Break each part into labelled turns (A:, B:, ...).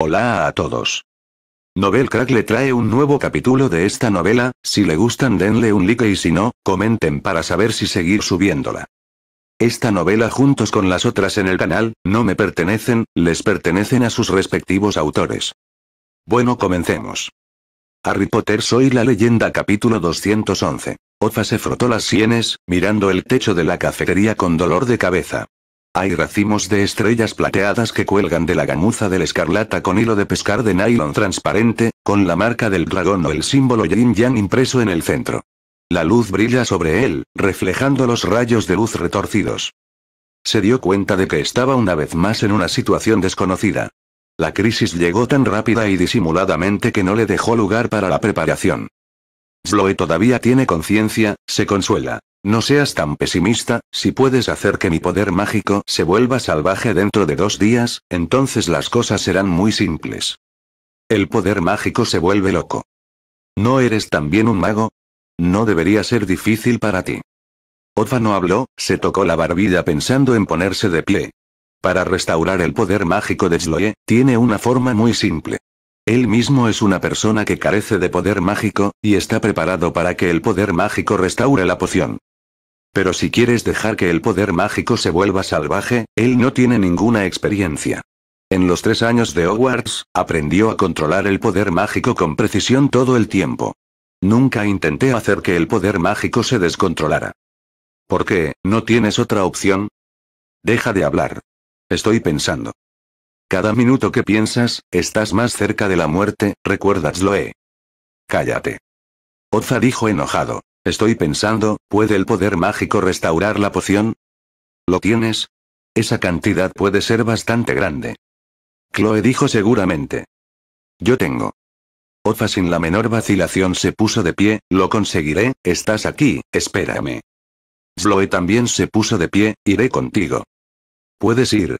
A: Hola a todos. Novel Crack le trae un nuevo capítulo de esta novela, si le gustan denle un like y si no, comenten para saber si seguir subiéndola. Esta novela juntos con las otras en el canal, no me pertenecen, les pertenecen a sus respectivos autores. Bueno comencemos. Harry Potter Soy la leyenda capítulo 211. Ofa se frotó las sienes, mirando el techo de la cafetería con dolor de cabeza. Hay racimos de estrellas plateadas que cuelgan de la gamuza del escarlata con hilo de pescar de nylon transparente, con la marca del dragón o el símbolo yin yang impreso en el centro. La luz brilla sobre él, reflejando los rayos de luz retorcidos. Se dio cuenta de que estaba una vez más en una situación desconocida. La crisis llegó tan rápida y disimuladamente que no le dejó lugar para la preparación. Zloe todavía tiene conciencia, se consuela. No seas tan pesimista, si puedes hacer que mi poder mágico se vuelva salvaje dentro de dos días, entonces las cosas serán muy simples. El poder mágico se vuelve loco. ¿No eres también un mago? No debería ser difícil para ti. Otva no habló, se tocó la barbilla pensando en ponerse de pie. Para restaurar el poder mágico de Zloe, tiene una forma muy simple. Él mismo es una persona que carece de poder mágico, y está preparado para que el poder mágico restaure la poción. Pero si quieres dejar que el poder mágico se vuelva salvaje, él no tiene ninguna experiencia. En los tres años de Hogwarts, aprendió a controlar el poder mágico con precisión todo el tiempo. Nunca intenté hacer que el poder mágico se descontrolara. ¿Por qué, no tienes otra opción? Deja de hablar. Estoy pensando. Cada minuto que piensas, estás más cerca de la muerte, recuerda, Zloe. Eh. Cállate. Oza dijo enojado. Estoy pensando, ¿puede el poder mágico restaurar la poción? ¿Lo tienes? Esa cantidad puede ser bastante grande. Chloe dijo seguramente. Yo tengo. Oza sin la menor vacilación se puso de pie, lo conseguiré, estás aquí, espérame. Chloe también se puso de pie, iré contigo. Puedes ir,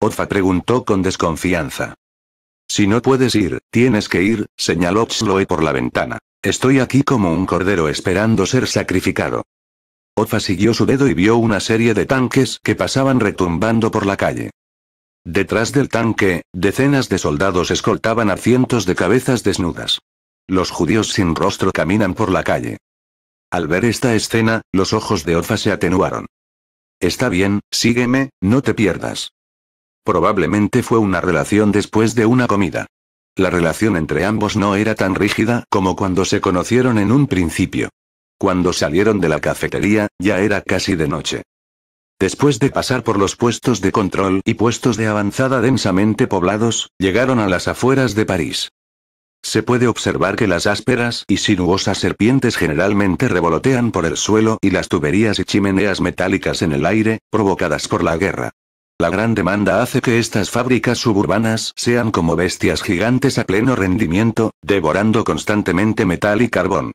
A: Otfa preguntó con desconfianza. Si no puedes ir, tienes que ir, señaló Chloe por la ventana. Estoy aquí como un cordero esperando ser sacrificado. Orfa siguió su dedo y vio una serie de tanques que pasaban retumbando por la calle. Detrás del tanque, decenas de soldados escoltaban a cientos de cabezas desnudas. Los judíos sin rostro caminan por la calle. Al ver esta escena, los ojos de Orfa se atenuaron. Está bien, sígueme, no te pierdas. Probablemente fue una relación después de una comida. La relación entre ambos no era tan rígida como cuando se conocieron en un principio. Cuando salieron de la cafetería, ya era casi de noche. Después de pasar por los puestos de control y puestos de avanzada densamente poblados, llegaron a las afueras de París. Se puede observar que las ásperas y sinuosas serpientes generalmente revolotean por el suelo y las tuberías y chimeneas metálicas en el aire, provocadas por la guerra. La gran demanda hace que estas fábricas suburbanas sean como bestias gigantes a pleno rendimiento, devorando constantemente metal y carbón.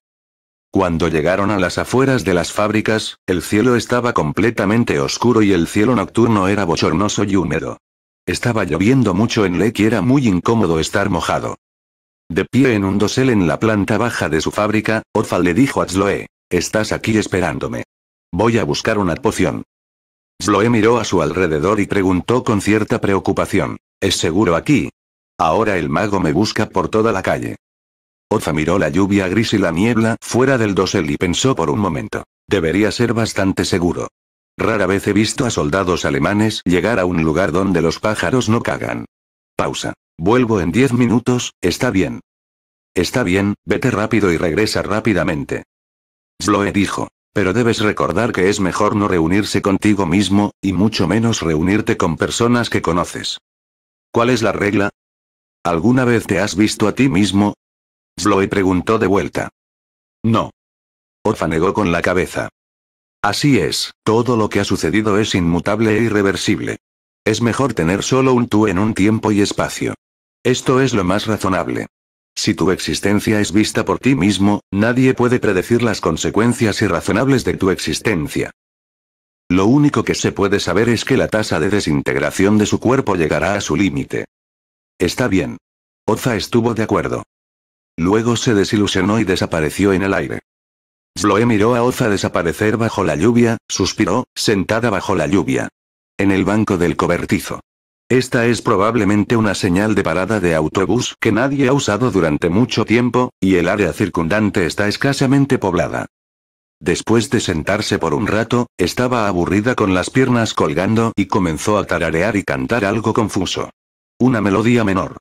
A: Cuando llegaron a las afueras de las fábricas, el cielo estaba completamente oscuro y el cielo nocturno era bochornoso y húmedo. Estaba lloviendo mucho en le y era muy incómodo estar mojado. De pie en un dosel en la planta baja de su fábrica, Orfal le dijo a Zloe, estás aquí esperándome. Voy a buscar una poción. Zloe miró a su alrededor y preguntó con cierta preocupación. ¿Es seguro aquí? Ahora el mago me busca por toda la calle. Oza miró la lluvia gris y la niebla fuera del dosel y pensó por un momento. Debería ser bastante seguro. Rara vez he visto a soldados alemanes llegar a un lugar donde los pájaros no cagan. Pausa. Vuelvo en diez minutos, está bien. Está bien, vete rápido y regresa rápidamente. Zloe dijo. Pero debes recordar que es mejor no reunirse contigo mismo, y mucho menos reunirte con personas que conoces. ¿Cuál es la regla? ¿Alguna vez te has visto a ti mismo? Zloy preguntó de vuelta. No. Orfa negó con la cabeza. Así es, todo lo que ha sucedido es inmutable e irreversible. Es mejor tener solo un tú en un tiempo y espacio. Esto es lo más razonable. Si tu existencia es vista por ti mismo, nadie puede predecir las consecuencias irrazonables de tu existencia. Lo único que se puede saber es que la tasa de desintegración de su cuerpo llegará a su límite. Está bien. Oza estuvo de acuerdo. Luego se desilusionó y desapareció en el aire. Sloe miró a Oza desaparecer bajo la lluvia, suspiró, sentada bajo la lluvia. En el banco del cobertizo. Esta es probablemente una señal de parada de autobús que nadie ha usado durante mucho tiempo, y el área circundante está escasamente poblada. Después de sentarse por un rato, estaba aburrida con las piernas colgando y comenzó a tararear y cantar algo confuso. Una melodía menor.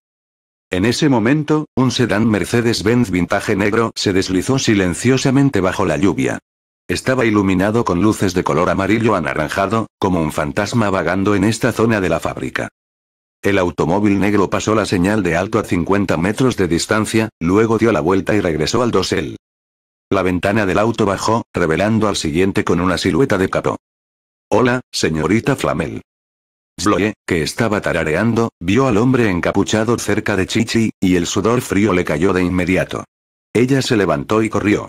A: En ese momento, un sedán Mercedes-Benz vintage negro se deslizó silenciosamente bajo la lluvia. Estaba iluminado con luces de color amarillo anaranjado, como un fantasma vagando en esta zona de la fábrica. El automóvil negro pasó la señal de alto a 50 metros de distancia, luego dio la vuelta y regresó al dosel. La ventana del auto bajó, revelando al siguiente con una silueta de capó. Hola, señorita Flamel. Sloe, que estaba tarareando, vio al hombre encapuchado cerca de Chichi, y el sudor frío le cayó de inmediato. Ella se levantó y corrió.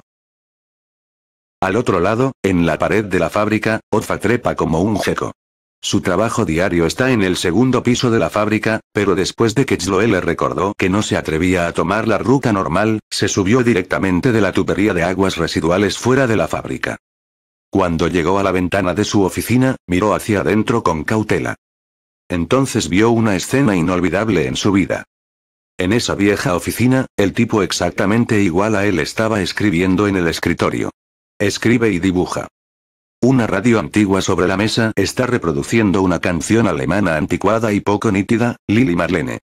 A: Al otro lado, en la pared de la fábrica, Otfa trepa como un geco. Su trabajo diario está en el segundo piso de la fábrica, pero después de que Chloe le recordó que no se atrevía a tomar la ruta normal, se subió directamente de la tubería de aguas residuales fuera de la fábrica. Cuando llegó a la ventana de su oficina, miró hacia adentro con cautela. Entonces vio una escena inolvidable en su vida. En esa vieja oficina, el tipo exactamente igual a él estaba escribiendo en el escritorio. Escribe y dibuja. Una radio antigua sobre la mesa está reproduciendo una canción alemana anticuada y poco nítida, Lili Marlene.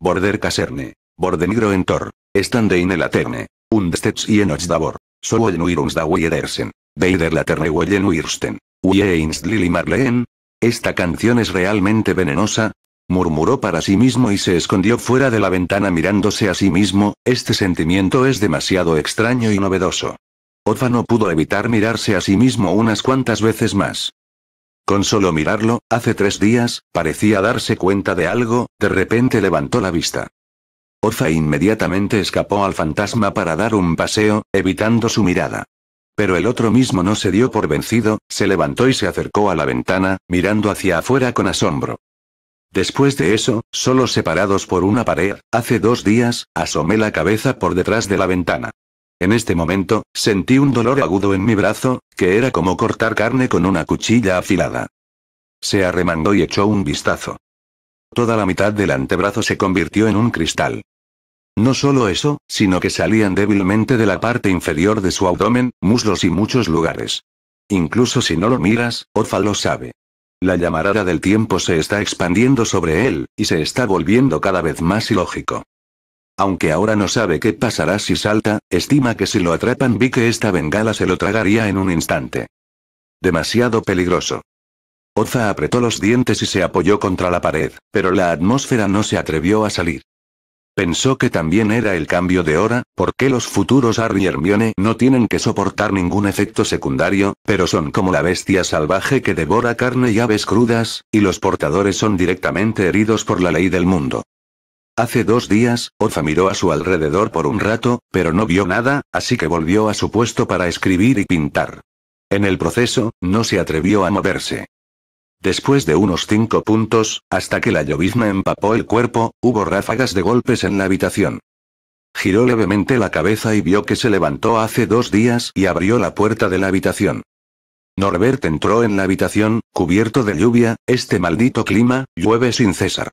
A: Border Caserne. Bordenigro Negro en Tor. Estande in Elaterne. y en Davor. Soen da Wiedersen. Beider Laterne Wellen Uirsten. Lili Marlene. Esta canción es realmente venenosa, murmuró para sí mismo y se escondió fuera de la ventana mirándose a sí mismo, este sentimiento es demasiado extraño y novedoso no pudo evitar mirarse a sí mismo unas cuantas veces más. Con solo mirarlo, hace tres días, parecía darse cuenta de algo, de repente levantó la vista. Oza inmediatamente escapó al fantasma para dar un paseo, evitando su mirada. Pero el otro mismo no se dio por vencido, se levantó y se acercó a la ventana, mirando hacia afuera con asombro. Después de eso, solo separados por una pared, hace dos días, asomé la cabeza por detrás de la ventana. En este momento, sentí un dolor agudo en mi brazo, que era como cortar carne con una cuchilla afilada. Se arremangó y echó un vistazo. Toda la mitad del antebrazo se convirtió en un cristal. No solo eso, sino que salían débilmente de la parte inferior de su abdomen, muslos y muchos lugares. Incluso si no lo miras, Orfa lo sabe. La llamarada del tiempo se está expandiendo sobre él, y se está volviendo cada vez más ilógico. Aunque ahora no sabe qué pasará si salta, estima que si lo atrapan vi que esta bengala se lo tragaría en un instante. Demasiado peligroso. Oza apretó los dientes y se apoyó contra la pared, pero la atmósfera no se atrevió a salir. Pensó que también era el cambio de hora, porque los futuros Harry Hermione no tienen que soportar ningún efecto secundario, pero son como la bestia salvaje que devora carne y aves crudas, y los portadores son directamente heridos por la ley del mundo. Hace dos días, Oza miró a su alrededor por un rato, pero no vio nada, así que volvió a su puesto para escribir y pintar. En el proceso, no se atrevió a moverse. Después de unos cinco puntos, hasta que la llovizna empapó el cuerpo, hubo ráfagas de golpes en la habitación. Giró levemente la cabeza y vio que se levantó hace dos días y abrió la puerta de la habitación. Norbert entró en la habitación, cubierto de lluvia, este maldito clima, llueve sin cesar.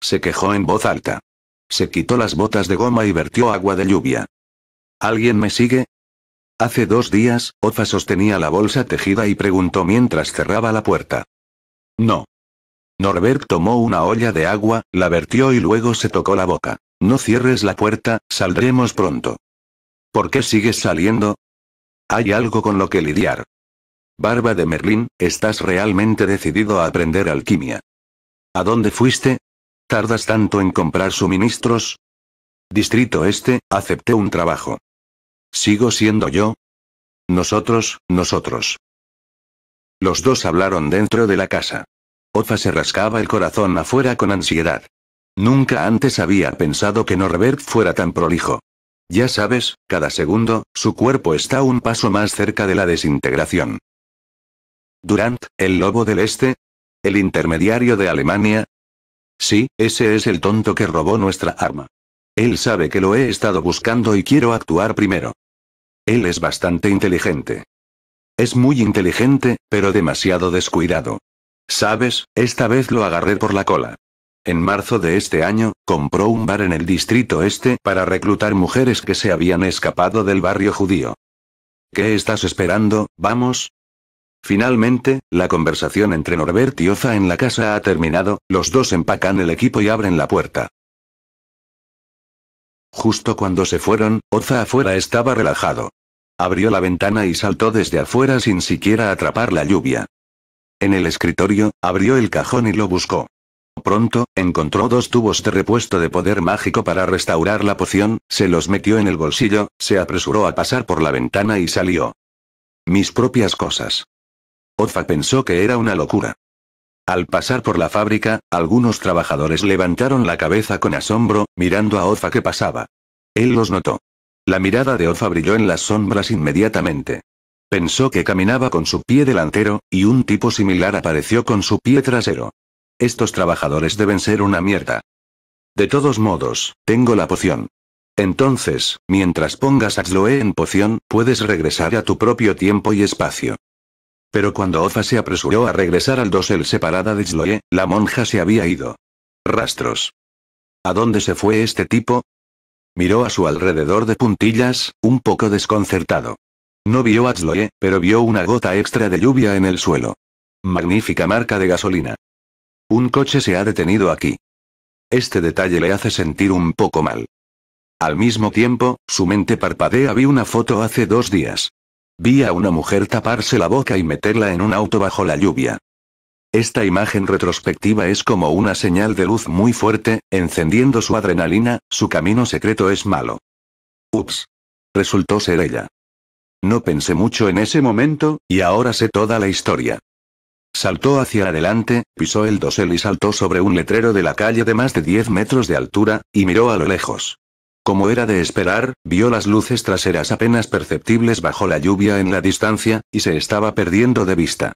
A: Se quejó en voz alta. Se quitó las botas de goma y vertió agua de lluvia. ¿Alguien me sigue? Hace dos días, Ofa sostenía la bolsa tejida y preguntó mientras cerraba la puerta. No. Norbert tomó una olla de agua, la vertió y luego se tocó la boca. No cierres la puerta, saldremos pronto. ¿Por qué sigues saliendo? Hay algo con lo que lidiar. Barba de Merlín, estás realmente decidido a aprender alquimia. ¿A dónde fuiste? ¿Tardas tanto en comprar suministros? Distrito Este, acepté un trabajo. ¿Sigo siendo yo? Nosotros, nosotros. Los dos hablaron dentro de la casa. Oza se rascaba el corazón afuera con ansiedad. Nunca antes había pensado que Norbert fuera tan prolijo. Ya sabes, cada segundo, su cuerpo está un paso más cerca de la desintegración. Durant, el lobo del Este, el intermediario de Alemania, Sí, ese es el tonto que robó nuestra arma. Él sabe que lo he estado buscando y quiero actuar primero. Él es bastante inteligente. Es muy inteligente, pero demasiado descuidado. Sabes, esta vez lo agarré por la cola. En marzo de este año, compró un bar en el distrito este para reclutar mujeres que se habían escapado del barrio judío. ¿Qué estás esperando? Vamos, Finalmente, la conversación entre Norbert y Oza en la casa ha terminado, los dos empacan el equipo y abren la puerta. Justo cuando se fueron, Oza afuera estaba relajado. Abrió la ventana y saltó desde afuera sin siquiera atrapar la lluvia. En el escritorio, abrió el cajón y lo buscó. Pronto, encontró dos tubos de repuesto de poder mágico para restaurar la poción, se los metió en el bolsillo, se apresuró a pasar por la ventana y salió. Mis propias cosas. Ofa pensó que era una locura. Al pasar por la fábrica, algunos trabajadores levantaron la cabeza con asombro, mirando a Ofa que pasaba. Él los notó. La mirada de Ofa brilló en las sombras inmediatamente. Pensó que caminaba con su pie delantero, y un tipo similar apareció con su pie trasero. Estos trabajadores deben ser una mierda. De todos modos, tengo la poción. Entonces, mientras pongas a Zloe en poción, puedes regresar a tu propio tiempo y espacio. Pero cuando Ofa se apresuró a regresar al dosel separada de Zloe, la monja se había ido. Rastros. ¿A dónde se fue este tipo? Miró a su alrededor de puntillas, un poco desconcertado. No vio a Zloe, pero vio una gota extra de lluvia en el suelo. Magnífica marca de gasolina. Un coche se ha detenido aquí. Este detalle le hace sentir un poco mal. Al mismo tiempo, su mente parpadea vi una foto hace dos días. Vi a una mujer taparse la boca y meterla en un auto bajo la lluvia. Esta imagen retrospectiva es como una señal de luz muy fuerte, encendiendo su adrenalina, su camino secreto es malo. Ups. Resultó ser ella. No pensé mucho en ese momento, y ahora sé toda la historia. Saltó hacia adelante, pisó el dosel y saltó sobre un letrero de la calle de más de 10 metros de altura, y miró a lo lejos. Como era de esperar, vio las luces traseras apenas perceptibles bajo la lluvia en la distancia, y se estaba perdiendo de vista.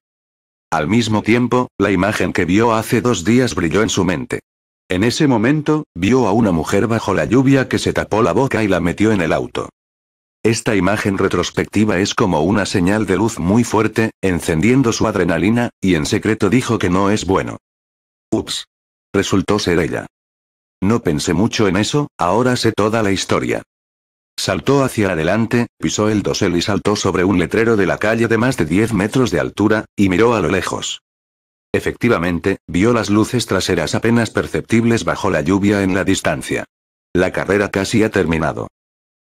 A: Al mismo tiempo, la imagen que vio hace dos días brilló en su mente. En ese momento, vio a una mujer bajo la lluvia que se tapó la boca y la metió en el auto. Esta imagen retrospectiva es como una señal de luz muy fuerte, encendiendo su adrenalina, y en secreto dijo que no es bueno. Ups. Resultó ser ella. No pensé mucho en eso, ahora sé toda la historia. Saltó hacia adelante, pisó el dosel y saltó sobre un letrero de la calle de más de 10 metros de altura, y miró a lo lejos. Efectivamente, vio las luces traseras apenas perceptibles bajo la lluvia en la distancia. La carrera casi ha terminado.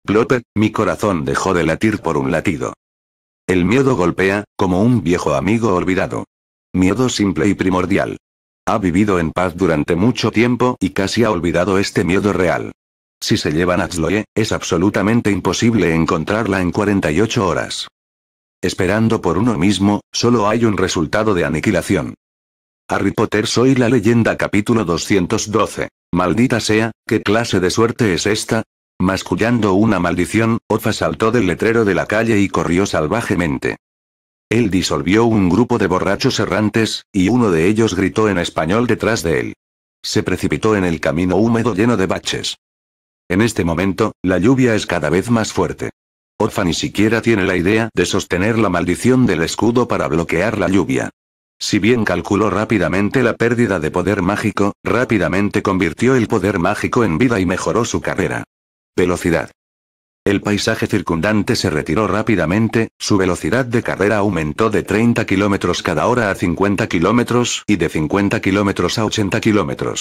A: Plope, mi corazón dejó de latir por un latido. El miedo golpea, como un viejo amigo olvidado. Miedo simple y primordial. Ha vivido en paz durante mucho tiempo y casi ha olvidado este miedo real. Si se llevan a Zloe, es absolutamente imposible encontrarla en 48 horas. Esperando por uno mismo, solo hay un resultado de aniquilación. Harry Potter soy la leyenda capítulo 212. Maldita sea, ¿qué clase de suerte es esta? Mascullando una maldición, Ofa saltó del letrero de la calle y corrió salvajemente. Él disolvió un grupo de borrachos errantes, y uno de ellos gritó en español detrás de él. Se precipitó en el camino húmedo lleno de baches. En este momento, la lluvia es cada vez más fuerte. orfa ni siquiera tiene la idea de sostener la maldición del escudo para bloquear la lluvia. Si bien calculó rápidamente la pérdida de poder mágico, rápidamente convirtió el poder mágico en vida y mejoró su carrera. Velocidad. El paisaje circundante se retiró rápidamente, su velocidad de carrera aumentó de 30 km cada hora a 50 km y de 50 km a 80 km.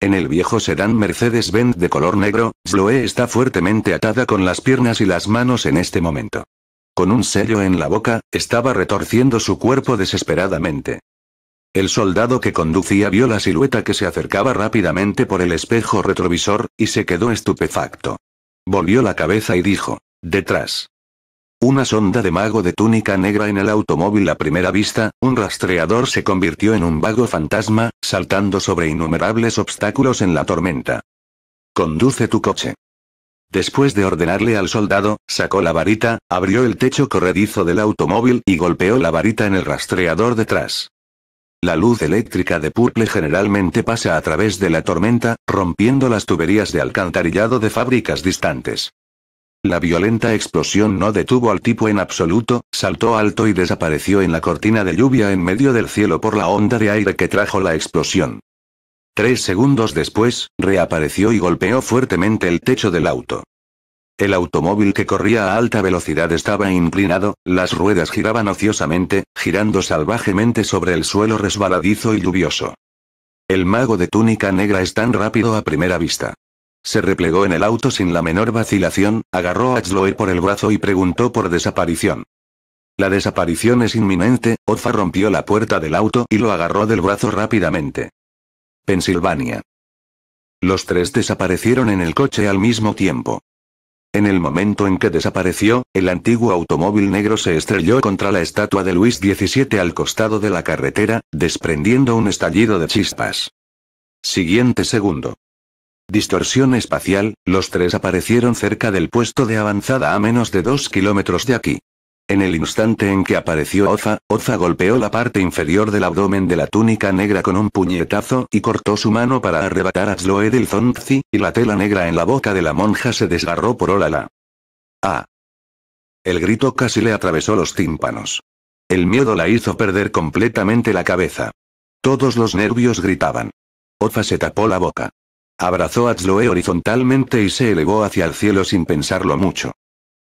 A: En el viejo sedán Mercedes-Benz de color negro, Zloe e está fuertemente atada con las piernas y las manos en este momento. Con un sello en la boca, estaba retorciendo su cuerpo desesperadamente. El soldado que conducía vio la silueta que se acercaba rápidamente por el espejo retrovisor, y se quedó estupefacto. Volvió la cabeza y dijo. Detrás. Una sonda de mago de túnica negra en el automóvil a primera vista, un rastreador se convirtió en un vago fantasma, saltando sobre innumerables obstáculos en la tormenta. Conduce tu coche. Después de ordenarle al soldado, sacó la varita, abrió el techo corredizo del automóvil y golpeó la varita en el rastreador detrás. La luz eléctrica de Purple generalmente pasa a través de la tormenta, rompiendo las tuberías de alcantarillado de fábricas distantes. La violenta explosión no detuvo al tipo en absoluto, saltó alto y desapareció en la cortina de lluvia en medio del cielo por la onda de aire que trajo la explosión. Tres segundos después, reapareció y golpeó fuertemente el techo del auto. El automóvil que corría a alta velocidad estaba inclinado, las ruedas giraban ociosamente, girando salvajemente sobre el suelo resbaladizo y lluvioso. El mago de túnica negra es tan rápido a primera vista. Se replegó en el auto sin la menor vacilación, agarró a Sloe por el brazo y preguntó por desaparición. La desaparición es inminente, Ofa rompió la puerta del auto y lo agarró del brazo rápidamente. Pensilvania. Los tres desaparecieron en el coche al mismo tiempo. En el momento en que desapareció, el antiguo automóvil negro se estrelló contra la estatua de Luis XVII al costado de la carretera, desprendiendo un estallido de chispas. Siguiente segundo. Distorsión espacial, los tres aparecieron cerca del puesto de avanzada a menos de dos kilómetros de aquí. En el instante en que apareció Oza, Oza golpeó la parte inferior del abdomen de la túnica negra con un puñetazo y cortó su mano para arrebatar a Zloe del Zontzi, y la tela negra en la boca de la monja se desgarró por Olala. ¡Ah! El grito casi le atravesó los tímpanos. El miedo la hizo perder completamente la cabeza. Todos los nervios gritaban. Oza se tapó la boca. Abrazó a Zloe horizontalmente y se elevó hacia el cielo sin pensarlo mucho.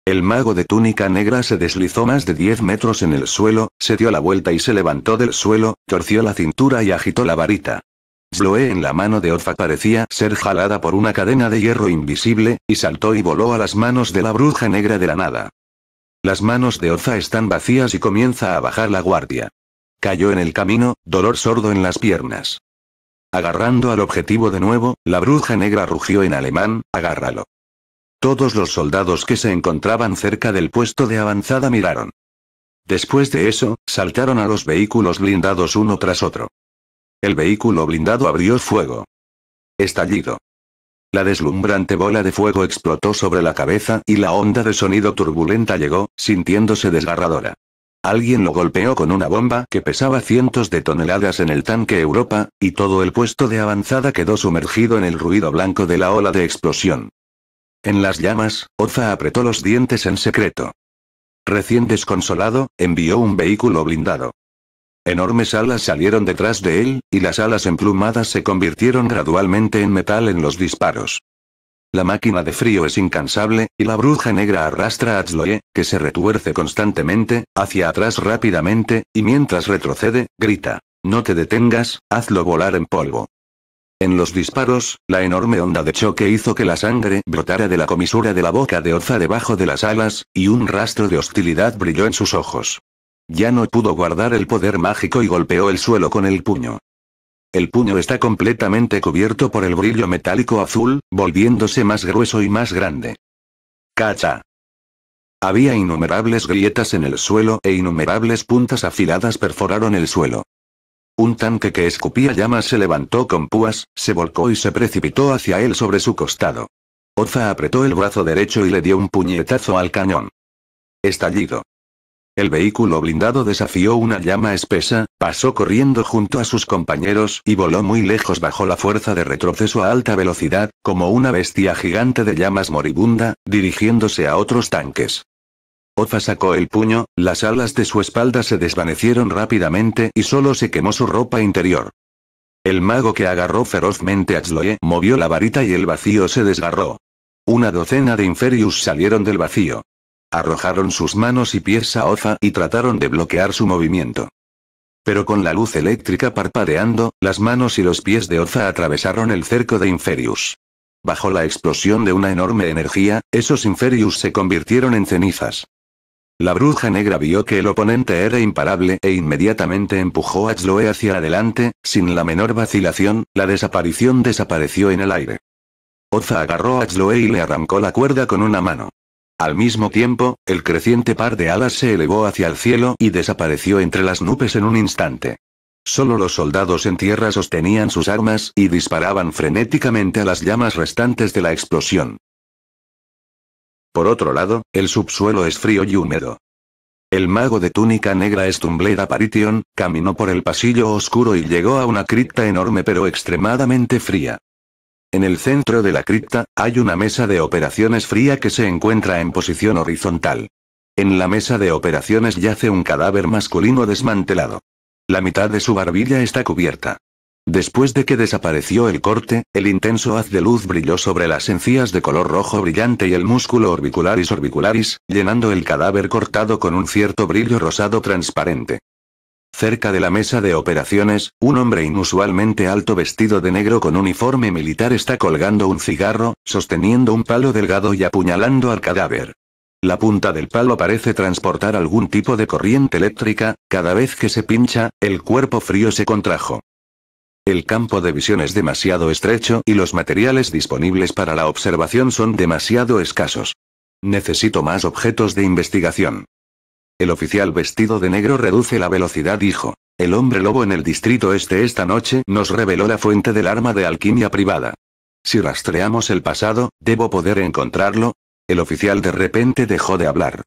A: El mago de túnica negra se deslizó más de 10 metros en el suelo, se dio la vuelta y se levantó del suelo, torció la cintura y agitó la varita. Sloe en la mano de Orfa parecía ser jalada por una cadena de hierro invisible, y saltó y voló a las manos de la bruja negra de la nada. Las manos de Orfa están vacías y comienza a bajar la guardia. Cayó en el camino, dolor sordo en las piernas. Agarrando al objetivo de nuevo, la bruja negra rugió en alemán, agárralo. Todos los soldados que se encontraban cerca del puesto de avanzada miraron. Después de eso, saltaron a los vehículos blindados uno tras otro. El vehículo blindado abrió fuego. Estallido. La deslumbrante bola de fuego explotó sobre la cabeza y la onda de sonido turbulenta llegó, sintiéndose desgarradora. Alguien lo golpeó con una bomba que pesaba cientos de toneladas en el tanque Europa, y todo el puesto de avanzada quedó sumergido en el ruido blanco de la ola de explosión. En las llamas, Oza apretó los dientes en secreto. Recién desconsolado, envió un vehículo blindado. Enormes alas salieron detrás de él, y las alas emplumadas se convirtieron gradualmente en metal en los disparos. La máquina de frío es incansable, y la bruja negra arrastra a Zloe, que se retuerce constantemente, hacia atrás rápidamente, y mientras retrocede, grita. No te detengas, hazlo volar en polvo. En los disparos, la enorme onda de choque hizo que la sangre brotara de la comisura de la boca de Oza debajo de las alas, y un rastro de hostilidad brilló en sus ojos. Ya no pudo guardar el poder mágico y golpeó el suelo con el puño. El puño está completamente cubierto por el brillo metálico azul, volviéndose más grueso y más grande. ¡Cacha! Había innumerables grietas en el suelo e innumerables puntas afiladas perforaron el suelo. Un tanque que escupía llamas se levantó con púas, se volcó y se precipitó hacia él sobre su costado. Oza apretó el brazo derecho y le dio un puñetazo al cañón. Estallido. El vehículo blindado desafió una llama espesa, pasó corriendo junto a sus compañeros y voló muy lejos bajo la fuerza de retroceso a alta velocidad, como una bestia gigante de llamas moribunda, dirigiéndose a otros tanques. Oza sacó el puño, las alas de su espalda se desvanecieron rápidamente y solo se quemó su ropa interior. El mago que agarró ferozmente a Zloe movió la varita y el vacío se desgarró. Una docena de Inferius salieron del vacío. Arrojaron sus manos y pies a Oza y trataron de bloquear su movimiento. Pero con la luz eléctrica parpadeando, las manos y los pies de Oza atravesaron el cerco de Inferius. Bajo la explosión de una enorme energía, esos Inferius se convirtieron en cenizas. La bruja negra vio que el oponente era imparable e inmediatamente empujó a Zloe hacia adelante, sin la menor vacilación, la desaparición desapareció en el aire. Oza agarró a Zloe y le arrancó la cuerda con una mano. Al mismo tiempo, el creciente par de alas se elevó hacia el cielo y desapareció entre las nubes en un instante. Solo los soldados en tierra sostenían sus armas y disparaban frenéticamente a las llamas restantes de la explosión. Por otro lado, el subsuelo es frío y húmedo. El mago de túnica negra Estumblera Aparition, caminó por el pasillo oscuro y llegó a una cripta enorme pero extremadamente fría. En el centro de la cripta, hay una mesa de operaciones fría que se encuentra en posición horizontal. En la mesa de operaciones yace un cadáver masculino desmantelado. La mitad de su barbilla está cubierta. Después de que desapareció el corte, el intenso haz de luz brilló sobre las encías de color rojo brillante y el músculo orbicularis orbicularis, llenando el cadáver cortado con un cierto brillo rosado transparente. Cerca de la mesa de operaciones, un hombre inusualmente alto vestido de negro con uniforme militar está colgando un cigarro, sosteniendo un palo delgado y apuñalando al cadáver. La punta del palo parece transportar algún tipo de corriente eléctrica, cada vez que se pincha, el cuerpo frío se contrajo. El campo de visión es demasiado estrecho y los materiales disponibles para la observación son demasiado escasos. Necesito más objetos de investigación. El oficial vestido de negro reduce la velocidad, dijo. El hombre lobo en el distrito este esta noche nos reveló la fuente del arma de alquimia privada. Si rastreamos el pasado, ¿debo poder encontrarlo? El oficial de repente dejó de hablar.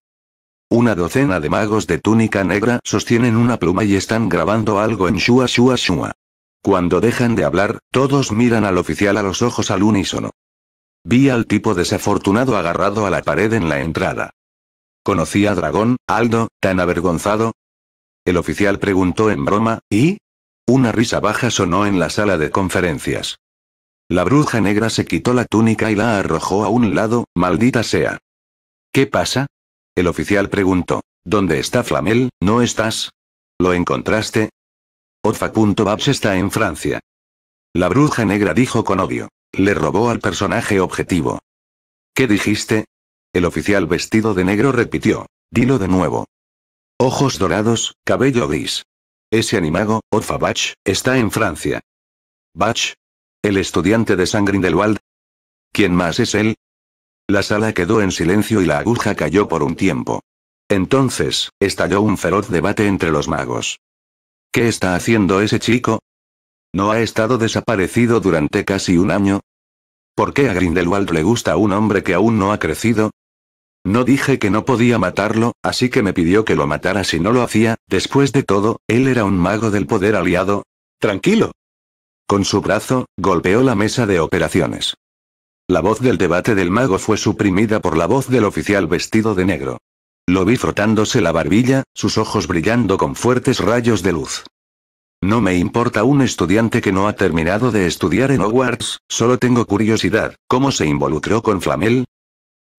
A: Una docena de magos de túnica negra sostienen una pluma y están grabando algo en Shua Shua Shua. Cuando dejan de hablar, todos miran al oficial a los ojos al unísono. Vi al tipo desafortunado agarrado a la pared en la entrada. ¿Conocía a Dragón, Aldo, tan avergonzado. El oficial preguntó en broma, ¿y? Una risa baja sonó en la sala de conferencias. La bruja negra se quitó la túnica y la arrojó a un lado, maldita sea. ¿Qué pasa? El oficial preguntó. ¿Dónde está Flamel? ¿No estás? ¿Lo encontraste? Orfa.babs está en Francia. La bruja negra dijo con odio. Le robó al personaje objetivo. ¿Qué dijiste? El oficial vestido de negro repitió. Dilo de nuevo. Ojos dorados, cabello gris. Ese animago, Orfa Bach, está en Francia. ¿Bach? ¿El estudiante de San Grindelwald? ¿Quién más es él? La sala quedó en silencio y la aguja cayó por un tiempo. Entonces, estalló un feroz debate entre los magos. ¿Qué está haciendo ese chico? ¿No ha estado desaparecido durante casi un año? ¿Por qué a Grindelwald le gusta un hombre que aún no ha crecido? No dije que no podía matarlo, así que me pidió que lo matara si no lo hacía, después de todo, él era un mago del poder aliado. Tranquilo. Con su brazo, golpeó la mesa de operaciones. La voz del debate del mago fue suprimida por la voz del oficial vestido de negro. Lo vi frotándose la barbilla, sus ojos brillando con fuertes rayos de luz. No me importa un estudiante que no ha terminado de estudiar en Hogwarts, solo tengo curiosidad, ¿cómo se involucró con Flamel?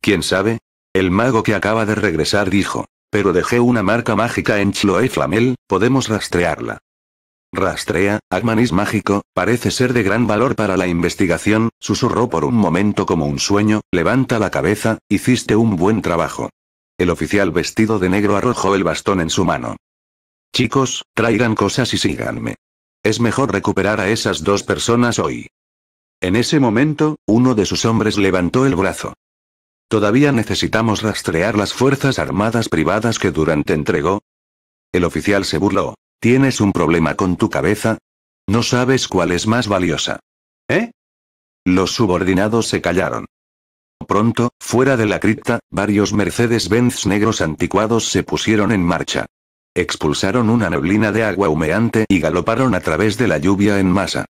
A: ¿Quién sabe? El mago que acaba de regresar dijo. Pero dejé una marca mágica en Chloe Flamel, podemos rastrearla. Rastrea, Agmanis mágico, parece ser de gran valor para la investigación, susurró por un momento como un sueño, levanta la cabeza, hiciste un buen trabajo. El oficial vestido de negro arrojó el bastón en su mano. Chicos, traigan cosas y síganme. Es mejor recuperar a esas dos personas hoy. En ese momento, uno de sus hombres levantó el brazo. Todavía necesitamos rastrear las fuerzas armadas privadas que Durante entregó. El oficial se burló. ¿Tienes un problema con tu cabeza? No sabes cuál es más valiosa. ¿Eh? Los subordinados se callaron. Pronto, fuera de la cripta, varios Mercedes-Benz negros anticuados se pusieron en marcha. Expulsaron una neblina de agua humeante y galoparon a través de la lluvia en masa.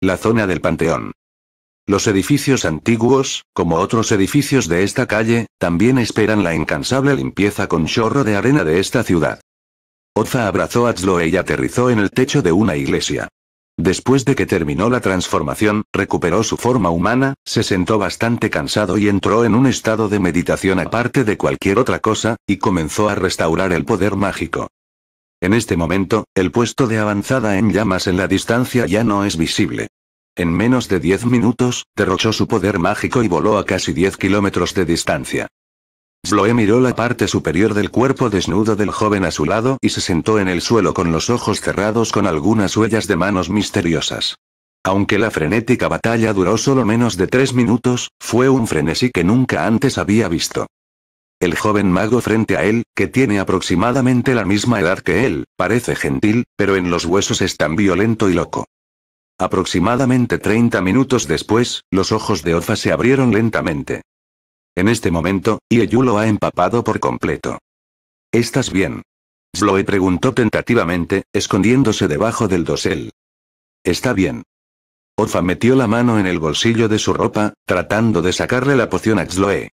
A: La zona del Panteón. Los edificios antiguos, como otros edificios de esta calle, también esperan la incansable limpieza con chorro de arena de esta ciudad. Oza abrazó a Zloe y aterrizó en el techo de una iglesia. Después de que terminó la transformación, recuperó su forma humana, se sentó bastante cansado y entró en un estado de meditación aparte de cualquier otra cosa, y comenzó a restaurar el poder mágico. En este momento, el puesto de avanzada en llamas en la distancia ya no es visible. En menos de 10 minutos, derrochó su poder mágico y voló a casi 10 kilómetros de distancia. Sloe miró la parte superior del cuerpo desnudo del joven a su lado y se sentó en el suelo con los ojos cerrados con algunas huellas de manos misteriosas. Aunque la frenética batalla duró solo menos de tres minutos, fue un frenesí que nunca antes había visto. El joven mago frente a él, que tiene aproximadamente la misma edad que él, parece gentil, pero en los huesos es tan violento y loco. Aproximadamente 30 minutos después, los ojos de Ofa se abrieron lentamente. En este momento, Ieyu lo ha empapado por completo. ¿Estás bien? Zloe preguntó tentativamente, escondiéndose debajo del dosel. Está bien. Ofa metió la mano en el bolsillo de su ropa, tratando de sacarle la poción a Zloe.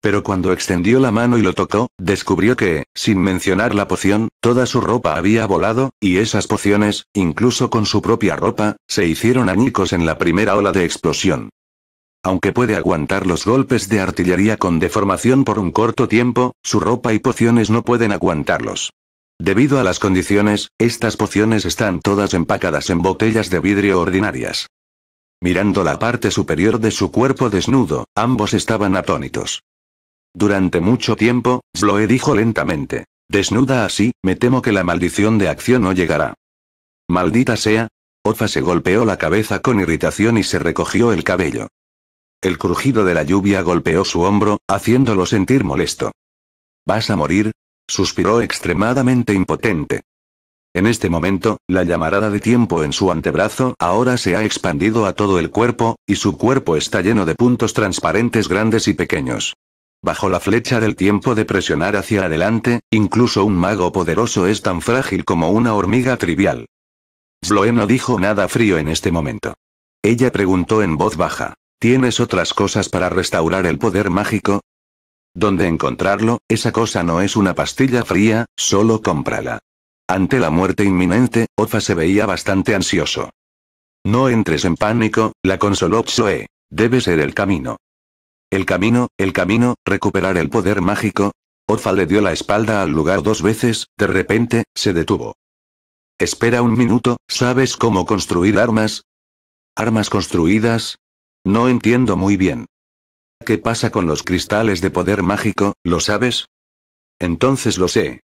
A: Pero cuando extendió la mano y lo tocó, descubrió que, sin mencionar la poción, toda su ropa había volado, y esas pociones, incluso con su propia ropa, se hicieron añicos en la primera ola de explosión. Aunque puede aguantar los golpes de artillería con deformación por un corto tiempo, su ropa y pociones no pueden aguantarlos. Debido a las condiciones, estas pociones están todas empacadas en botellas de vidrio ordinarias. Mirando la parte superior de su cuerpo desnudo, ambos estaban atónitos. Durante mucho tiempo, Sloe dijo lentamente. Desnuda así, me temo que la maldición de acción no llegará. Maldita sea. Ofa se golpeó la cabeza con irritación y se recogió el cabello. El crujido de la lluvia golpeó su hombro, haciéndolo sentir molesto. ¿Vas a morir? suspiró extremadamente impotente. En este momento, la llamarada de tiempo en su antebrazo ahora se ha expandido a todo el cuerpo, y su cuerpo está lleno de puntos transparentes grandes y pequeños. Bajo la flecha del tiempo de presionar hacia adelante, incluso un mago poderoso es tan frágil como una hormiga trivial. Zloe no dijo nada frío en este momento. Ella preguntó en voz baja. ¿Tienes otras cosas para restaurar el poder mágico? ¿Dónde encontrarlo? Esa cosa no es una pastilla fría, solo cómprala. Ante la muerte inminente, Ofa se veía bastante ansioso. No entres en pánico, la consoló Psoe. Debe ser el camino. El camino, el camino, recuperar el poder mágico. Ofa le dio la espalda al lugar dos veces, de repente, se detuvo. Espera un minuto, ¿sabes cómo construir armas? Armas construidas, no entiendo muy bien. ¿Qué pasa con los cristales de poder mágico, lo sabes? Entonces lo sé.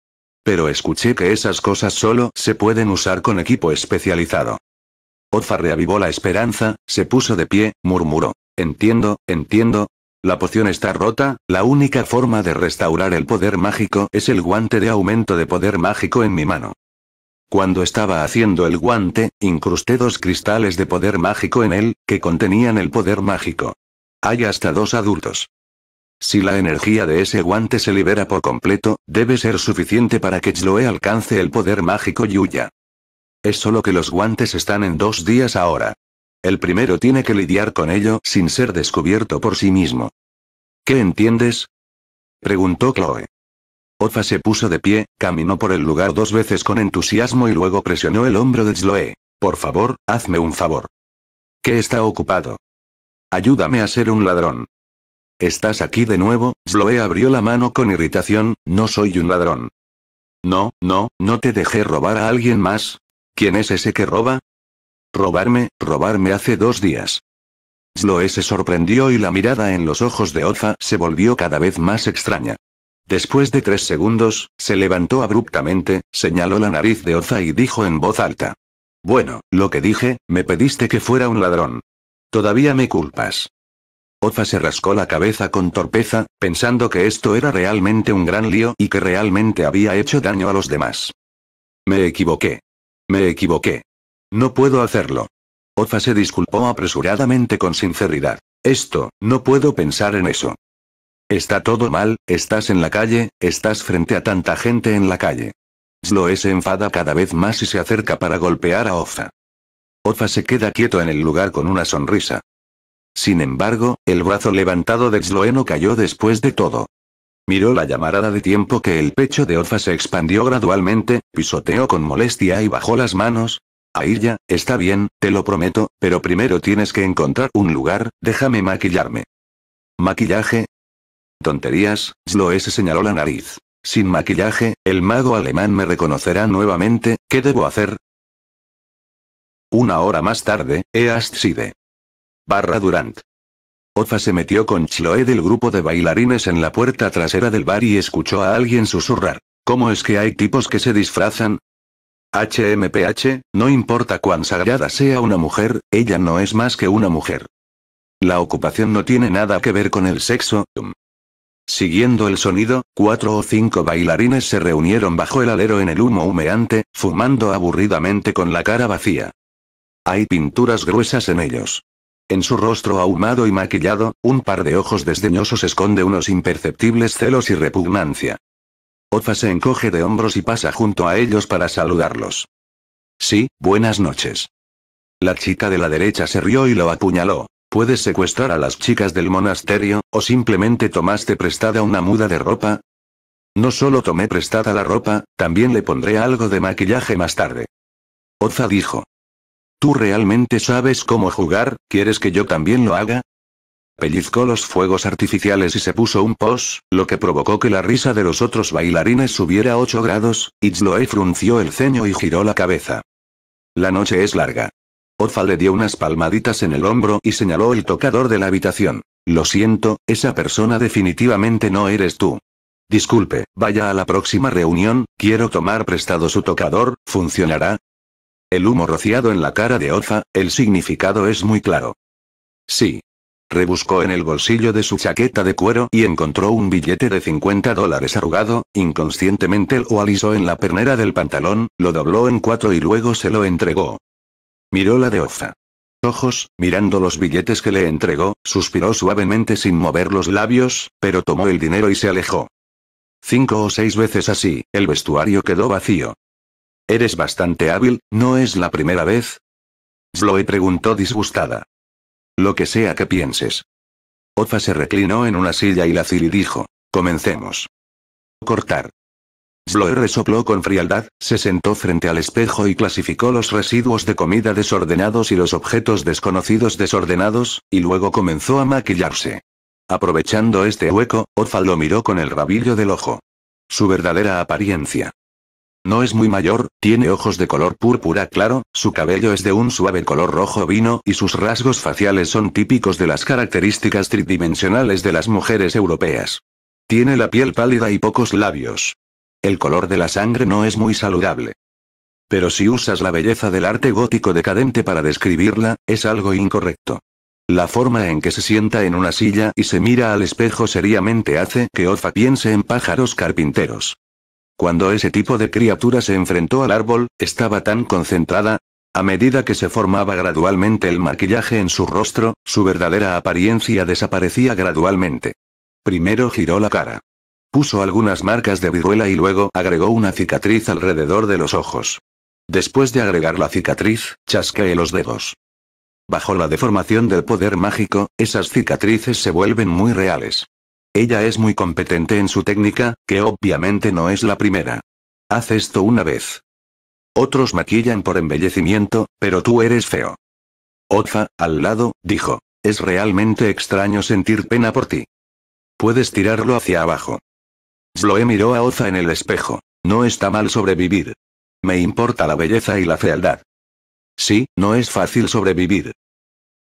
A: Pero escuché que esas cosas solo se pueden usar con equipo especializado. Oza reavivó la esperanza, se puso de pie, murmuró. Entiendo, entiendo. La poción está rota, la única forma de restaurar el poder mágico es el guante de aumento de poder mágico en mi mano. Cuando estaba haciendo el guante, incrusté dos cristales de poder mágico en él, que contenían el poder mágico. Hay hasta dos adultos. Si la energía de ese guante se libera por completo, debe ser suficiente para que Chloe alcance el poder mágico Yuya. Es solo que los guantes están en dos días ahora. El primero tiene que lidiar con ello sin ser descubierto por sí mismo. ¿Qué entiendes? Preguntó Chloe. Otha se puso de pie, caminó por el lugar dos veces con entusiasmo y luego presionó el hombro de Zloé. Por favor, hazme un favor. ¿Qué está ocupado? Ayúdame a ser un ladrón. ¿Estás aquí de nuevo? Zloé abrió la mano con irritación, no soy un ladrón. No, no, no te dejé robar a alguien más. ¿Quién es ese que roba? Robarme, robarme hace dos días. Zloé se sorprendió y la mirada en los ojos de Otha se volvió cada vez más extraña. Después de tres segundos, se levantó abruptamente, señaló la nariz de Oza y dijo en voz alta. Bueno, lo que dije, me pediste que fuera un ladrón. Todavía me culpas. Oza se rascó la cabeza con torpeza, pensando que esto era realmente un gran lío y que realmente había hecho daño a los demás. Me equivoqué. Me equivoqué. No puedo hacerlo. Oza se disculpó apresuradamente con sinceridad. Esto, no puedo pensar en eso. Está todo mal, estás en la calle, estás frente a tanta gente en la calle. Zloé e se enfada cada vez más y se acerca para golpear a Ofa. Ofa se queda quieto en el lugar con una sonrisa. Sin embargo, el brazo levantado de Zloe no cayó después de todo. Miró la llamarada de tiempo que el pecho de Ofa se expandió gradualmente, pisoteó con molestia y bajó las manos. ya, está bien, te lo prometo, pero primero tienes que encontrar un lugar, déjame maquillarme. Maquillaje, Tonterías, Sloe se señaló la nariz. Sin maquillaje, el mago alemán me reconocerá nuevamente, ¿qué debo hacer? Una hora más tarde, East Side. Barra Durant. Ofa se metió con Chloe del grupo de bailarines en la puerta trasera del bar y escuchó a alguien susurrar. ¿Cómo es que hay tipos que se disfrazan? HMPH, no importa cuán sagrada sea una mujer, ella no es más que una mujer. La ocupación no tiene nada que ver con el sexo, Siguiendo el sonido, cuatro o cinco bailarines se reunieron bajo el alero en el humo humeante, fumando aburridamente con la cara vacía. Hay pinturas gruesas en ellos. En su rostro ahumado y maquillado, un par de ojos desdeñosos esconde unos imperceptibles celos y repugnancia. Ofa se encoge de hombros y pasa junto a ellos para saludarlos. Sí, buenas noches. La chica de la derecha se rió y lo apuñaló puedes secuestrar a las chicas del monasterio, o simplemente tomaste prestada una muda de ropa? No solo tomé prestada la ropa, también le pondré algo de maquillaje más tarde. Oza dijo. ¿Tú realmente sabes cómo jugar, quieres que yo también lo haga? Pellizcó los fuegos artificiales y se puso un pos, lo que provocó que la risa de los otros bailarines subiera 8 grados, Itzloe frunció el ceño y giró la cabeza. La noche es larga. Oza le dio unas palmaditas en el hombro y señaló el tocador de la habitación. Lo siento, esa persona definitivamente no eres tú. Disculpe, vaya a la próxima reunión, quiero tomar prestado su tocador, ¿funcionará? El humo rociado en la cara de Oza, el significado es muy claro. Sí. Rebuscó en el bolsillo de su chaqueta de cuero y encontró un billete de 50 dólares arrugado, inconscientemente lo alisó en la pernera del pantalón, lo dobló en cuatro y luego se lo entregó. Miró la de Oza. Ojos, mirando los billetes que le entregó, suspiró suavemente sin mover los labios, pero tomó el dinero y se alejó. Cinco o seis veces así, el vestuario quedó vacío. Eres bastante hábil, ¿no es la primera vez? Sloe preguntó disgustada. Lo que sea que pienses. Oza se reclinó en una silla y la cili dijo, comencemos. Cortar. Bloer resopló con frialdad, se sentó frente al espejo y clasificó los residuos de comida desordenados y los objetos desconocidos desordenados, y luego comenzó a maquillarse. Aprovechando este hueco, Ofa lo miró con el rabillo del ojo. Su verdadera apariencia. No es muy mayor, tiene ojos de color púrpura claro, su cabello es de un suave color rojo vino y sus rasgos faciales son típicos de las características tridimensionales de las mujeres europeas. Tiene la piel pálida y pocos labios. El color de la sangre no es muy saludable. Pero si usas la belleza del arte gótico decadente para describirla, es algo incorrecto. La forma en que se sienta en una silla y se mira al espejo seriamente hace que Ofa piense en pájaros carpinteros. Cuando ese tipo de criatura se enfrentó al árbol, estaba tan concentrada. A medida que se formaba gradualmente el maquillaje en su rostro, su verdadera apariencia desaparecía gradualmente. Primero giró la cara. Puso algunas marcas de viruela y luego agregó una cicatriz alrededor de los ojos. Después de agregar la cicatriz, chasqueé los dedos. Bajo la deformación del poder mágico, esas cicatrices se vuelven muy reales. Ella es muy competente en su técnica, que obviamente no es la primera. Haz esto una vez. Otros maquillan por embellecimiento, pero tú eres feo. Otfa, al lado, dijo, es realmente extraño sentir pena por ti. Puedes tirarlo hacia abajo. Sloe miró a Oza en el espejo. No está mal sobrevivir. Me importa la belleza y la fealdad. Sí, no es fácil sobrevivir.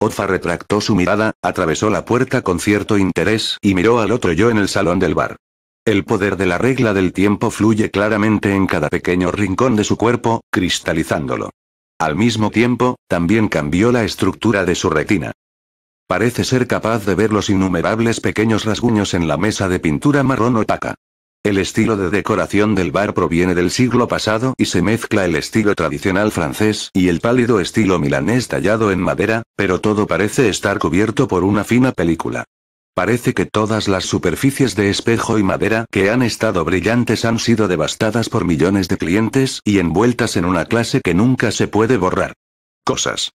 A: Oza retractó su mirada, atravesó la puerta con cierto interés y miró al otro yo en el salón del bar. El poder de la regla del tiempo fluye claramente en cada pequeño rincón de su cuerpo, cristalizándolo. Al mismo tiempo, también cambió la estructura de su retina. Parece ser capaz de ver los innumerables pequeños rasguños en la mesa de pintura marrón opaca. El estilo de decoración del bar proviene del siglo pasado y se mezcla el estilo tradicional francés y el pálido estilo milanés tallado en madera, pero todo parece estar cubierto por una fina película. Parece que todas las superficies de espejo y madera que han estado brillantes han sido devastadas por millones de clientes y envueltas en una clase que nunca se puede borrar. Cosas.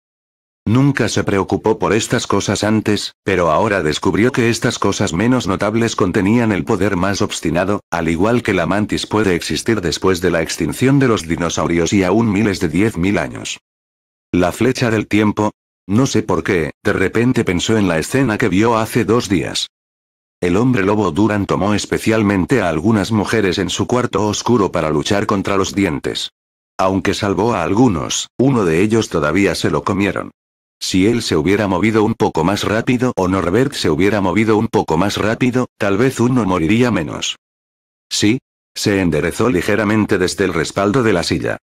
A: Nunca se preocupó por estas cosas antes, pero ahora descubrió que estas cosas menos notables contenían el poder más obstinado, al igual que la mantis puede existir después de la extinción de los dinosaurios y aún miles de 10.000 años. La flecha del tiempo. No sé por qué, de repente pensó en la escena que vio hace dos días. El hombre lobo Duran tomó especialmente a algunas mujeres en su cuarto oscuro para luchar contra los dientes. Aunque salvó a algunos, uno de ellos todavía se lo comieron. Si él se hubiera movido un poco más rápido o Norbert se hubiera movido un poco más rápido, tal vez uno moriría menos. Sí. Se enderezó ligeramente desde el respaldo de la silla.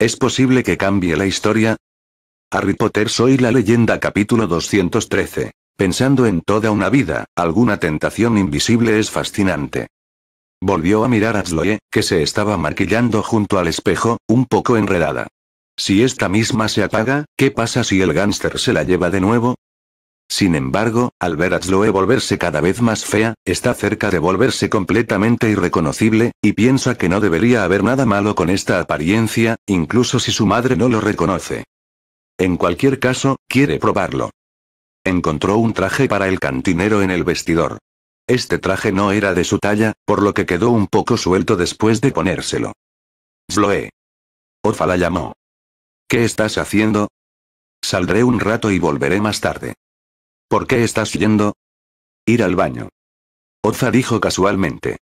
A: ¿Es posible que cambie la historia? Harry Potter soy la leyenda capítulo 213. Pensando en toda una vida, alguna tentación invisible es fascinante. Volvió a mirar a Zloe, que se estaba maquillando junto al espejo, un poco enredada. Si esta misma se apaga, ¿qué pasa si el gánster se la lleva de nuevo? Sin embargo, al ver a Sloe volverse cada vez más fea, está cerca de volverse completamente irreconocible, y piensa que no debería haber nada malo con esta apariencia, incluso si su madre no lo reconoce. En cualquier caso, quiere probarlo. Encontró un traje para el cantinero en el vestidor. Este traje no era de su talla, por lo que quedó un poco suelto después de ponérselo. Sloe. Orfa la llamó. ¿Qué estás haciendo? Saldré un rato y volveré más tarde. ¿Por qué estás yendo? Ir al baño. Oza dijo casualmente.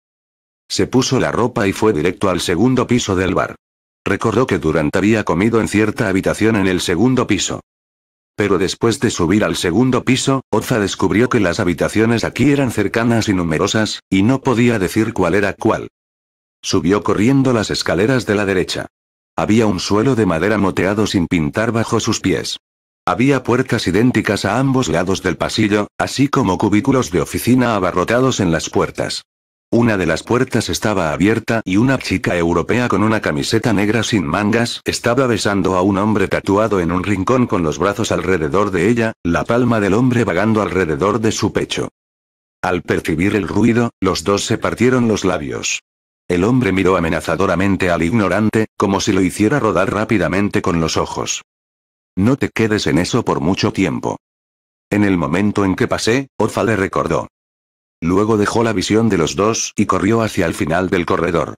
A: Se puso la ropa y fue directo al segundo piso del bar. Recordó que Durant había comido en cierta habitación en el segundo piso. Pero después de subir al segundo piso, Oza descubrió que las habitaciones aquí eran cercanas y numerosas, y no podía decir cuál era cuál. Subió corriendo las escaleras de la derecha. Había un suelo de madera moteado sin pintar bajo sus pies. Había puertas idénticas a ambos lados del pasillo, así como cubículos de oficina abarrotados en las puertas. Una de las puertas estaba abierta y una chica europea con una camiseta negra sin mangas estaba besando a un hombre tatuado en un rincón con los brazos alrededor de ella, la palma del hombre vagando alrededor de su pecho. Al percibir el ruido, los dos se partieron los labios. El hombre miró amenazadoramente al ignorante, como si lo hiciera rodar rápidamente con los ojos. No te quedes en eso por mucho tiempo. En el momento en que pasé, Orfa le recordó. Luego dejó la visión de los dos y corrió hacia el final del corredor.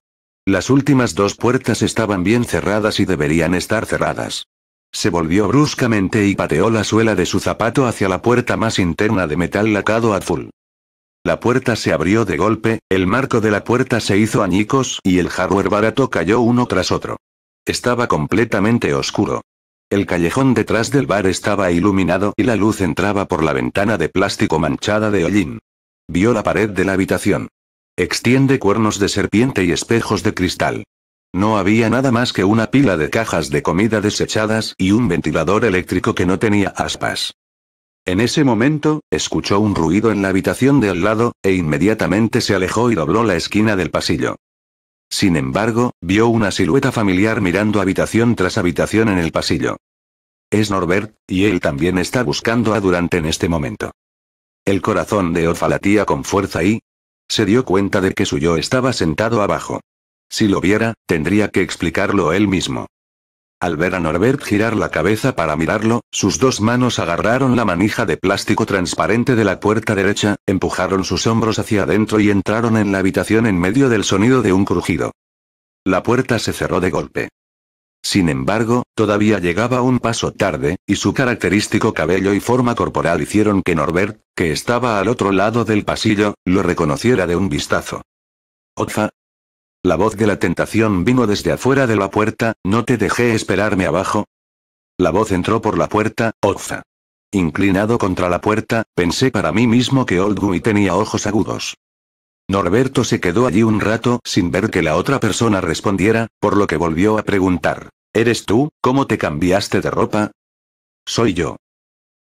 A: Las últimas dos puertas estaban bien cerradas y deberían estar cerradas. Se volvió bruscamente y pateó la suela de su zapato hacia la puerta más interna de metal lacado azul. La puerta se abrió de golpe, el marco de la puerta se hizo añicos y el hardware barato cayó uno tras otro. Estaba completamente oscuro. El callejón detrás del bar estaba iluminado y la luz entraba por la ventana de plástico manchada de hollín. Vio la pared de la habitación. Extiende cuernos de serpiente y espejos de cristal. No había nada más que una pila de cajas de comida desechadas y un ventilador eléctrico que no tenía aspas. En ese momento, escuchó un ruido en la habitación de al lado, e inmediatamente se alejó y dobló la esquina del pasillo. Sin embargo, vio una silueta familiar mirando habitación tras habitación en el pasillo. Es Norbert, y él también está buscando a Durante en este momento. El corazón de Orfa latía con fuerza y... se dio cuenta de que su yo estaba sentado abajo. Si lo viera, tendría que explicarlo él mismo. Al ver a Norbert girar la cabeza para mirarlo, sus dos manos agarraron la manija de plástico transparente de la puerta derecha, empujaron sus hombros hacia adentro y entraron en la habitación en medio del sonido de un crujido. La puerta se cerró de golpe. Sin embargo, todavía llegaba un paso tarde, y su característico cabello y forma corporal hicieron que Norbert, que estaba al otro lado del pasillo, lo reconociera de un vistazo. Otfa, la voz de la tentación vino desde afuera de la puerta, no te dejé esperarme abajo. La voz entró por la puerta, Oza. Inclinado contra la puerta, pensé para mí mismo que Oldgui tenía ojos agudos. Norberto se quedó allí un rato sin ver que la otra persona respondiera, por lo que volvió a preguntar. ¿Eres tú? ¿Cómo te cambiaste de ropa? Soy yo.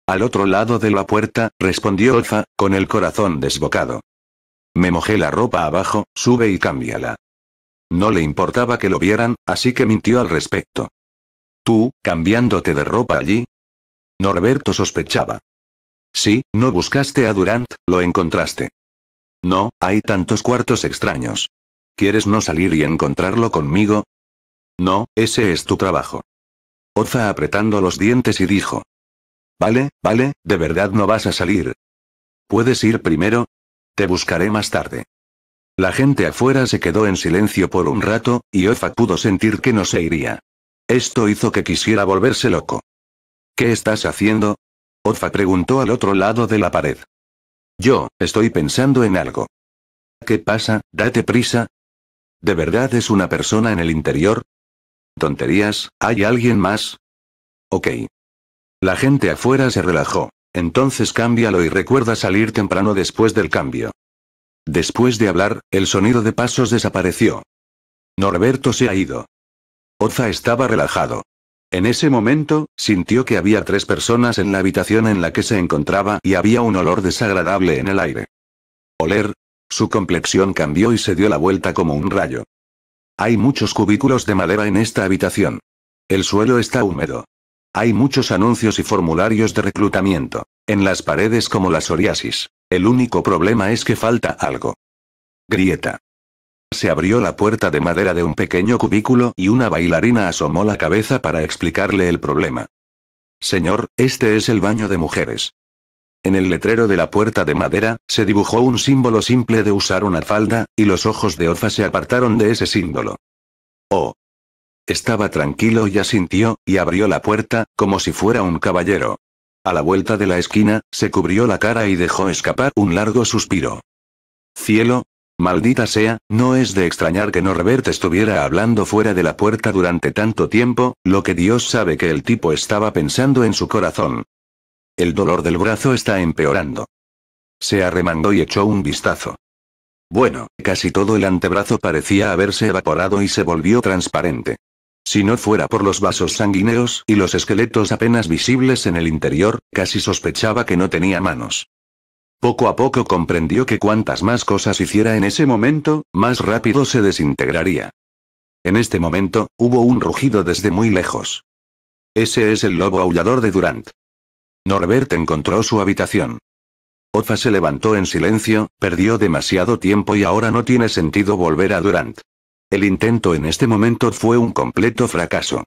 A: Al otro lado de la puerta, respondió Olfa, con el corazón desbocado. Me mojé la ropa abajo, sube y cámbiala. No le importaba que lo vieran, así que mintió al respecto. ¿Tú, cambiándote de ropa allí? Norberto sospechaba. Sí, no buscaste a Durant, lo encontraste. No, hay tantos cuartos extraños. ¿Quieres no salir y encontrarlo conmigo? No, ese es tu trabajo. Oza apretando los dientes y dijo. Vale, vale, de verdad no vas a salir. ¿Puedes ir primero? Te buscaré más tarde. La gente afuera se quedó en silencio por un rato, y Ofa pudo sentir que no se iría. Esto hizo que quisiera volverse loco. ¿Qué estás haciendo? Ofa preguntó al otro lado de la pared. Yo, estoy pensando en algo. ¿Qué pasa? Date prisa. ¿De verdad es una persona en el interior? Tonterías, ¿hay alguien más? Ok. La gente afuera se relajó. Entonces cámbialo y recuerda salir temprano después del cambio. Después de hablar, el sonido de pasos desapareció. Norberto se ha ido. Oza estaba relajado. En ese momento, sintió que había tres personas en la habitación en la que se encontraba y había un olor desagradable en el aire. Oler. Su complexión cambió y se dio la vuelta como un rayo. Hay muchos cubículos de madera en esta habitación. El suelo está húmedo. Hay muchos anuncios y formularios de reclutamiento. En las paredes como la psoriasis. El único problema es que falta algo. Grieta. Se abrió la puerta de madera de un pequeño cubículo y una bailarina asomó la cabeza para explicarle el problema. Señor, este es el baño de mujeres. En el letrero de la puerta de madera, se dibujó un símbolo simple de usar una falda, y los ojos de Ofa se apartaron de ese símbolo. Oh. Estaba tranquilo y asintió, y abrió la puerta, como si fuera un caballero. A la vuelta de la esquina, se cubrió la cara y dejó escapar un largo suspiro. Cielo, Maldita sea, no es de extrañar que Norbert estuviera hablando fuera de la puerta durante tanto tiempo, lo que Dios sabe que el tipo estaba pensando en su corazón. El dolor del brazo está empeorando. Se arremangó y echó un vistazo. Bueno, casi todo el antebrazo parecía haberse evaporado y se volvió transparente. Si no fuera por los vasos sanguíneos y los esqueletos apenas visibles en el interior, casi sospechaba que no tenía manos. Poco a poco comprendió que cuantas más cosas hiciera en ese momento, más rápido se desintegraría. En este momento, hubo un rugido desde muy lejos. Ese es el lobo aullador de Durant. Norbert encontró su habitación. Ofa se levantó en silencio, perdió demasiado tiempo y ahora no tiene sentido volver a Durant. El intento en este momento fue un completo fracaso.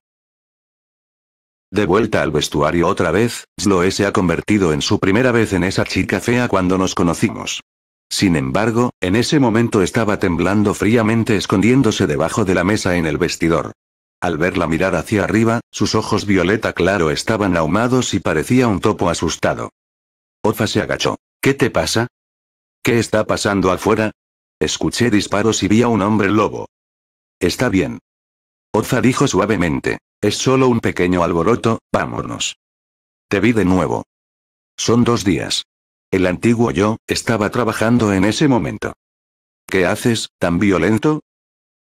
A: De vuelta al vestuario otra vez, Sloe se ha convertido en su primera vez en esa chica fea cuando nos conocimos. Sin embargo, en ese momento estaba temblando fríamente escondiéndose debajo de la mesa en el vestidor. Al verla mirar hacia arriba, sus ojos violeta claro estaban ahumados y parecía un topo asustado. Ofa se agachó. ¿Qué te pasa? ¿Qué está pasando afuera? Escuché disparos y vi a un hombre lobo. Está bien. Oza dijo suavemente. Es solo un pequeño alboroto, vámonos. Te vi de nuevo. Son dos días. El antiguo yo, estaba trabajando en ese momento. ¿Qué haces, tan violento?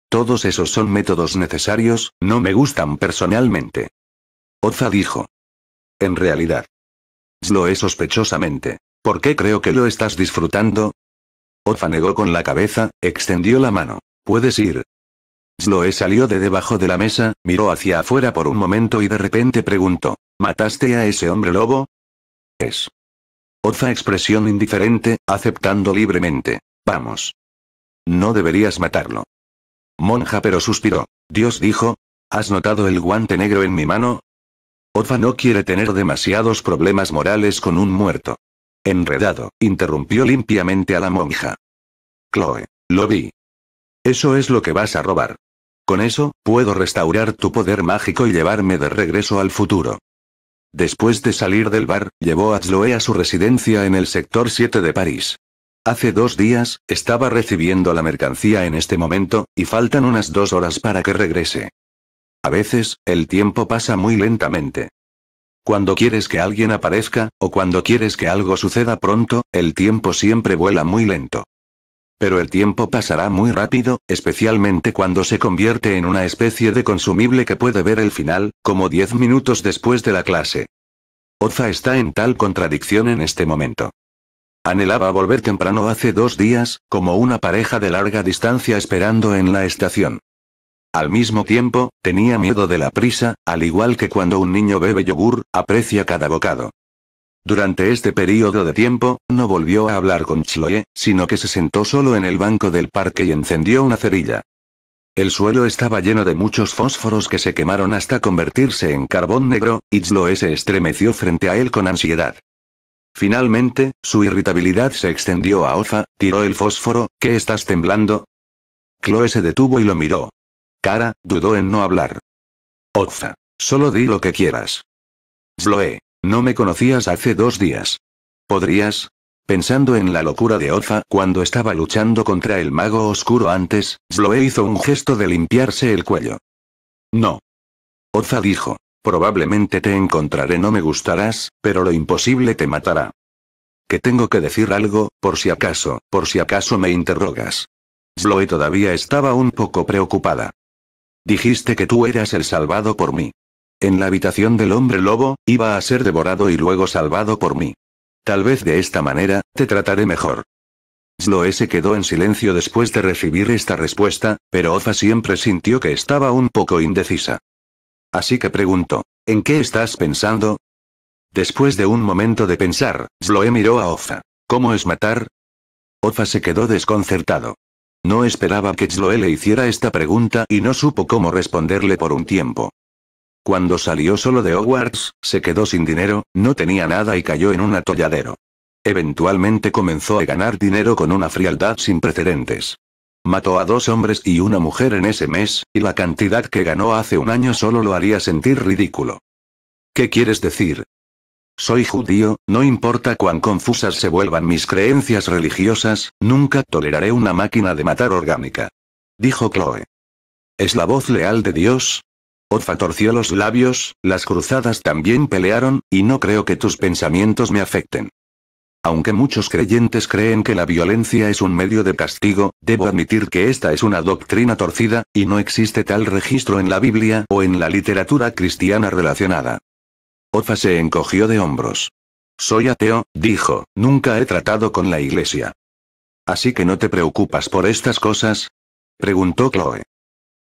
A: Todos esos son métodos necesarios, no me gustan personalmente. Oza dijo. En realidad. Lo es sospechosamente. ¿Por qué creo que lo estás disfrutando? Oza negó con la cabeza, extendió la mano. Puedes ir, Sloe salió de debajo de la mesa, miró hacia afuera por un momento y de repente preguntó. ¿Mataste a ese hombre lobo? Es. Oza expresión indiferente, aceptando libremente. Vamos. No deberías matarlo. Monja pero suspiró. Dios dijo. ¿Has notado el guante negro en mi mano? Oza no quiere tener demasiados problemas morales con un muerto. Enredado, interrumpió limpiamente a la monja. Chloe, lo vi. Eso es lo que vas a robar. Con eso, puedo restaurar tu poder mágico y llevarme de regreso al futuro. Después de salir del bar, llevó a Zloé a su residencia en el sector 7 de París. Hace dos días, estaba recibiendo la mercancía en este momento, y faltan unas dos horas para que regrese. A veces, el tiempo pasa muy lentamente. Cuando quieres que alguien aparezca, o cuando quieres que algo suceda pronto, el tiempo siempre vuela muy lento. Pero el tiempo pasará muy rápido, especialmente cuando se convierte en una especie de consumible que puede ver el final, como diez minutos después de la clase. Oza está en tal contradicción en este momento. Anhelaba volver temprano hace dos días, como una pareja de larga distancia esperando en la estación. Al mismo tiempo, tenía miedo de la prisa, al igual que cuando un niño bebe yogur, aprecia cada bocado. Durante este periodo de tiempo, no volvió a hablar con Chloe, sino que se sentó solo en el banco del parque y encendió una cerilla. El suelo estaba lleno de muchos fósforos que se quemaron hasta convertirse en carbón negro, y Chloe se estremeció frente a él con ansiedad. Finalmente, su irritabilidad se extendió a Oza, tiró el fósforo, ¿qué estás temblando? Chloe se detuvo y lo miró. Cara, dudó en no hablar. Oza, solo di lo que quieras. Chloe, no me conocías hace dos días. ¿Podrías? Pensando en la locura de Oza cuando estaba luchando contra el mago oscuro antes, Zloe hizo un gesto de limpiarse el cuello. No. Oza dijo. Probablemente te encontraré, no me gustarás, pero lo imposible te matará. Que tengo que decir algo, por si acaso, por si acaso me interrogas. Zloe todavía estaba un poco preocupada. Dijiste que tú eras el salvado por mí en la habitación del hombre lobo, iba a ser devorado y luego salvado por mí. Tal vez de esta manera, te trataré mejor. Zloe se quedó en silencio después de recibir esta respuesta, pero Oza siempre sintió que estaba un poco indecisa. Así que preguntó, ¿en qué estás pensando? Después de un momento de pensar, Zloe miró a Oza. ¿Cómo es matar? Oza se quedó desconcertado. No esperaba que Zloe le hiciera esta pregunta y no supo cómo responderle por un tiempo. Cuando salió solo de Hogwarts, se quedó sin dinero, no tenía nada y cayó en un atolladero. Eventualmente comenzó a ganar dinero con una frialdad sin precedentes. Mató a dos hombres y una mujer en ese mes, y la cantidad que ganó hace un año solo lo haría sentir ridículo. ¿Qué quieres decir? Soy judío, no importa cuán confusas se vuelvan mis creencias religiosas, nunca toleraré una máquina de matar orgánica. Dijo Chloe. Es la voz leal de Dios, Ofa torció los labios, las cruzadas también pelearon, y no creo que tus pensamientos me afecten. Aunque muchos creyentes creen que la violencia es un medio de castigo, debo admitir que esta es una doctrina torcida, y no existe tal registro en la Biblia o en la literatura cristiana relacionada. Ofa se encogió de hombros. Soy ateo, dijo, nunca he tratado con la iglesia. Así que no te preocupas por estas cosas, preguntó Chloe.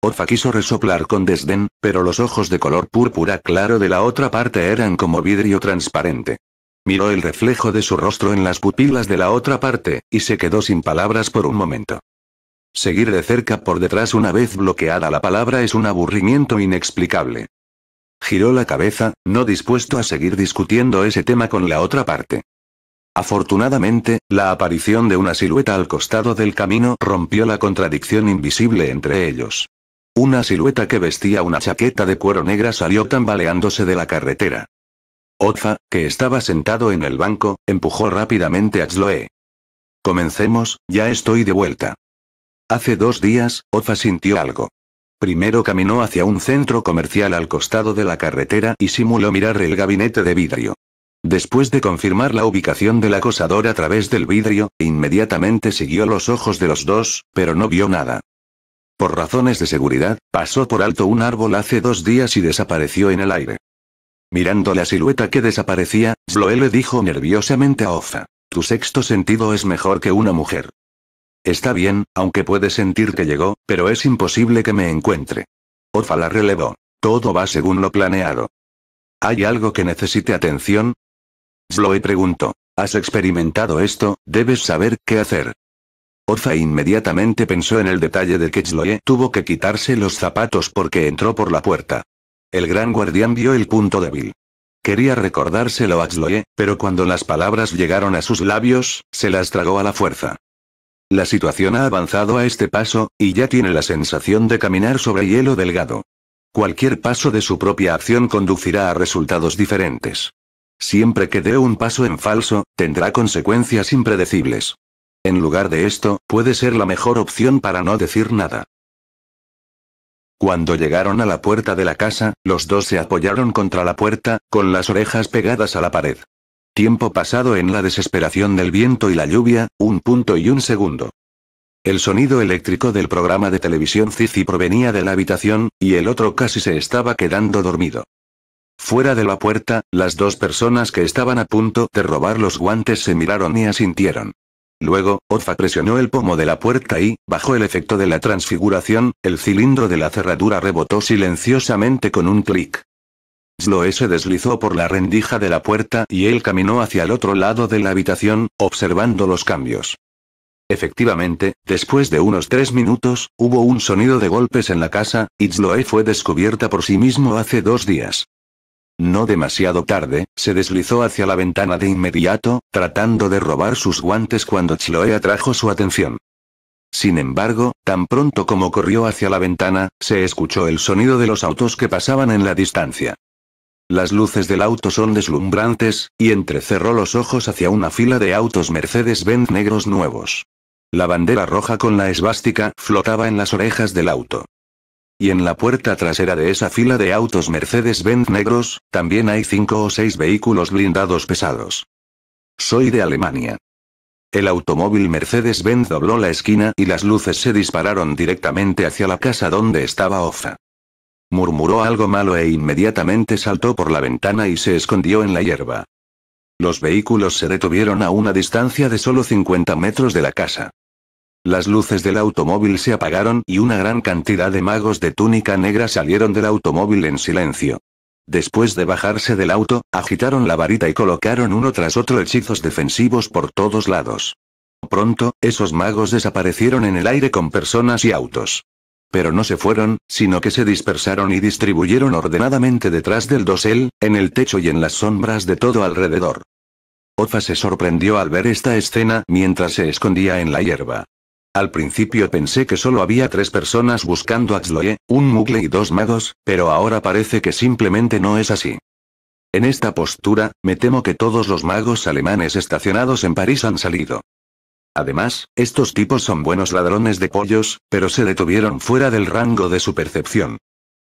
A: Orfa quiso resoplar con desdén, pero los ojos de color púrpura claro de la otra parte eran como vidrio transparente. Miró el reflejo de su rostro en las pupilas de la otra parte, y se quedó sin palabras por un momento. Seguir de cerca por detrás una vez bloqueada la palabra es un aburrimiento inexplicable. Giró la cabeza, no dispuesto a seguir discutiendo ese tema con la otra parte. Afortunadamente, la aparición de una silueta al costado del camino rompió la contradicción invisible entre ellos. Una silueta que vestía una chaqueta de cuero negra salió tambaleándose de la carretera. Otfa, que estaba sentado en el banco, empujó rápidamente a Zloe. Comencemos, ya estoy de vuelta. Hace dos días, Otfa sintió algo. Primero caminó hacia un centro comercial al costado de la carretera y simuló mirar el gabinete de vidrio. Después de confirmar la ubicación del acosador a través del vidrio, inmediatamente siguió los ojos de los dos, pero no vio nada. Por razones de seguridad, pasó por alto un árbol hace dos días y desapareció en el aire. Mirando la silueta que desaparecía, Sloe le dijo nerviosamente a Ofa. Tu sexto sentido es mejor que una mujer. Está bien, aunque puede sentir que llegó, pero es imposible que me encuentre. Ofa la relevó. Todo va según lo planeado. ¿Hay algo que necesite atención? Sloe preguntó. Has experimentado esto, debes saber qué hacer. Orza inmediatamente pensó en el detalle de que Chloe tuvo que quitarse los zapatos porque entró por la puerta. El gran guardián vio el punto débil. Quería recordárselo a Chloe, pero cuando las palabras llegaron a sus labios, se las tragó a la fuerza. La situación ha avanzado a este paso, y ya tiene la sensación de caminar sobre hielo delgado. Cualquier paso de su propia acción conducirá a resultados diferentes. Siempre que dé un paso en falso, tendrá consecuencias impredecibles. En lugar de esto, puede ser la mejor opción para no decir nada. Cuando llegaron a la puerta de la casa, los dos se apoyaron contra la puerta, con las orejas pegadas a la pared. Tiempo pasado en la desesperación del viento y la lluvia, un punto y un segundo. El sonido eléctrico del programa de televisión Cici provenía de la habitación, y el otro casi se estaba quedando dormido. Fuera de la puerta, las dos personas que estaban a punto de robar los guantes se miraron y asintieron. Luego, Otfa presionó el pomo de la puerta y, bajo el efecto de la transfiguración, el cilindro de la cerradura rebotó silenciosamente con un clic. Sloe se deslizó por la rendija de la puerta y él caminó hacia el otro lado de la habitación, observando los cambios. Efectivamente, después de unos tres minutos, hubo un sonido de golpes en la casa, y Zloe fue descubierta por sí mismo hace dos días. No demasiado tarde, se deslizó hacia la ventana de inmediato, tratando de robar sus guantes cuando Chloe atrajo su atención. Sin embargo, tan pronto como corrió hacia la ventana, se escuchó el sonido de los autos que pasaban en la distancia. Las luces del auto son deslumbrantes, y entrecerró los ojos hacia una fila de autos Mercedes-Benz negros nuevos. La bandera roja con la esvástica flotaba en las orejas del auto. Y en la puerta trasera de esa fila de autos Mercedes-Benz negros, también hay cinco o seis vehículos blindados pesados. Soy de Alemania. El automóvil Mercedes-Benz dobló la esquina y las luces se dispararon directamente hacia la casa donde estaba Oza. Murmuró algo malo e inmediatamente saltó por la ventana y se escondió en la hierba. Los vehículos se detuvieron a una distancia de solo 50 metros de la casa. Las luces del automóvil se apagaron y una gran cantidad de magos de túnica negra salieron del automóvil en silencio. Después de bajarse del auto, agitaron la varita y colocaron uno tras otro hechizos defensivos por todos lados. Pronto, esos magos desaparecieron en el aire con personas y autos. Pero no se fueron, sino que se dispersaron y distribuyeron ordenadamente detrás del dosel, en el techo y en las sombras de todo alrededor. Ofa se sorprendió al ver esta escena mientras se escondía en la hierba. Al principio pensé que solo había tres personas buscando a Xloe, un mugle y dos magos, pero ahora parece que simplemente no es así. En esta postura, me temo que todos los magos alemanes estacionados en París han salido. Además, estos tipos son buenos ladrones de pollos, pero se detuvieron fuera del rango de su percepción.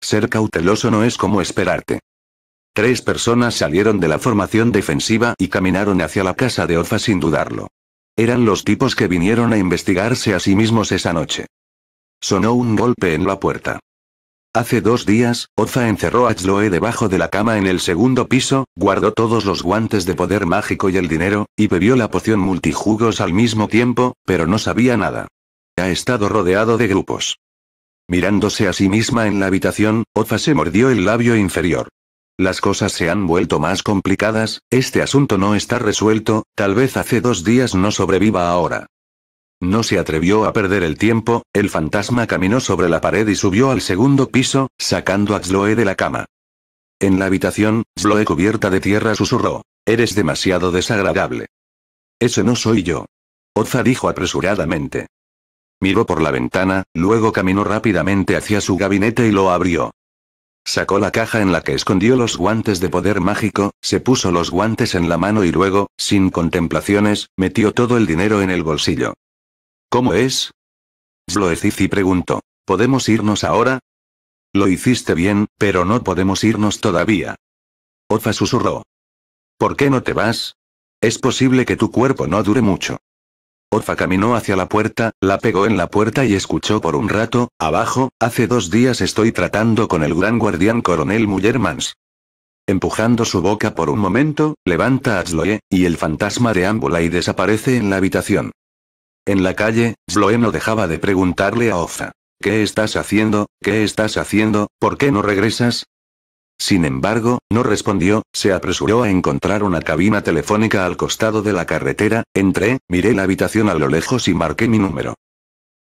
A: Ser cauteloso no es como esperarte. Tres personas salieron de la formación defensiva y caminaron hacia la casa de Orfa sin dudarlo. Eran los tipos que vinieron a investigarse a sí mismos esa noche. Sonó un golpe en la puerta. Hace dos días, Oza encerró a Zloe debajo de la cama en el segundo piso, guardó todos los guantes de poder mágico y el dinero, y bebió la poción multijugos al mismo tiempo, pero no sabía nada. Ha estado rodeado de grupos. Mirándose a sí misma en la habitación, Oza se mordió el labio inferior. Las cosas se han vuelto más complicadas, este asunto no está resuelto, tal vez hace dos días no sobreviva ahora. No se atrevió a perder el tiempo, el fantasma caminó sobre la pared y subió al segundo piso, sacando a Zloe de la cama. En la habitación, Zloe cubierta de tierra susurró. Eres demasiado desagradable. Eso no soy yo. Oza dijo apresuradamente. Miró por la ventana, luego caminó rápidamente hacia su gabinete y lo abrió. Sacó la caja en la que escondió los guantes de poder mágico, se puso los guantes en la mano y luego, sin contemplaciones, metió todo el dinero en el bolsillo. ¿Cómo es? y preguntó. ¿Podemos irnos ahora? Lo hiciste bien, pero no podemos irnos todavía. Ofa susurró. ¿Por qué no te vas? Es posible que tu cuerpo no dure mucho. Orfa caminó hacia la puerta, la pegó en la puerta y escuchó por un rato, abajo, hace dos días estoy tratando con el gran guardián coronel Mullermans. Empujando su boca por un momento, levanta a Zloe, y el fantasma de Ámbula y desaparece en la habitación. En la calle, Zloe no dejaba de preguntarle a Orfa. ¿Qué estás haciendo? ¿Qué estás haciendo? ¿Por qué no regresas? Sin embargo, no respondió, se apresuró a encontrar una cabina telefónica al costado de la carretera, entré, miré la habitación a lo lejos y marqué mi número.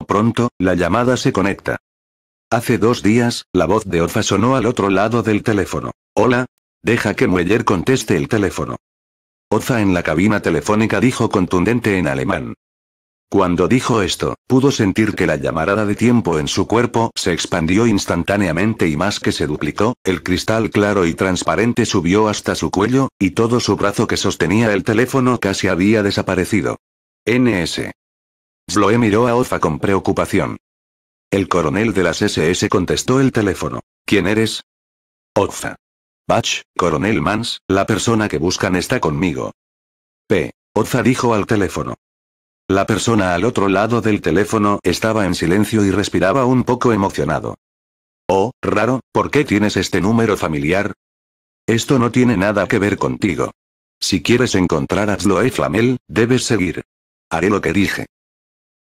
A: Pronto, la llamada se conecta. Hace dos días, la voz de Oza sonó al otro lado del teléfono. Hola. Deja que Mueller conteste el teléfono. Oza en la cabina telefónica dijo contundente en alemán. Cuando dijo esto, pudo sentir que la llamarada de tiempo en su cuerpo se expandió instantáneamente y más que se duplicó, el cristal claro y transparente subió hasta su cuello, y todo su brazo que sostenía el teléfono casi había desaparecido. NS. Zloe miró a Oza con preocupación. El coronel de las SS contestó el teléfono. ¿Quién eres? Oza. Bach, coronel Mans, la persona que buscan está conmigo. P. Oza dijo al teléfono. La persona al otro lado del teléfono estaba en silencio y respiraba un poco emocionado. Oh, raro, ¿por qué tienes este número familiar? Esto no tiene nada que ver contigo. Si quieres encontrar a Zloe Flamel, debes seguir. Haré lo que dije.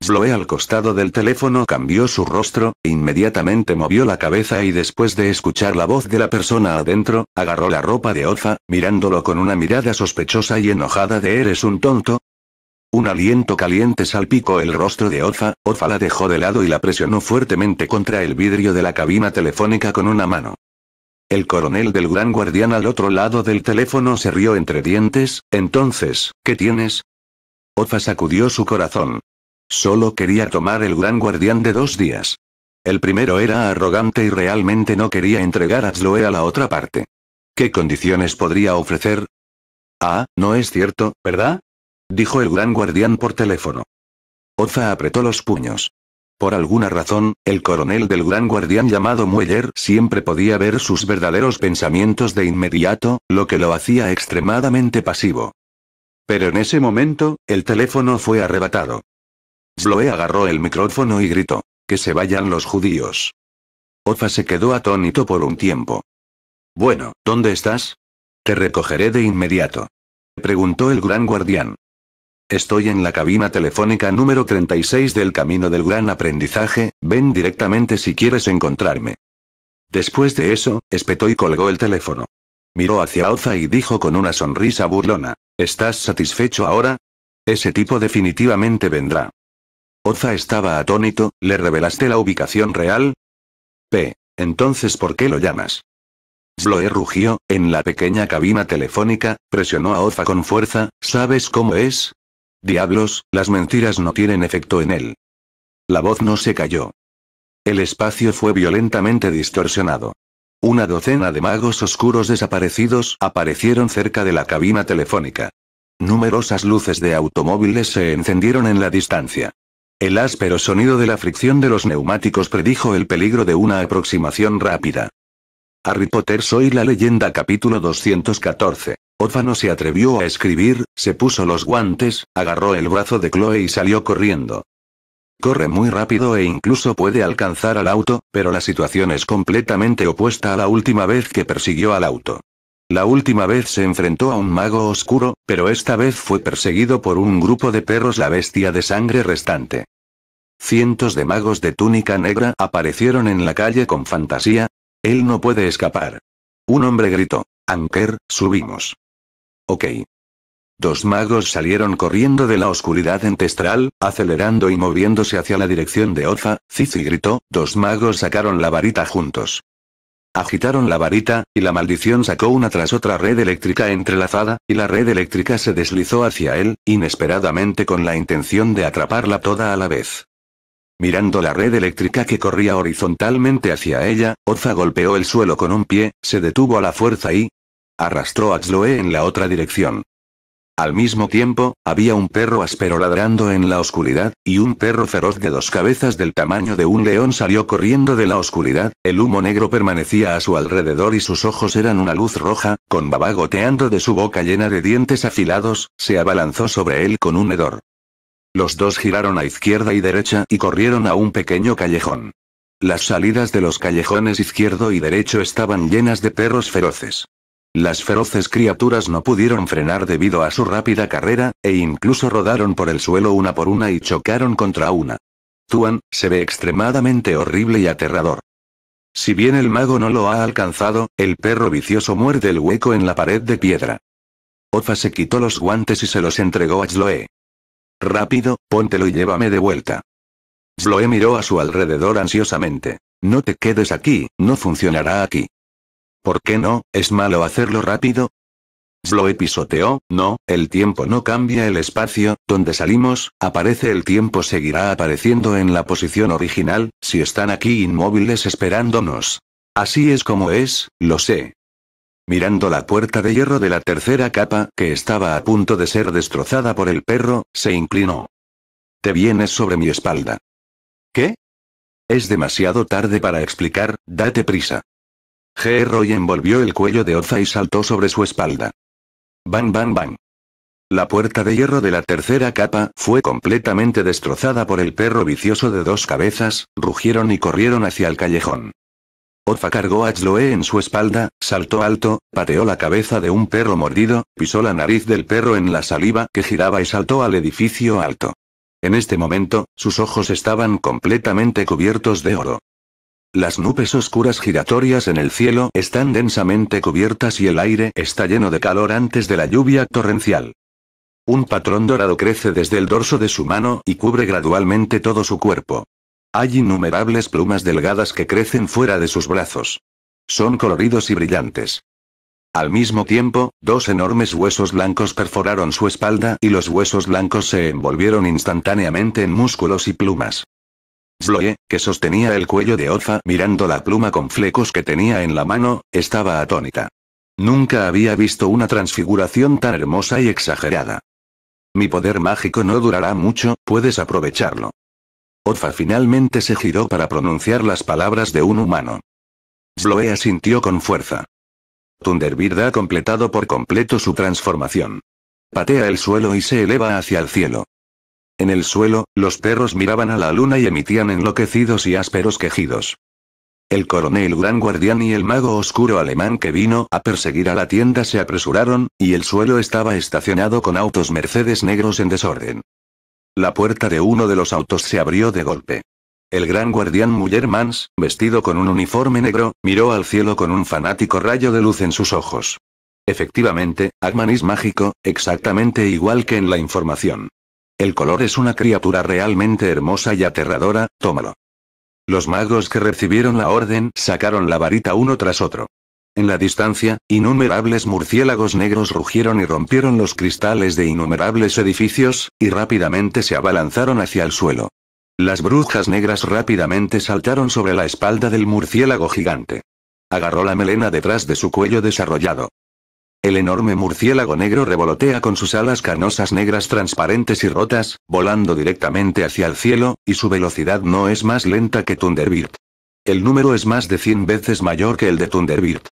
A: Zloé al costado del teléfono cambió su rostro, inmediatamente movió la cabeza y después de escuchar la voz de la persona adentro, agarró la ropa de Oza, mirándolo con una mirada sospechosa y enojada de eres un tonto, un aliento caliente salpicó el rostro de Ofa. Ofa la dejó de lado y la presionó fuertemente contra el vidrio de la cabina telefónica con una mano. El coronel del gran guardián al otro lado del teléfono se rió entre dientes, entonces, ¿qué tienes? Otfa sacudió su corazón. Solo quería tomar el gran guardián de dos días. El primero era arrogante y realmente no quería entregar a Zloe a la otra parte. ¿Qué condiciones podría ofrecer? Ah, no es cierto, ¿verdad? Dijo el gran guardián por teléfono. Oza apretó los puños. Por alguna razón, el coronel del gran guardián llamado Mueller siempre podía ver sus verdaderos pensamientos de inmediato, lo que lo hacía extremadamente pasivo. Pero en ese momento, el teléfono fue arrebatado. Sloe agarró el micrófono y gritó, que se vayan los judíos. Oza se quedó atónito por un tiempo. Bueno, ¿dónde estás? Te recogeré de inmediato. Preguntó el gran guardián. Estoy en la cabina telefónica número 36 del Camino del Gran Aprendizaje, ven directamente si quieres encontrarme. Después de eso, espetó y colgó el teléfono. Miró hacia Oza y dijo con una sonrisa burlona, ¿estás satisfecho ahora? Ese tipo definitivamente vendrá. Oza estaba atónito, ¿le revelaste la ubicación real? P. Entonces, ¿por qué lo llamas? Zloe rugió, en la pequeña cabina telefónica, presionó a Oza con fuerza, ¿sabes cómo es? Diablos, las mentiras no tienen efecto en él. La voz no se cayó. El espacio fue violentamente distorsionado. Una docena de magos oscuros desaparecidos aparecieron cerca de la cabina telefónica. Numerosas luces de automóviles se encendieron en la distancia. El áspero sonido de la fricción de los neumáticos predijo el peligro de una aproximación rápida. Harry Potter Soy la leyenda capítulo 214. Ófano se atrevió a escribir, se puso los guantes, agarró el brazo de Chloe y salió corriendo. Corre muy rápido e incluso puede alcanzar al auto, pero la situación es completamente opuesta a la última vez que persiguió al auto. La última vez se enfrentó a un mago oscuro, pero esta vez fue perseguido por un grupo de perros la bestia de sangre restante. Cientos de magos de túnica negra aparecieron en la calle con fantasía. Él no puede escapar. Un hombre gritó. Anker, subimos. Ok. Dos magos salieron corriendo de la oscuridad entestral, acelerando y moviéndose hacia la dirección de Oza, Cici gritó, dos magos sacaron la varita juntos. Agitaron la varita, y la maldición sacó una tras otra red eléctrica entrelazada, y la red eléctrica se deslizó hacia él, inesperadamente con la intención de atraparla toda a la vez. Mirando la red eléctrica que corría horizontalmente hacia ella, Oza golpeó el suelo con un pie, se detuvo a la fuerza y, Arrastró a xloé en la otra dirección. Al mismo tiempo, había un perro áspero ladrando en la oscuridad, y un perro feroz de dos cabezas del tamaño de un león salió corriendo de la oscuridad, el humo negro permanecía a su alrededor y sus ojos eran una luz roja, con baba goteando de su boca llena de dientes afilados, se abalanzó sobre él con un hedor. Los dos giraron a izquierda y derecha y corrieron a un pequeño callejón. Las salidas de los callejones izquierdo y derecho estaban llenas de perros feroces. Las feroces criaturas no pudieron frenar debido a su rápida carrera, e incluso rodaron por el suelo una por una y chocaron contra una. Tuan, se ve extremadamente horrible y aterrador. Si bien el mago no lo ha alcanzado, el perro vicioso muerde el hueco en la pared de piedra. Ofa se quitó los guantes y se los entregó a Zloé. Rápido, póntelo y llévame de vuelta. Zloé miró a su alrededor ansiosamente. No te quedes aquí, no funcionará aquí. ¿Por qué no? ¿Es malo hacerlo rápido? Lo pisoteó, no, el tiempo no cambia el espacio, donde salimos, aparece el tiempo seguirá apareciendo en la posición original, si están aquí inmóviles esperándonos. Así es como es, lo sé. Mirando la puerta de hierro de la tercera capa, que estaba a punto de ser destrozada por el perro, se inclinó. Te vienes sobre mi espalda. ¿Qué? Es demasiado tarde para explicar, date prisa g envolvió el cuello de Oza y saltó sobre su espalda. Bang bang bang. La puerta de hierro de la tercera capa fue completamente destrozada por el perro vicioso de dos cabezas, rugieron y corrieron hacia el callejón. Oza cargó a Chloe en su espalda, saltó alto, pateó la cabeza de un perro mordido, pisó la nariz del perro en la saliva que giraba y saltó al edificio alto. En este momento, sus ojos estaban completamente cubiertos de oro. Las nubes oscuras giratorias en el cielo están densamente cubiertas y el aire está lleno de calor antes de la lluvia torrencial. Un patrón dorado crece desde el dorso de su mano y cubre gradualmente todo su cuerpo. Hay innumerables plumas delgadas que crecen fuera de sus brazos. Son coloridos y brillantes. Al mismo tiempo, dos enormes huesos blancos perforaron su espalda y los huesos blancos se envolvieron instantáneamente en músculos y plumas. Sloe, que sostenía el cuello de Oza mirando la pluma con flecos que tenía en la mano, estaba atónita. Nunca había visto una transfiguración tan hermosa y exagerada. Mi poder mágico no durará mucho, puedes aprovecharlo. Oza finalmente se giró para pronunciar las palabras de un humano. Sloe asintió con fuerza. Thunderbird ha completado por completo su transformación. Patea el suelo y se eleva hacia el cielo. En el suelo, los perros miraban a la luna y emitían enloquecidos y ásperos quejidos. El coronel Gran Guardián y el mago oscuro alemán que vino a perseguir a la tienda se apresuraron, y el suelo estaba estacionado con autos Mercedes negros en desorden. La puerta de uno de los autos se abrió de golpe. El gran guardián Müller-Mans, vestido con un uniforme negro, miró al cielo con un fanático rayo de luz en sus ojos. Efectivamente, Agman es mágico, exactamente igual que en la información. El color es una criatura realmente hermosa y aterradora, tómalo. Los magos que recibieron la orden sacaron la varita uno tras otro. En la distancia, innumerables murciélagos negros rugieron y rompieron los cristales de innumerables edificios, y rápidamente se abalanzaron hacia el suelo. Las brujas negras rápidamente saltaron sobre la espalda del murciélago gigante. Agarró la melena detrás de su cuello desarrollado. El enorme murciélago negro revolotea con sus alas canosas negras transparentes y rotas, volando directamente hacia el cielo, y su velocidad no es más lenta que Thunderbird. El número es más de 100 veces mayor que el de Thunderbird.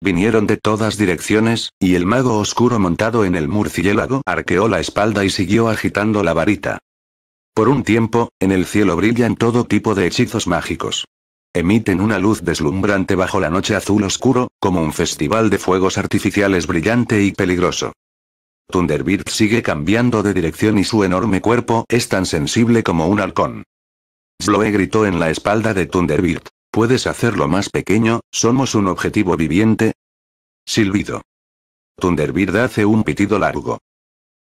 A: Vinieron de todas direcciones, y el mago oscuro montado en el murciélago arqueó la espalda y siguió agitando la varita. Por un tiempo, en el cielo brillan todo tipo de hechizos mágicos. Emiten una luz deslumbrante bajo la noche azul oscuro, como un festival de fuegos artificiales brillante y peligroso. Thunderbird sigue cambiando de dirección y su enorme cuerpo es tan sensible como un halcón. Sloe gritó en la espalda de Thunderbird. ¿Puedes hacerlo más pequeño? ¿Somos un objetivo viviente? Silbido. Thunderbird hace un pitido largo.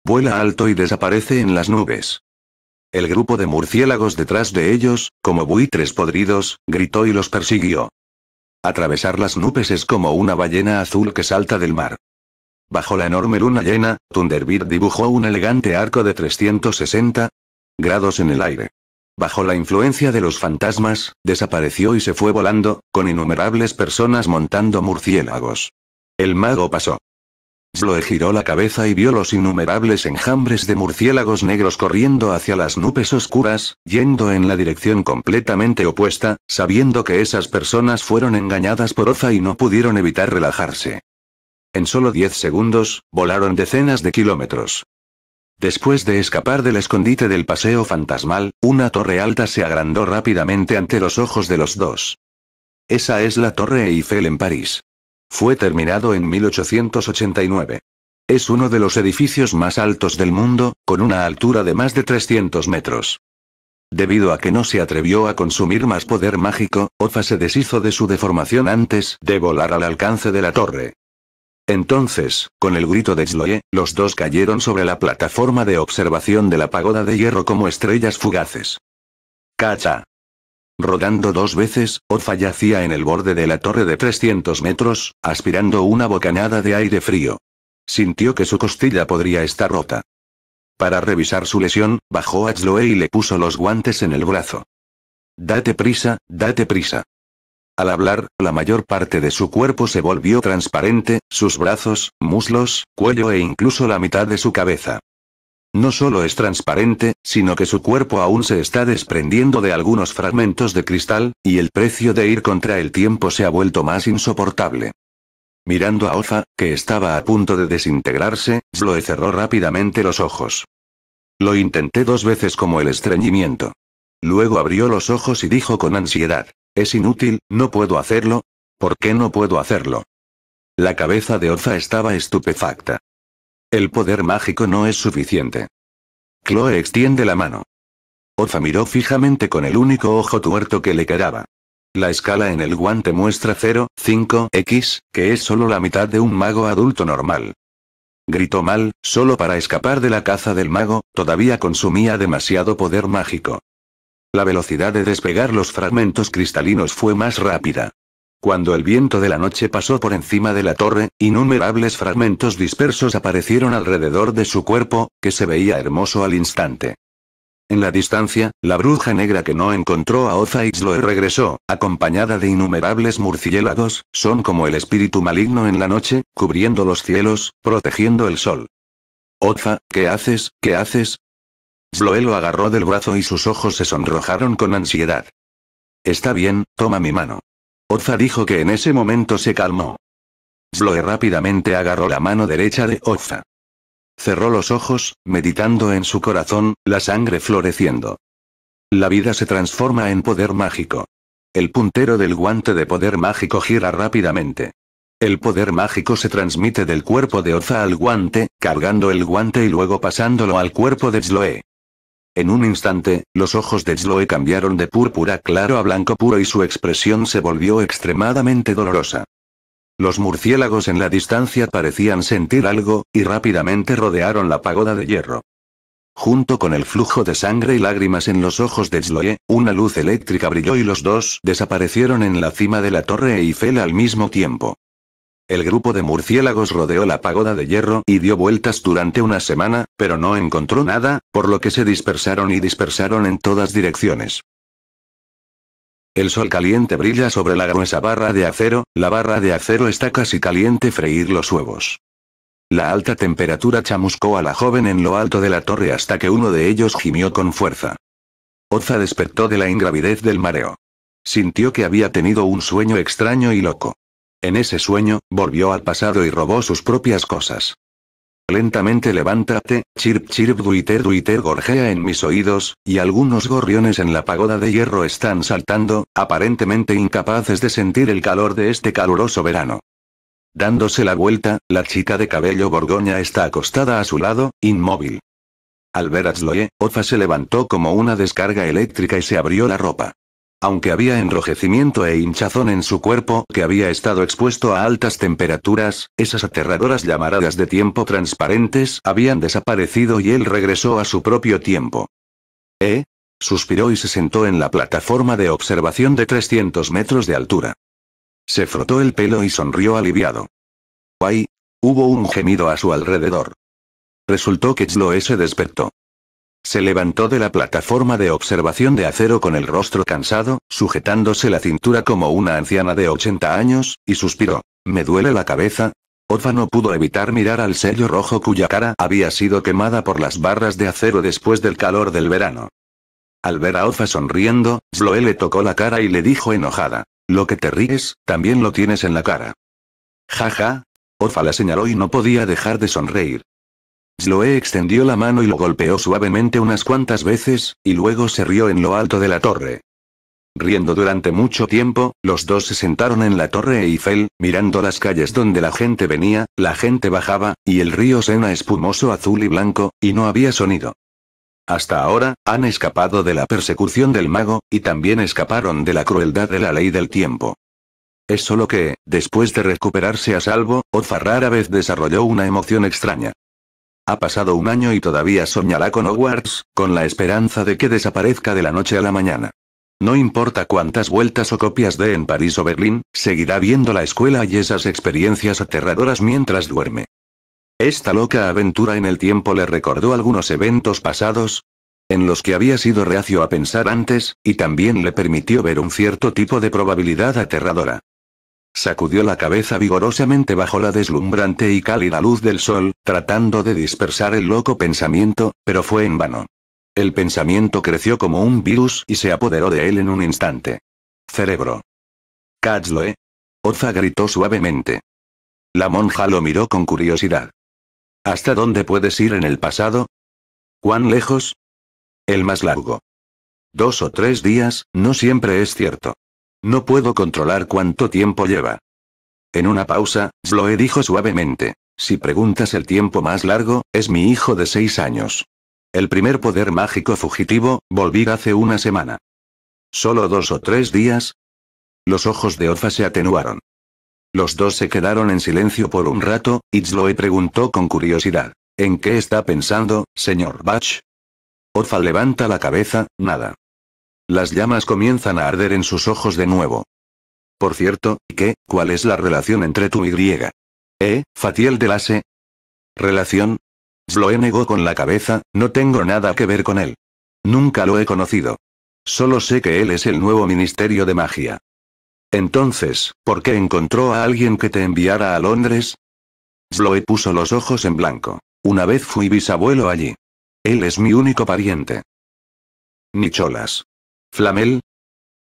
A: Vuela alto y desaparece en las nubes. El grupo de murciélagos detrás de ellos, como buitres podridos, gritó y los persiguió. Atravesar las nubes es como una ballena azul que salta del mar. Bajo la enorme luna llena, Thunderbird dibujó un elegante arco de 360 grados en el aire. Bajo la influencia de los fantasmas, desapareció y se fue volando, con innumerables personas montando murciélagos. El mago pasó. Sloe giró la cabeza y vio los innumerables enjambres de murciélagos negros corriendo hacia las nubes oscuras, yendo en la dirección completamente opuesta, sabiendo que esas personas fueron engañadas por Oza y no pudieron evitar relajarse. En solo 10 segundos, volaron decenas de kilómetros. Después de escapar del escondite del paseo fantasmal, una torre alta se agrandó rápidamente ante los ojos de los dos. Esa es la Torre Eiffel en París. Fue terminado en 1889. Es uno de los edificios más altos del mundo, con una altura de más de 300 metros. Debido a que no se atrevió a consumir más poder mágico, Ofa se deshizo de su deformación antes de volar al alcance de la torre. Entonces, con el grito de Zloe, los dos cayeron sobre la plataforma de observación de la pagoda de hierro como estrellas fugaces. ¡Cacha! Rodando dos veces, O fallecía en el borde de la torre de 300 metros, aspirando una bocanada de aire frío. Sintió que su costilla podría estar rota. Para revisar su lesión, bajó a Chloe y le puso los guantes en el brazo. Date prisa, date prisa. Al hablar, la mayor parte de su cuerpo se volvió transparente, sus brazos, muslos, cuello e incluso la mitad de su cabeza. No solo es transparente, sino que su cuerpo aún se está desprendiendo de algunos fragmentos de cristal, y el precio de ir contra el tiempo se ha vuelto más insoportable. Mirando a Oza, que estaba a punto de desintegrarse, Sloe cerró rápidamente los ojos. Lo intenté dos veces como el estreñimiento. Luego abrió los ojos y dijo con ansiedad, es inútil, no puedo hacerlo. ¿Por qué no puedo hacerlo? La cabeza de Oza estaba estupefacta. El poder mágico no es suficiente. Chloe extiende la mano. Oza miró fijamente con el único ojo tuerto que le quedaba. La escala en el guante muestra 0,5x, que es solo la mitad de un mago adulto normal. Gritó mal, solo para escapar de la caza del mago, todavía consumía demasiado poder mágico. La velocidad de despegar los fragmentos cristalinos fue más rápida. Cuando el viento de la noche pasó por encima de la torre, innumerables fragmentos dispersos aparecieron alrededor de su cuerpo, que se veía hermoso al instante. En la distancia, la bruja negra que no encontró a Oza regresó, acompañada de innumerables murciélagos, son como el espíritu maligno en la noche, cubriendo los cielos, protegiendo el sol. Oza, ¿qué haces, qué haces? Sloe lo agarró del brazo y sus ojos se sonrojaron con ansiedad. Está bien, toma mi mano. Oza dijo que en ese momento se calmó. Sloe rápidamente agarró la mano derecha de Oza. Cerró los ojos, meditando en su corazón, la sangre floreciendo. La vida se transforma en poder mágico. El puntero del guante de poder mágico gira rápidamente. El poder mágico se transmite del cuerpo de Oza al guante, cargando el guante y luego pasándolo al cuerpo de Sloe. En un instante, los ojos de Zloe cambiaron de púrpura claro a blanco puro y su expresión se volvió extremadamente dolorosa. Los murciélagos en la distancia parecían sentir algo, y rápidamente rodearon la pagoda de hierro. Junto con el flujo de sangre y lágrimas en los ojos de Zloe, una luz eléctrica brilló y los dos desaparecieron en la cima de la torre Eiffel al mismo tiempo. El grupo de murciélagos rodeó la pagoda de hierro y dio vueltas durante una semana, pero no encontró nada, por lo que se dispersaron y dispersaron en todas direcciones. El sol caliente brilla sobre la gruesa barra de acero, la barra de acero está casi caliente freír los huevos. La alta temperatura chamuscó a la joven en lo alto de la torre hasta que uno de ellos gimió con fuerza. Oza despertó de la ingravidez del mareo. Sintió que había tenido un sueño extraño y loco. En ese sueño, volvió al pasado y robó sus propias cosas. Lentamente levántate, chirp chirp duiter duiter gorjea en mis oídos, y algunos gorriones en la pagoda de hierro están saltando, aparentemente incapaces de sentir el calor de este caluroso verano. Dándose la vuelta, la chica de cabello borgoña está acostada a su lado, inmóvil. Al ver a Zloe, Ofa se levantó como una descarga eléctrica y se abrió la ropa. Aunque había enrojecimiento e hinchazón en su cuerpo que había estado expuesto a altas temperaturas, esas aterradoras llamaradas de tiempo transparentes habían desaparecido y él regresó a su propio tiempo. ¿Eh? Suspiró y se sentó en la plataforma de observación de 300 metros de altura. Se frotó el pelo y sonrió aliviado. ¡Ay! Hubo un gemido a su alrededor. Resultó que Chloe se despertó. Se levantó de la plataforma de observación de acero con el rostro cansado, sujetándose la cintura como una anciana de 80 años, y suspiró. Me duele la cabeza. Orfa no pudo evitar mirar al sello rojo cuya cara había sido quemada por las barras de acero después del calor del verano. Al ver a Ofa sonriendo, Zloe le tocó la cara y le dijo enojada. Lo que te ríes, también lo tienes en la cara. Jaja. Ja. Ofa la señaló y no podía dejar de sonreír. Sloe extendió la mano y lo golpeó suavemente unas cuantas veces, y luego se rió en lo alto de la torre. Riendo durante mucho tiempo, los dos se sentaron en la torre Eiffel, mirando las calles donde la gente venía, la gente bajaba, y el río Sena espumoso azul y blanco, y no había sonido. Hasta ahora, han escapado de la persecución del mago, y también escaparon de la crueldad de la ley del tiempo. Es solo que, después de recuperarse a salvo, Oz rara vez desarrolló una emoción extraña. Ha pasado un año y todavía soñará con Hogwarts, con la esperanza de que desaparezca de la noche a la mañana. No importa cuántas vueltas o copias dé en París o Berlín, seguirá viendo la escuela y esas experiencias aterradoras mientras duerme. Esta loca aventura en el tiempo le recordó algunos eventos pasados, en los que había sido reacio a pensar antes, y también le permitió ver un cierto tipo de probabilidad aterradora. Sacudió la cabeza vigorosamente bajo la deslumbrante y cálida luz del sol, tratando de dispersar el loco pensamiento, pero fue en vano. El pensamiento creció como un virus y se apoderó de él en un instante. Cerebro. Catsloe. Oza gritó suavemente. La monja lo miró con curiosidad. ¿Hasta dónde puedes ir en el pasado? ¿Cuán lejos? El más largo. Dos o tres días, no siempre es cierto. No puedo controlar cuánto tiempo lleva. En una pausa, Zloe dijo suavemente. Si preguntas el tiempo más largo, es mi hijo de seis años. El primer poder mágico fugitivo, volví hace una semana. ¿Solo dos o tres días? Los ojos de Orfa se atenuaron. Los dos se quedaron en silencio por un rato, y Zloe preguntó con curiosidad. ¿En qué está pensando, señor Bach? Orfa levanta la cabeza, nada. Las llamas comienzan a arder en sus ojos de nuevo. Por cierto, ¿qué? ¿Cuál es la relación entre tú y griega? ¿Eh, Fatiel de Lase? ¿Relación? Zloe negó con la cabeza, no tengo nada que ver con él. Nunca lo he conocido. Solo sé que él es el nuevo Ministerio de Magia. Entonces, ¿por qué encontró a alguien que te enviara a Londres? Zloe puso los ojos en blanco. Una vez fui bisabuelo allí. Él es mi único pariente. Nicholas. Flamel?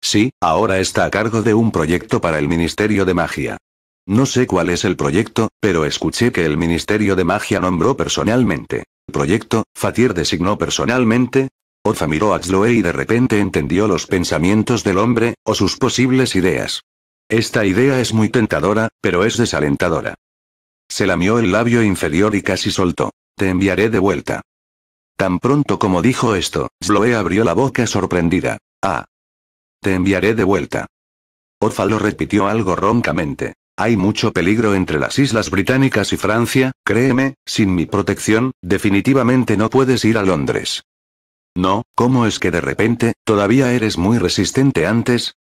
A: Sí, ahora está a cargo de un proyecto para el Ministerio de Magia. No sé cuál es el proyecto, pero escuché que el Ministerio de Magia nombró personalmente. Proyecto, Fatir designó personalmente. Oza miró a Zloé y de repente entendió los pensamientos del hombre, o sus posibles ideas. Esta idea es muy tentadora, pero es desalentadora. Se lamió el labio inferior y casi soltó. Te enviaré de vuelta. Tan pronto como dijo esto, Zloe abrió la boca sorprendida. Ah. Te enviaré de vuelta. lo repitió algo roncamente. Hay mucho peligro entre las islas británicas y Francia, créeme, sin mi protección, definitivamente no puedes ir a Londres. No, ¿cómo es que de repente, todavía eres muy resistente antes?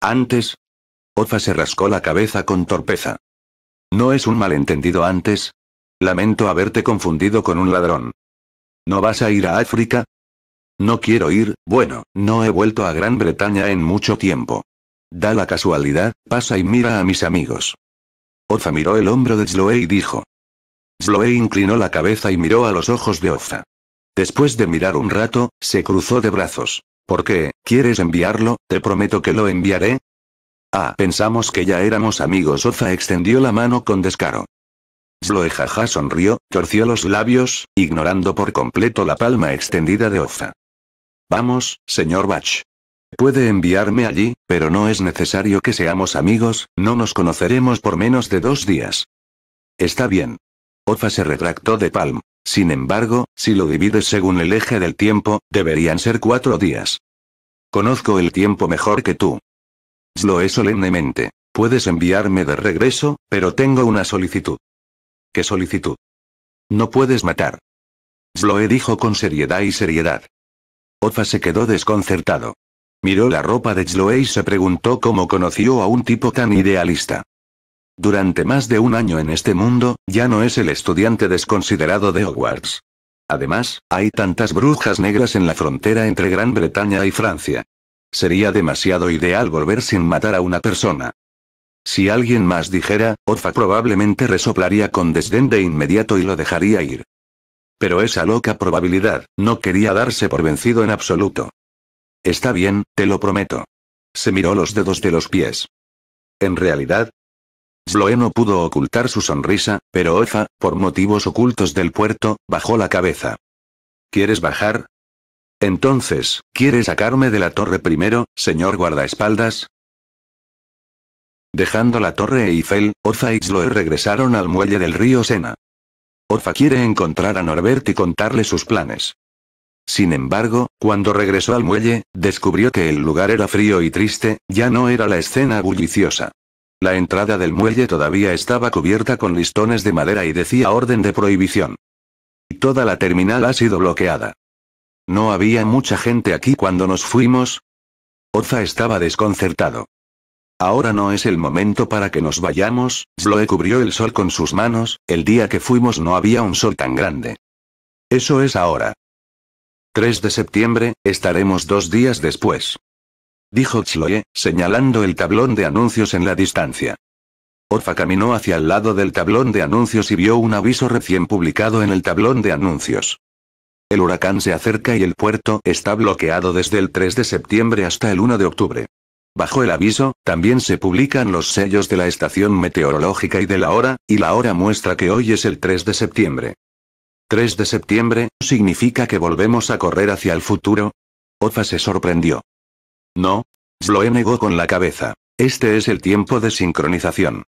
A: ¿Antes? Ofa se rascó la cabeza con torpeza. No es un malentendido antes. Lamento haberte confundido con un ladrón. ¿No vas a ir a África? No quiero ir, bueno, no he vuelto a Gran Bretaña en mucho tiempo. Da la casualidad, pasa y mira a mis amigos. Oza miró el hombro de Zloe y dijo. Zloe inclinó la cabeza y miró a los ojos de Oza. Después de mirar un rato, se cruzó de brazos. ¿Por qué? ¿Quieres enviarlo? Te prometo que lo enviaré. Ah, pensamos que ya éramos amigos. Oza extendió la mano con descaro. Zloe jaja sonrió, torció los labios, ignorando por completo la palma extendida de Oza. Vamos, señor Bach. Puede enviarme allí, pero no es necesario que seamos amigos, no nos conoceremos por menos de dos días. Está bien. Ofa se retractó de Palm. Sin embargo, si lo divides según el eje del tiempo, deberían ser cuatro días. Conozco el tiempo mejor que tú. Lo solemnemente. Puedes enviarme de regreso, pero tengo una solicitud. ¿Qué solicitud? No puedes matar. Sloe dijo con seriedad y seriedad. Otfa se quedó desconcertado. Miró la ropa de Chloe y se preguntó cómo conoció a un tipo tan idealista. Durante más de un año en este mundo, ya no es el estudiante desconsiderado de Hogwarts. Además, hay tantas brujas negras en la frontera entre Gran Bretaña y Francia. Sería demasiado ideal volver sin matar a una persona. Si alguien más dijera, ofa probablemente resoplaría con desdén de inmediato y lo dejaría ir. Pero esa loca probabilidad, no quería darse por vencido en absoluto. Está bien, te lo prometo. Se miró los dedos de los pies. En realidad, Zloé no pudo ocultar su sonrisa, pero Oza, por motivos ocultos del puerto, bajó la cabeza. ¿Quieres bajar? Entonces, ¿quieres sacarme de la torre primero, señor guardaespaldas? Dejando la torre Eiffel, Oza y Zloé regresaron al muelle del río Sena. Orfa quiere encontrar a Norbert y contarle sus planes. Sin embargo, cuando regresó al muelle, descubrió que el lugar era frío y triste, ya no era la escena bulliciosa. La entrada del muelle todavía estaba cubierta con listones de madera y decía orden de prohibición. Toda la terminal ha sido bloqueada. No había mucha gente aquí cuando nos fuimos. Orza estaba desconcertado. Ahora no es el momento para que nos vayamos, Zloe cubrió el sol con sus manos, el día que fuimos no había un sol tan grande. Eso es ahora. 3 de septiembre, estaremos dos días después. Dijo Chloe, señalando el tablón de anuncios en la distancia. Orfa caminó hacia el lado del tablón de anuncios y vio un aviso recién publicado en el tablón de anuncios. El huracán se acerca y el puerto está bloqueado desde el 3 de septiembre hasta el 1 de octubre. Bajo el aviso, también se publican los sellos de la estación meteorológica y de la hora, y la hora muestra que hoy es el 3 de septiembre. 3 de septiembre, ¿significa que volvemos a correr hacia el futuro? Ofa se sorprendió. No. lo negó con la cabeza. Este es el tiempo de sincronización.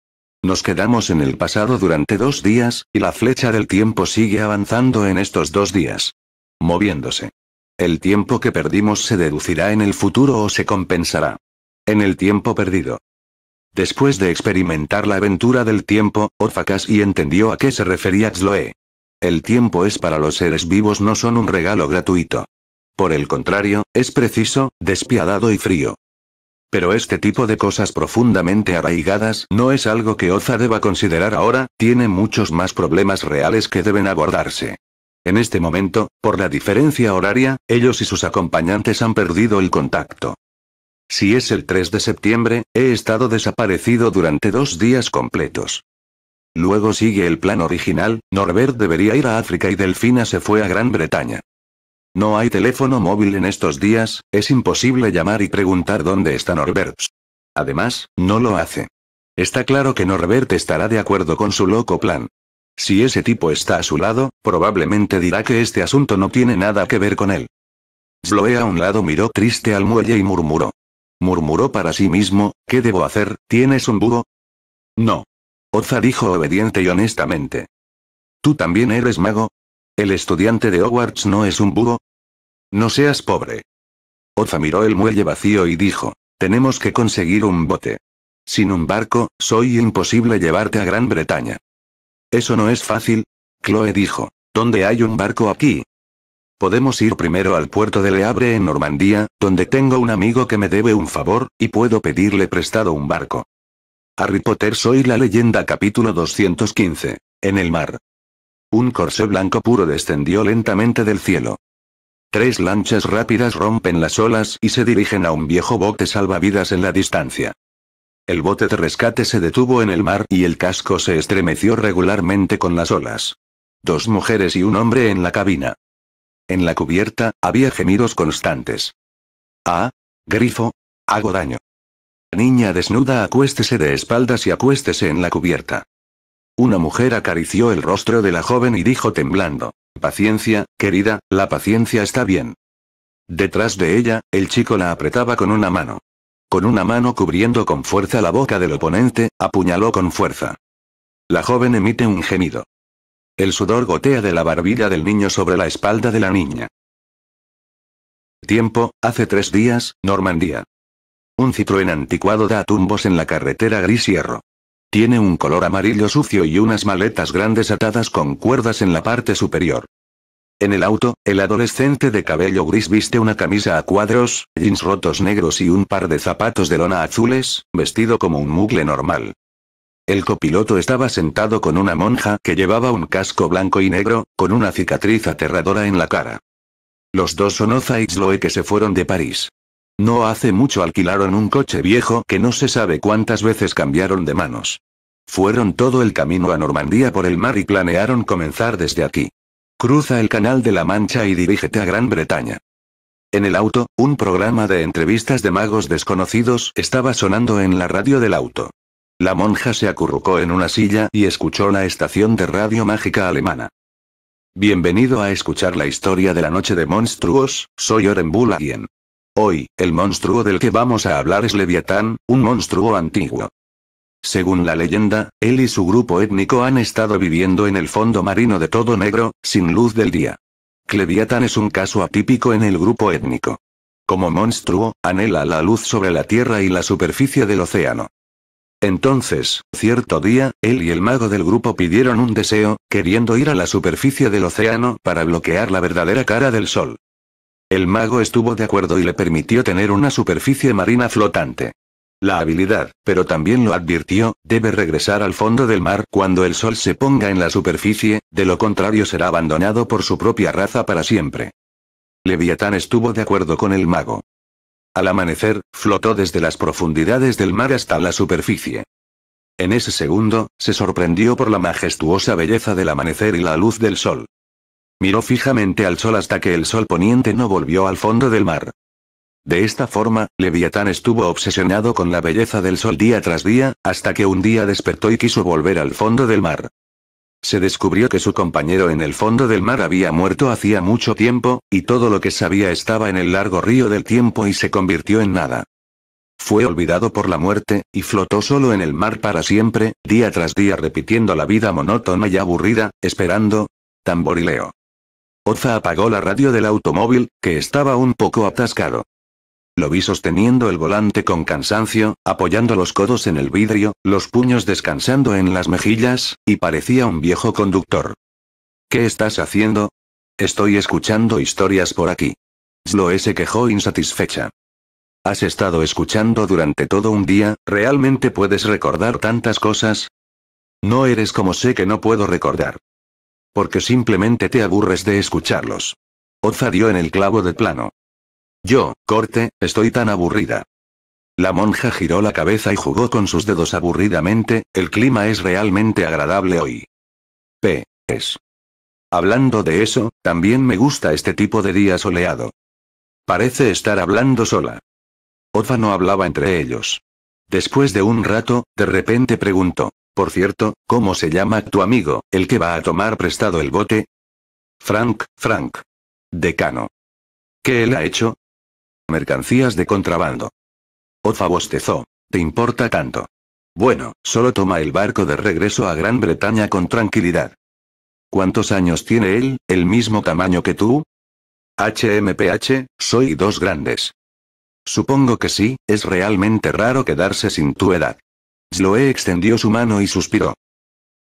A: Nos quedamos en el pasado durante dos días, y la flecha del tiempo sigue avanzando en estos dos días. Moviéndose. El tiempo que perdimos se deducirá en el futuro o se compensará. En el tiempo perdido. Después de experimentar la aventura del tiempo, Orfacas y entendió a qué se refería Zloe. El tiempo es para los seres vivos no son un regalo gratuito. Por el contrario, es preciso, despiadado y frío. Pero este tipo de cosas profundamente arraigadas no es algo que Oza deba considerar ahora, tiene muchos más problemas reales que deben abordarse. En este momento, por la diferencia horaria, ellos y sus acompañantes han perdido el contacto. Si es el 3 de septiembre, he estado desaparecido durante dos días completos. Luego sigue el plan original, Norbert debería ir a África y Delfina se fue a Gran Bretaña. No hay teléfono móvil en estos días, es imposible llamar y preguntar dónde está Norbert. Además, no lo hace. Está claro que Norbert estará de acuerdo con su loco plan. Si ese tipo está a su lado, probablemente dirá que este asunto no tiene nada que ver con él. Sloe a un lado miró triste al muelle y murmuró murmuró para sí mismo, ¿qué debo hacer? ¿Tienes un búho? No. Oza dijo obediente y honestamente. ¿Tú también eres mago? ¿El estudiante de Hogwarts no es un búho? No seas pobre. Oza miró el muelle vacío y dijo, tenemos que conseguir un bote. Sin un barco, soy imposible llevarte a Gran Bretaña. Eso no es fácil. Chloe dijo, ¿dónde hay un barco aquí? Podemos ir primero al puerto de Le Havre en Normandía, donde tengo un amigo que me debe un favor, y puedo pedirle prestado un barco. Harry Potter Soy la leyenda capítulo 215. En el mar. Un corsé blanco puro descendió lentamente del cielo. Tres lanchas rápidas rompen las olas y se dirigen a un viejo bote salvavidas en la distancia. El bote de rescate se detuvo en el mar y el casco se estremeció regularmente con las olas. Dos mujeres y un hombre en la cabina. En la cubierta, había gemidos constantes. Ah, grifo, hago daño. Niña desnuda acuéstese de espaldas y acuéstese en la cubierta. Una mujer acarició el rostro de la joven y dijo temblando, Paciencia, querida, la paciencia está bien. Detrás de ella, el chico la apretaba con una mano. Con una mano cubriendo con fuerza la boca del oponente, apuñaló con fuerza. La joven emite un gemido. El sudor gotea de la barbilla del niño sobre la espalda de la niña. Tiempo, hace tres días, Normandía. Un Citroën anticuado da tumbos en la carretera gris hierro. Tiene un color amarillo sucio y unas maletas grandes atadas con cuerdas en la parte superior. En el auto, el adolescente de cabello gris viste una camisa a cuadros, jeans rotos negros y un par de zapatos de lona azules, vestido como un mugle normal. El copiloto estaba sentado con una monja que llevaba un casco blanco y negro, con una cicatriz aterradora en la cara. Los dos son Oza y que se fueron de París. No hace mucho alquilaron un coche viejo que no se sabe cuántas veces cambiaron de manos. Fueron todo el camino a Normandía por el mar y planearon comenzar desde aquí. Cruza el Canal de la Mancha y dirígete a Gran Bretaña. En el auto, un programa de entrevistas de magos desconocidos estaba sonando en la radio del auto. La monja se acurrucó en una silla y escuchó la estación de radio mágica alemana. Bienvenido a escuchar la historia de la noche de monstruos, soy Oren Bulagien. Hoy, el monstruo del que vamos a hablar es Leviatán, un monstruo antiguo. Según la leyenda, él y su grupo étnico han estado viviendo en el fondo marino de todo negro, sin luz del día. Cleviatán es un caso atípico en el grupo étnico. Como monstruo, anhela la luz sobre la tierra y la superficie del océano. Entonces, cierto día, él y el mago del grupo pidieron un deseo, queriendo ir a la superficie del océano para bloquear la verdadera cara del sol. El mago estuvo de acuerdo y le permitió tener una superficie marina flotante. La habilidad, pero también lo advirtió, debe regresar al fondo del mar cuando el sol se ponga en la superficie, de lo contrario será abandonado por su propia raza para siempre. Leviatán estuvo de acuerdo con el mago. Al amanecer, flotó desde las profundidades del mar hasta la superficie. En ese segundo, se sorprendió por la majestuosa belleza del amanecer y la luz del sol. Miró fijamente al sol hasta que el sol poniente no volvió al fondo del mar. De esta forma, Leviatán estuvo obsesionado con la belleza del sol día tras día, hasta que un día despertó y quiso volver al fondo del mar. Se descubrió que su compañero en el fondo del mar había muerto hacía mucho tiempo, y todo lo que sabía estaba en el largo río del tiempo y se convirtió en nada. Fue olvidado por la muerte, y flotó solo en el mar para siempre, día tras día repitiendo la vida monótona y aburrida, esperando. Tamborileo. Oza apagó la radio del automóvil, que estaba un poco atascado. Lo vi sosteniendo el volante con cansancio, apoyando los codos en el vidrio, los puños descansando en las mejillas, y parecía un viejo conductor. ¿Qué estás haciendo? Estoy escuchando historias por aquí. Sloe se quejó insatisfecha. ¿Has estado escuchando durante todo un día? ¿Realmente puedes recordar tantas cosas? No eres como sé que no puedo recordar. Porque simplemente te aburres de escucharlos. Oza dio en el clavo de plano. Yo, corte, estoy tan aburrida. La monja giró la cabeza y jugó con sus dedos aburridamente, el clima es realmente agradable hoy. P. Es. Hablando de eso, también me gusta este tipo de día soleado. Parece estar hablando sola. Ofa no hablaba entre ellos. Después de un rato, de repente preguntó, por cierto, ¿cómo se llama tu amigo, el que va a tomar prestado el bote? Frank, Frank. Decano. ¿Qué él ha hecho? mercancías de contrabando. Oza bostezó. ¿Te importa tanto? Bueno, solo toma el barco de regreso a Gran Bretaña con tranquilidad. ¿Cuántos años tiene él, el mismo tamaño que tú? HMPH, soy dos grandes. Supongo que sí, es realmente raro quedarse sin tu edad. Sloe extendió su mano y suspiró.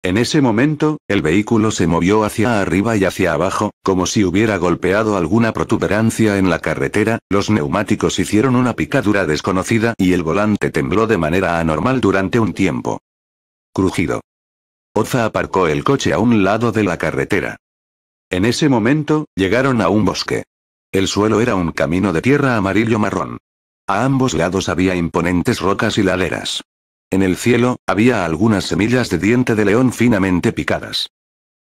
A: En ese momento, el vehículo se movió hacia arriba y hacia abajo, como si hubiera golpeado alguna protuberancia en la carretera, los neumáticos hicieron una picadura desconocida y el volante tembló de manera anormal durante un tiempo. Crujido. Oza aparcó el coche a un lado de la carretera. En ese momento, llegaron a un bosque. El suelo era un camino de tierra amarillo-marrón. A ambos lados había imponentes rocas y laderas. En el cielo, había algunas semillas de diente de león finamente picadas.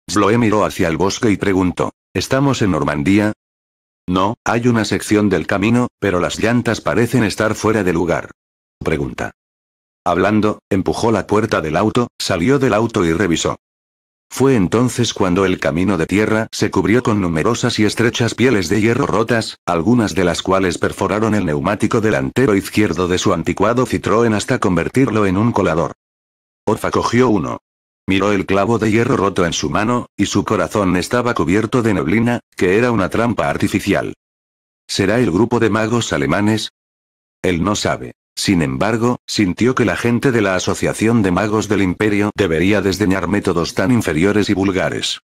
A: Sloe miró hacia el bosque y preguntó, ¿estamos en Normandía? No, hay una sección del camino, pero las llantas parecen estar fuera de lugar. Pregunta. Hablando, empujó la puerta del auto, salió del auto y revisó. Fue entonces cuando el camino de tierra se cubrió con numerosas y estrechas pieles de hierro rotas, algunas de las cuales perforaron el neumático delantero izquierdo de su anticuado Citroën hasta convertirlo en un colador. Orfa cogió uno. Miró el clavo de hierro roto en su mano, y su corazón estaba cubierto de neblina, que era una trampa artificial. ¿Será el grupo de magos alemanes? Él no sabe. Sin embargo, sintió que la gente de la Asociación de Magos del Imperio debería desdeñar métodos tan inferiores y vulgares.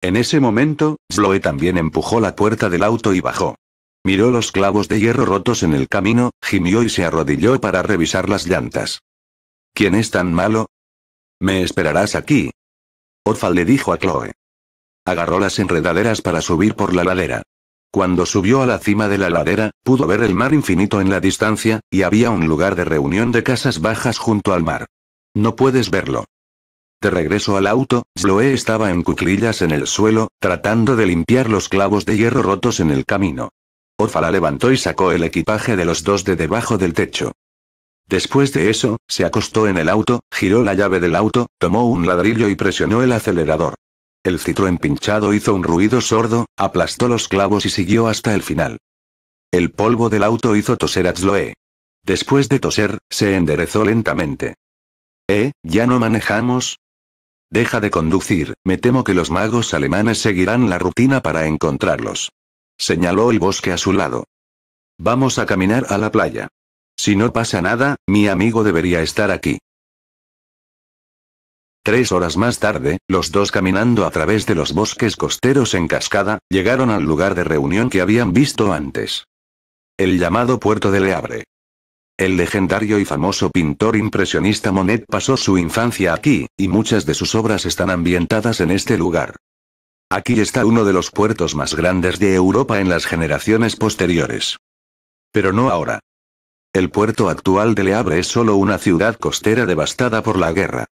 A: En ese momento, Zloe también empujó la puerta del auto y bajó. Miró los clavos de hierro rotos en el camino, gimió y se arrodilló para revisar las llantas. ¿Quién es tan malo? Me esperarás aquí. Orfal le dijo a Chloe. Agarró las enredaderas para subir por la ladera. Cuando subió a la cima de la ladera, pudo ver el mar infinito en la distancia, y había un lugar de reunión de casas bajas junto al mar. No puedes verlo. De regreso al auto, Sloe estaba en cuclillas en el suelo, tratando de limpiar los clavos de hierro rotos en el camino. Orfala levantó y sacó el equipaje de los dos de debajo del techo. Después de eso, se acostó en el auto, giró la llave del auto, tomó un ladrillo y presionó el acelerador. El citroen pinchado hizo un ruido sordo, aplastó los clavos y siguió hasta el final. El polvo del auto hizo toser a Zloe. Después de toser, se enderezó lentamente. ¿Eh? ¿Ya no manejamos? Deja de conducir, me temo que los magos alemanes seguirán la rutina para encontrarlos. Señaló el bosque a su lado. Vamos a caminar a la playa. Si no pasa nada, mi amigo debería estar aquí. Tres horas más tarde, los dos caminando a través de los bosques costeros en cascada, llegaron al lugar de reunión que habían visto antes. El llamado puerto de Le El legendario y famoso pintor impresionista Monet pasó su infancia aquí, y muchas de sus obras están ambientadas en este lugar. Aquí está uno de los puertos más grandes de Europa en las generaciones posteriores. Pero no ahora. El puerto actual de Le es solo una ciudad costera devastada por la guerra.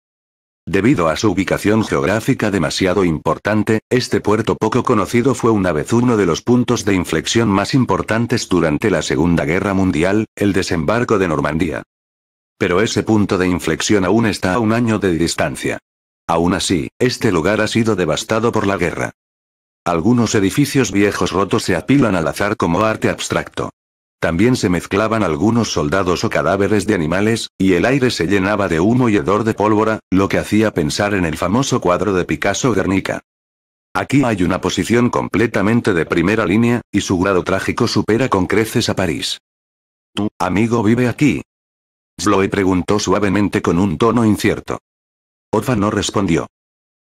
A: Debido a su ubicación geográfica demasiado importante, este puerto poco conocido fue una vez uno de los puntos de inflexión más importantes durante la Segunda Guerra Mundial, el desembarco de Normandía. Pero ese punto de inflexión aún está a un año de distancia. Aún así, este lugar ha sido devastado por la guerra. Algunos edificios viejos rotos se apilan al azar como arte abstracto. También se mezclaban algunos soldados o cadáveres de animales, y el aire se llenaba de humo y hedor de pólvora, lo que hacía pensar en el famoso cuadro de Picasso Guernica. Aquí hay una posición completamente de primera línea, y su grado trágico supera con creces a París. ¿Tu amigo vive aquí? Sloe preguntó suavemente con un tono incierto. Orfa no respondió.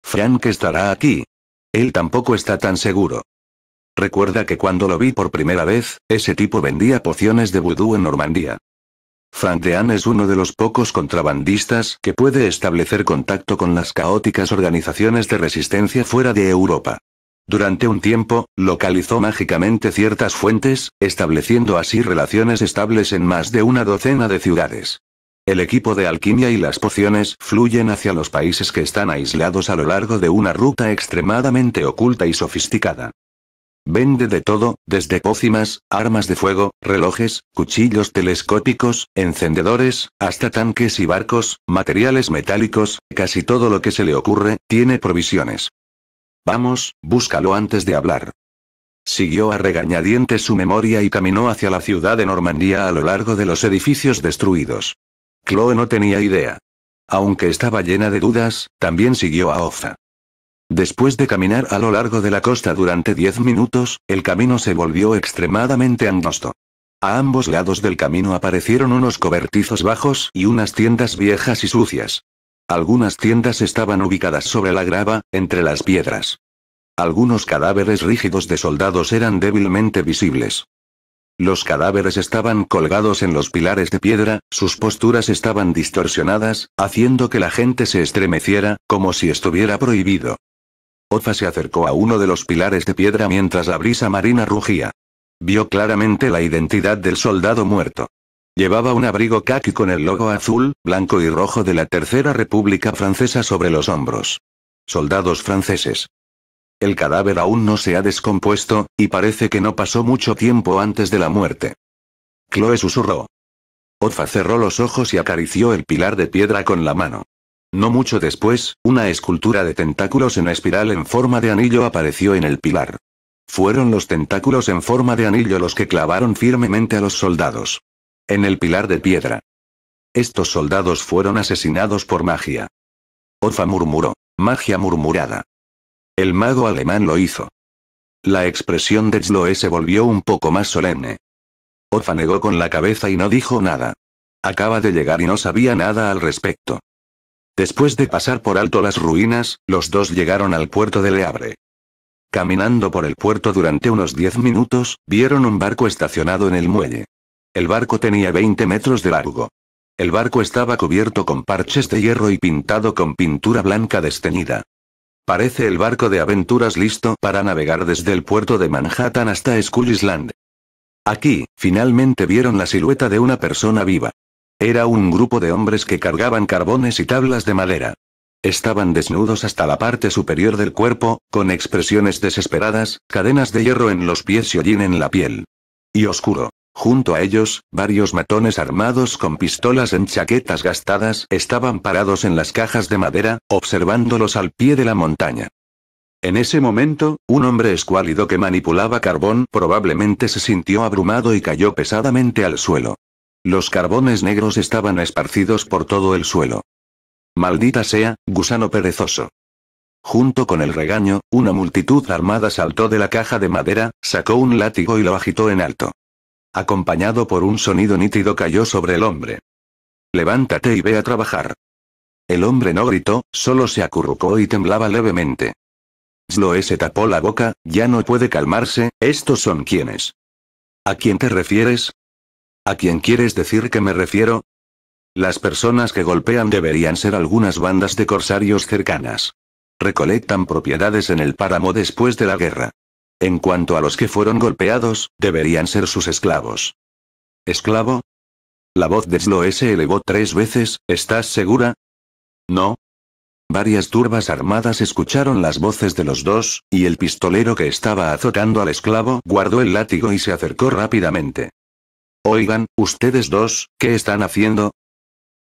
A: Frank estará aquí. Él tampoco está tan seguro. Recuerda que cuando lo vi por primera vez, ese tipo vendía pociones de vudú en Normandía. Frank es uno de los pocos contrabandistas que puede establecer contacto con las caóticas organizaciones de resistencia fuera de Europa. Durante un tiempo, localizó mágicamente ciertas fuentes, estableciendo así relaciones estables en más de una docena de ciudades. El equipo de alquimia y las pociones fluyen hacia los países que están aislados a lo largo de una ruta extremadamente oculta y sofisticada. Vende de todo, desde pócimas, armas de fuego, relojes, cuchillos telescópicos, encendedores, hasta tanques y barcos, materiales metálicos, casi todo lo que se le ocurre, tiene provisiones. Vamos, búscalo antes de hablar. Siguió a regañadientes su memoria y caminó hacia la ciudad de Normandía a lo largo de los edificios destruidos. Chloe no tenía idea. Aunque estaba llena de dudas, también siguió a Oza. Después de caminar a lo largo de la costa durante diez minutos, el camino se volvió extremadamente angosto. A ambos lados del camino aparecieron unos cobertizos bajos y unas tiendas viejas y sucias. Algunas tiendas estaban ubicadas sobre la grava, entre las piedras. Algunos cadáveres rígidos de soldados eran débilmente visibles. Los cadáveres estaban colgados en los pilares de piedra, sus posturas estaban distorsionadas, haciendo que la gente se estremeciera, como si estuviera prohibido. Ofa se acercó a uno de los pilares de piedra mientras la brisa marina rugía. Vio claramente la identidad del soldado muerto. Llevaba un abrigo khaki con el logo azul, blanco y rojo de la Tercera República Francesa sobre los hombros. Soldados franceses. El cadáver aún no se ha descompuesto, y parece que no pasó mucho tiempo antes de la muerte. Chloe susurró. Otfa cerró los ojos y acarició el pilar de piedra con la mano. No mucho después, una escultura de tentáculos en espiral en forma de anillo apareció en el pilar. Fueron los tentáculos en forma de anillo los que clavaron firmemente a los soldados. En el pilar de piedra. Estos soldados fueron asesinados por magia. Orfa murmuró. Magia murmurada. El mago alemán lo hizo. La expresión de Zloe se volvió un poco más solemne. Orfa negó con la cabeza y no dijo nada. Acaba de llegar y no sabía nada al respecto. Después de pasar por alto las ruinas, los dos llegaron al puerto de Leabre. Caminando por el puerto durante unos 10 minutos, vieron un barco estacionado en el muelle. El barco tenía 20 metros de largo. El barco estaba cubierto con parches de hierro y pintado con pintura blanca desteñida. Parece el barco de aventuras listo para navegar desde el puerto de Manhattan hasta Skull Island. Aquí, finalmente vieron la silueta de una persona viva. Era un grupo de hombres que cargaban carbones y tablas de madera. Estaban desnudos hasta la parte superior del cuerpo, con expresiones desesperadas, cadenas de hierro en los pies y hollín en la piel. Y oscuro. Junto a ellos, varios matones armados con pistolas en chaquetas gastadas estaban parados en las cajas de madera, observándolos al pie de la montaña. En ese momento, un hombre escuálido que manipulaba carbón probablemente se sintió abrumado y cayó pesadamente al suelo. Los carbones negros estaban esparcidos por todo el suelo. Maldita sea, gusano perezoso. Junto con el regaño, una multitud armada saltó de la caja de madera, sacó un látigo y lo agitó en alto. Acompañado por un sonido nítido cayó sobre el hombre. Levántate y ve a trabajar. El hombre no gritó, solo se acurrucó y temblaba levemente. Sloe se tapó la boca, ya no puede calmarse, ¿estos son quienes? ¿A quién te refieres? ¿A quién quieres decir que me refiero? Las personas que golpean deberían ser algunas bandas de corsarios cercanas. Recolectan propiedades en el páramo después de la guerra. En cuanto a los que fueron golpeados, deberían ser sus esclavos. ¿Esclavo? La voz de Sloe se elevó tres veces, ¿estás segura? No. Varias turbas armadas escucharon las voces de los dos, y el pistolero que estaba azotando al esclavo guardó el látigo y se acercó rápidamente. Oigan, ustedes dos, ¿qué están haciendo?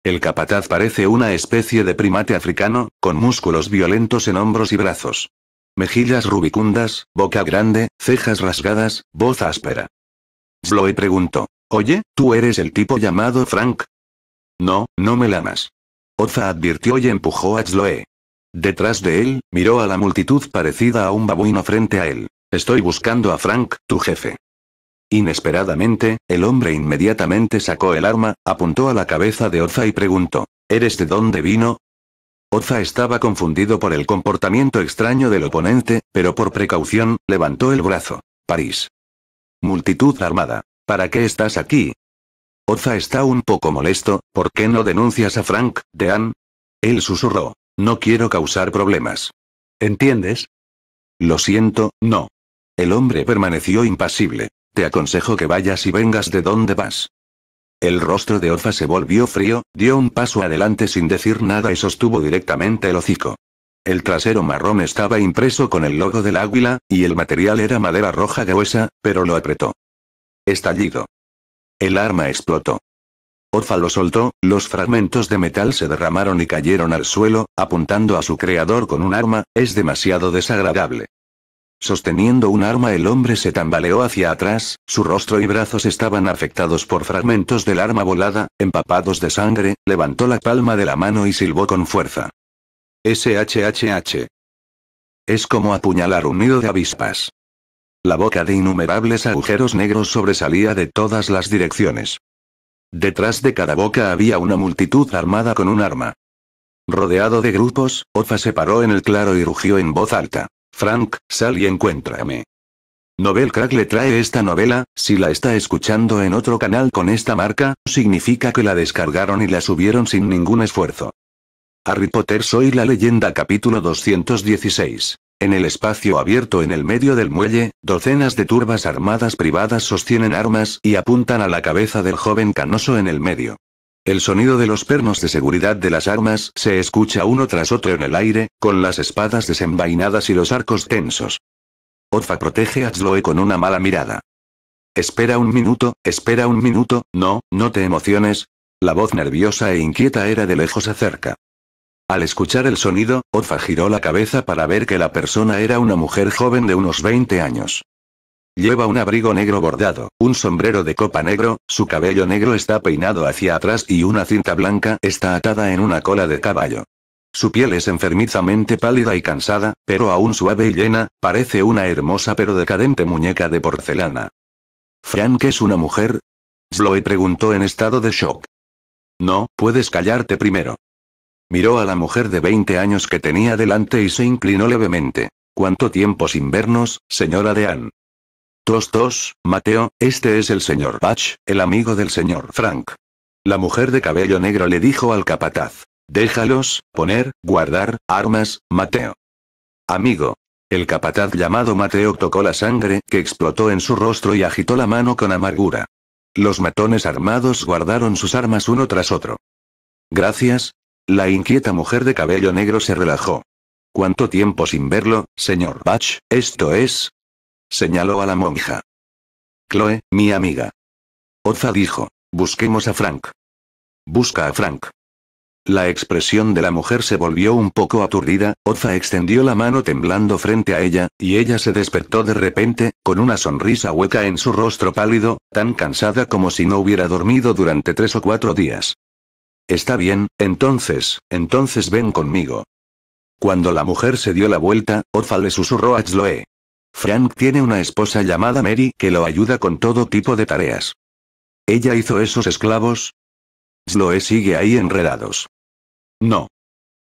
A: El capataz parece una especie de primate africano, con músculos violentos en hombros y brazos. Mejillas rubicundas, boca grande, cejas rasgadas, voz áspera. Zloé preguntó. Oye, ¿tú eres el tipo llamado Frank? No, no me lamas. Oza advirtió y empujó a Zloé. Detrás de él, miró a la multitud parecida a un babuino frente a él. Estoy buscando a Frank, tu jefe. Inesperadamente, el hombre inmediatamente sacó el arma, apuntó a la cabeza de Oza y preguntó, ¿Eres de dónde vino? Oza estaba confundido por el comportamiento extraño del oponente, pero por precaución, levantó el brazo. París. Multitud armada. ¿Para qué estás aquí? Oza está un poco molesto, ¿por qué no denuncias a Frank, Dean? Él susurró. No quiero causar problemas. ¿Entiendes? Lo siento, no. El hombre permaneció impasible. Te aconsejo que vayas y vengas de donde vas. El rostro de Orfa se volvió frío, dio un paso adelante sin decir nada y sostuvo directamente el hocico. El trasero marrón estaba impreso con el logo del águila, y el material era madera roja gruesa, pero lo apretó. Estallido. El arma explotó. Orfa lo soltó, los fragmentos de metal se derramaron y cayeron al suelo, apuntando a su creador con un arma, es demasiado desagradable. Sosteniendo un arma el hombre se tambaleó hacia atrás, su rostro y brazos estaban afectados por fragmentos del arma volada, empapados de sangre, levantó la palma de la mano y silbó con fuerza. SHHH. Es como apuñalar un nido de avispas. La boca de innumerables agujeros negros sobresalía de todas las direcciones. Detrás de cada boca había una multitud armada con un arma. Rodeado de grupos, Ofa se paró en el claro y rugió en voz alta. Frank, sal y encuéntrame. Nobel Crack le trae esta novela, si la está escuchando en otro canal con esta marca, significa que la descargaron y la subieron sin ningún esfuerzo. Harry Potter Soy la leyenda capítulo 216. En el espacio abierto en el medio del muelle, docenas de turbas armadas privadas sostienen armas y apuntan a la cabeza del joven canoso en el medio. El sonido de los pernos de seguridad de las armas se escucha uno tras otro en el aire, con las espadas desenvainadas y los arcos tensos. Otfa protege a Zloe con una mala mirada. Espera un minuto, espera un minuto, no, no te emociones. La voz nerviosa e inquieta era de lejos acerca. Al escuchar el sonido, otfa giró la cabeza para ver que la persona era una mujer joven de unos 20 años. Lleva un abrigo negro bordado, un sombrero de copa negro, su cabello negro está peinado hacia atrás y una cinta blanca está atada en una cola de caballo. Su piel es enfermizamente pálida y cansada, pero aún suave y llena, parece una hermosa pero decadente muñeca de porcelana. ¿Frank es una mujer? Sloe preguntó en estado de shock. No, puedes callarte primero. Miró a la mujer de 20 años que tenía delante y se inclinó levemente. ¿Cuánto tiempo sin vernos, señora Dean? Tos tos, Mateo, este es el señor Bach, el amigo del señor Frank. La mujer de cabello negro le dijo al capataz. Déjalos, poner, guardar, armas, Mateo. Amigo. El capataz llamado Mateo tocó la sangre que explotó en su rostro y agitó la mano con amargura. Los matones armados guardaron sus armas uno tras otro. Gracias. La inquieta mujer de cabello negro se relajó. ¿Cuánto tiempo sin verlo, señor Batch? Esto es, Señaló a la monja. Chloe, mi amiga. Oza dijo, busquemos a Frank. Busca a Frank. La expresión de la mujer se volvió un poco aturdida, Oza extendió la mano temblando frente a ella, y ella se despertó de repente, con una sonrisa hueca en su rostro pálido, tan cansada como si no hubiera dormido durante tres o cuatro días. Está bien, entonces, entonces ven conmigo. Cuando la mujer se dio la vuelta, Oza le susurró a Chloe. Frank tiene una esposa llamada Mary que lo ayuda con todo tipo de tareas. ¿Ella hizo esos esclavos? Sloe sigue ahí enredados. No.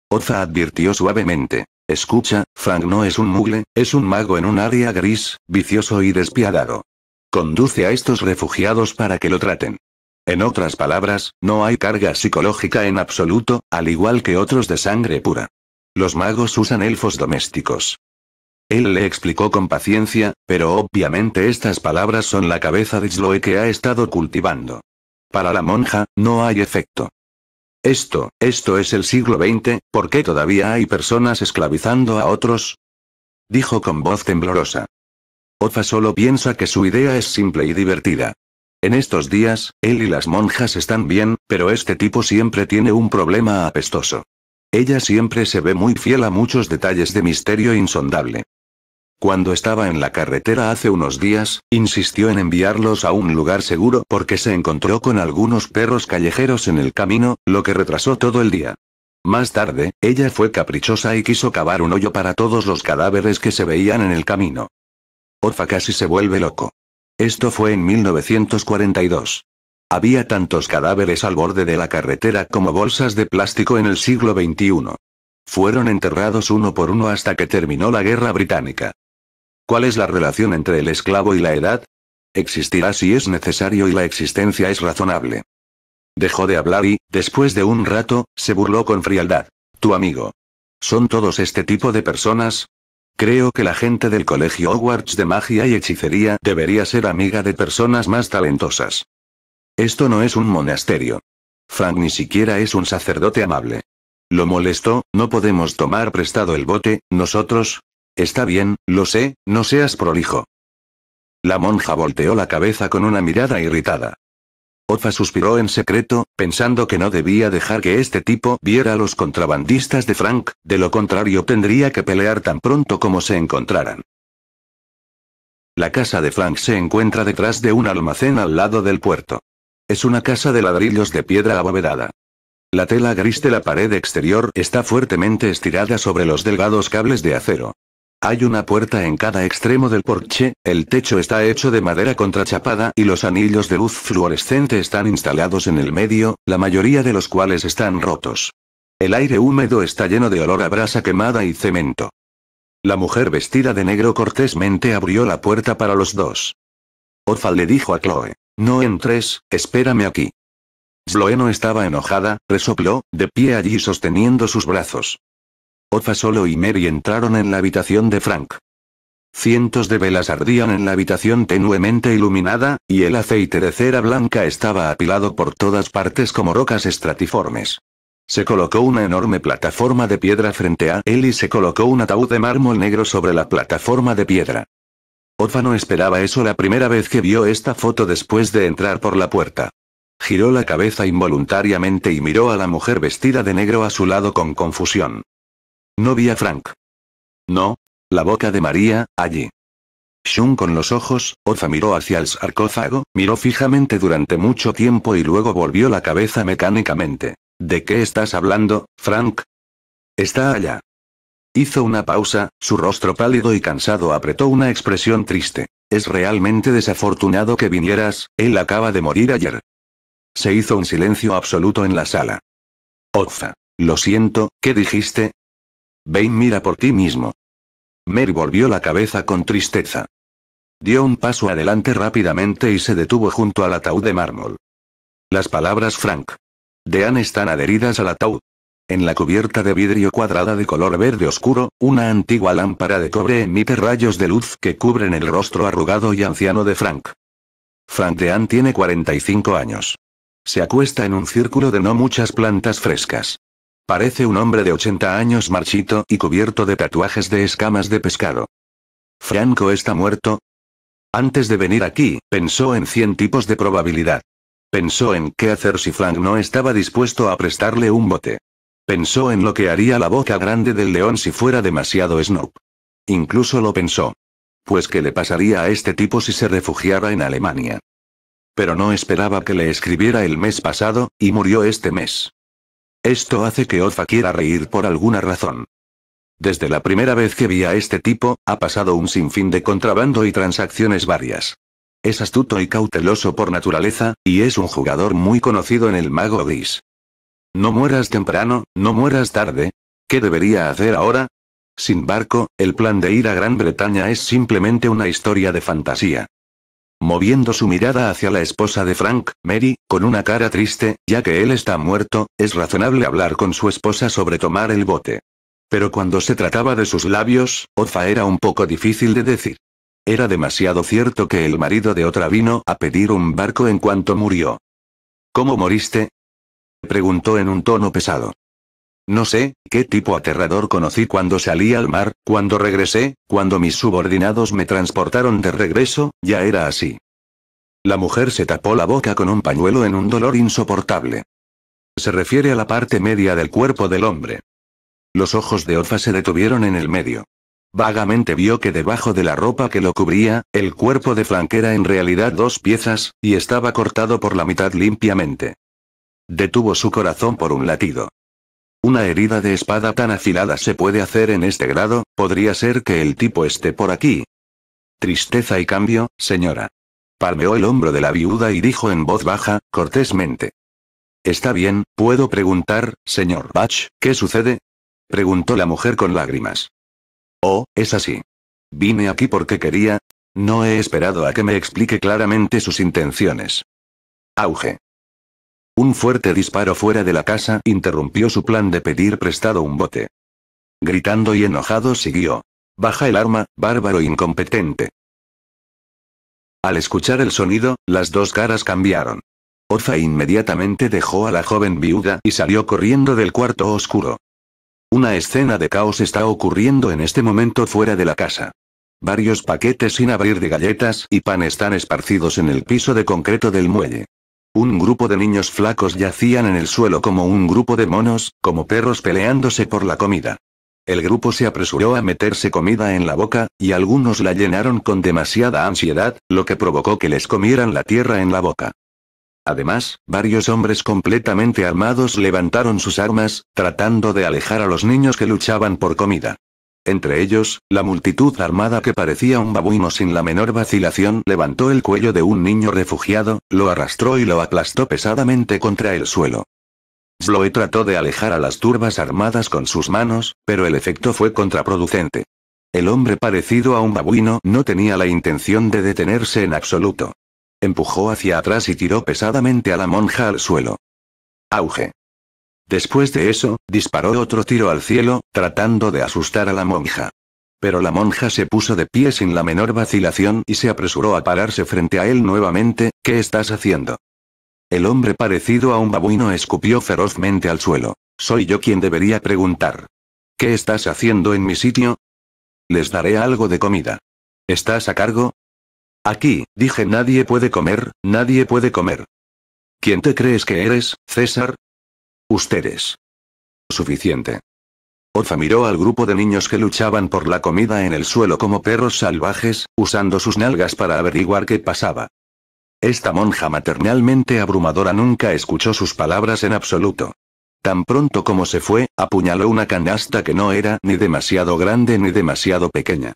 A: Oza advirtió suavemente. Escucha, Frank no es un mugle, es un mago en un área gris, vicioso y despiadado. Conduce a estos refugiados para que lo traten. En otras palabras, no hay carga psicológica en absoluto, al igual que otros de sangre pura. Los magos usan elfos domésticos. Él le explicó con paciencia, pero obviamente estas palabras son la cabeza de Sloe que ha estado cultivando. Para la monja, no hay efecto. Esto, esto es el siglo XX, ¿por qué todavía hay personas esclavizando a otros? Dijo con voz temblorosa. Ofa solo piensa que su idea es simple y divertida. En estos días, él y las monjas están bien, pero este tipo siempre tiene un problema apestoso. Ella siempre se ve muy fiel a muchos detalles de misterio insondable. Cuando estaba en la carretera hace unos días, insistió en enviarlos a un lugar seguro porque se encontró con algunos perros callejeros en el camino, lo que retrasó todo el día. Más tarde, ella fue caprichosa y quiso cavar un hoyo para todos los cadáveres que se veían en el camino. Orfa casi se vuelve loco. Esto fue en 1942. Había tantos cadáveres al borde de la carretera como bolsas de plástico en el siglo XXI. Fueron enterrados uno por uno hasta que terminó la guerra británica. ¿Cuál es la relación entre el esclavo y la edad? Existirá si es necesario y la existencia es razonable. Dejó de hablar y, después de un rato, se burló con frialdad. Tu amigo. ¿Son todos este tipo de personas? Creo que la gente del Colegio Hogwarts de Magia y Hechicería debería ser amiga de personas más talentosas. Esto no es un monasterio. Frank ni siquiera es un sacerdote amable. Lo molestó, no podemos tomar prestado el bote, nosotros, Está bien, lo sé, no seas prolijo. La monja volteó la cabeza con una mirada irritada. Ofa suspiró en secreto, pensando que no debía dejar que este tipo viera a los contrabandistas de Frank, de lo contrario tendría que pelear tan pronto como se encontraran. La casa de Frank se encuentra detrás de un almacén al lado del puerto. Es una casa de ladrillos de piedra abovedada. La tela gris de la pared exterior está fuertemente estirada sobre los delgados cables de acero. Hay una puerta en cada extremo del porche, el techo está hecho de madera contrachapada y los anillos de luz fluorescente están instalados en el medio, la mayoría de los cuales están rotos. El aire húmedo está lleno de olor a brasa quemada y cemento. La mujer vestida de negro cortésmente abrió la puerta para los dos. Orfa le dijo a Chloe, no entres, espérame aquí. Chloe no estaba enojada, resopló, de pie allí sosteniendo sus brazos. Ofa solo y Mary entraron en la habitación de Frank. Cientos de velas ardían en la habitación tenuemente iluminada, y el aceite de cera blanca estaba apilado por todas partes como rocas estratiformes. Se colocó una enorme plataforma de piedra frente a él y se colocó un ataúd de mármol negro sobre la plataforma de piedra. Otfa no esperaba eso la primera vez que vio esta foto después de entrar por la puerta. Giró la cabeza involuntariamente y miró a la mujer vestida de negro a su lado con confusión. No vi a Frank. No. La boca de María, allí. Shun con los ojos, Oza miró hacia el sarcófago, miró fijamente durante mucho tiempo y luego volvió la cabeza mecánicamente. ¿De qué estás hablando, Frank? Está allá. Hizo una pausa, su rostro pálido y cansado apretó una expresión triste. Es realmente desafortunado que vinieras, él acaba de morir ayer. Se hizo un silencio absoluto en la sala. Oza. Lo siento, ¿qué dijiste? Vein mira por ti mismo. Mary volvió la cabeza con tristeza. Dio un paso adelante rápidamente y se detuvo junto al ataúd de mármol. Las palabras Frank. Dean están adheridas al ataúd. En la cubierta de vidrio cuadrada de color verde oscuro, una antigua lámpara de cobre emite rayos de luz que cubren el rostro arrugado y anciano de Frank. Frank Dean tiene 45 años. Se acuesta en un círculo de no muchas plantas frescas. Parece un hombre de 80 años marchito y cubierto de tatuajes de escamas de pescado. ¿Franco está muerto? Antes de venir aquí, pensó en 100 tipos de probabilidad. Pensó en qué hacer si Frank no estaba dispuesto a prestarle un bote. Pensó en lo que haría la boca grande del león si fuera demasiado Snoop. Incluso lo pensó. Pues qué le pasaría a este tipo si se refugiara en Alemania. Pero no esperaba que le escribiera el mes pasado, y murió este mes. Esto hace que Oza quiera reír por alguna razón. Desde la primera vez que vi a este tipo, ha pasado un sinfín de contrabando y transacciones varias. Es astuto y cauteloso por naturaleza, y es un jugador muy conocido en el mago gris. No mueras temprano, no mueras tarde. ¿Qué debería hacer ahora? Sin barco, el plan de ir a Gran Bretaña es simplemente una historia de fantasía moviendo su mirada hacia la esposa de Frank, Mary, con una cara triste, ya que él está muerto, es razonable hablar con su esposa sobre tomar el bote. Pero cuando se trataba de sus labios, Oza era un poco difícil de decir. Era demasiado cierto que el marido de otra vino a pedir un barco en cuanto murió. ¿Cómo moriste? preguntó en un tono pesado. No sé, qué tipo aterrador conocí cuando salí al mar, cuando regresé, cuando mis subordinados me transportaron de regreso, ya era así. La mujer se tapó la boca con un pañuelo en un dolor insoportable. Se refiere a la parte media del cuerpo del hombre. Los ojos de Orfa se detuvieron en el medio. Vagamente vio que debajo de la ropa que lo cubría, el cuerpo de Frank era en realidad dos piezas, y estaba cortado por la mitad limpiamente. Detuvo su corazón por un latido. Una herida de espada tan afilada se puede hacer en este grado, podría ser que el tipo esté por aquí. Tristeza y cambio, señora. Palmeó el hombro de la viuda y dijo en voz baja, cortésmente. Está bien, puedo preguntar, señor Bach, ¿qué sucede? Preguntó la mujer con lágrimas. Oh, es así. Vine aquí porque quería. No he esperado a que me explique claramente sus intenciones. Auge. Un fuerte disparo fuera de la casa interrumpió su plan de pedir prestado un bote. Gritando y enojado siguió. Baja el arma, bárbaro e incompetente. Al escuchar el sonido, las dos caras cambiaron. Orfa inmediatamente dejó a la joven viuda y salió corriendo del cuarto oscuro. Una escena de caos está ocurriendo en este momento fuera de la casa. Varios paquetes sin abrir de galletas y pan están esparcidos en el piso de concreto del muelle. Un grupo de niños flacos yacían en el suelo como un grupo de monos, como perros peleándose por la comida. El grupo se apresuró a meterse comida en la boca, y algunos la llenaron con demasiada ansiedad, lo que provocó que les comieran la tierra en la boca. Además, varios hombres completamente armados levantaron sus armas, tratando de alejar a los niños que luchaban por comida. Entre ellos, la multitud armada que parecía un babuino sin la menor vacilación levantó el cuello de un niño refugiado, lo arrastró y lo aplastó pesadamente contra el suelo. Sloe trató de alejar a las turbas armadas con sus manos, pero el efecto fue contraproducente. El hombre parecido a un babuino no tenía la intención de detenerse en absoluto. Empujó hacia atrás y tiró pesadamente a la monja al suelo. Auge. Después de eso, disparó otro tiro al cielo, tratando de asustar a la monja. Pero la monja se puso de pie sin la menor vacilación y se apresuró a pararse frente a él nuevamente, ¿qué estás haciendo? El hombre parecido a un babuino escupió ferozmente al suelo. Soy yo quien debería preguntar. ¿Qué estás haciendo en mi sitio? Les daré algo de comida. ¿Estás a cargo? Aquí, dije, nadie puede comer, nadie puede comer. ¿Quién te crees que eres, César? Ustedes. Suficiente. Ofa miró al grupo de niños que luchaban por la comida en el suelo como perros salvajes, usando sus nalgas para averiguar qué pasaba. Esta monja maternalmente abrumadora nunca escuchó sus palabras en absoluto. Tan pronto como se fue, apuñaló una canasta que no era ni demasiado grande ni demasiado pequeña.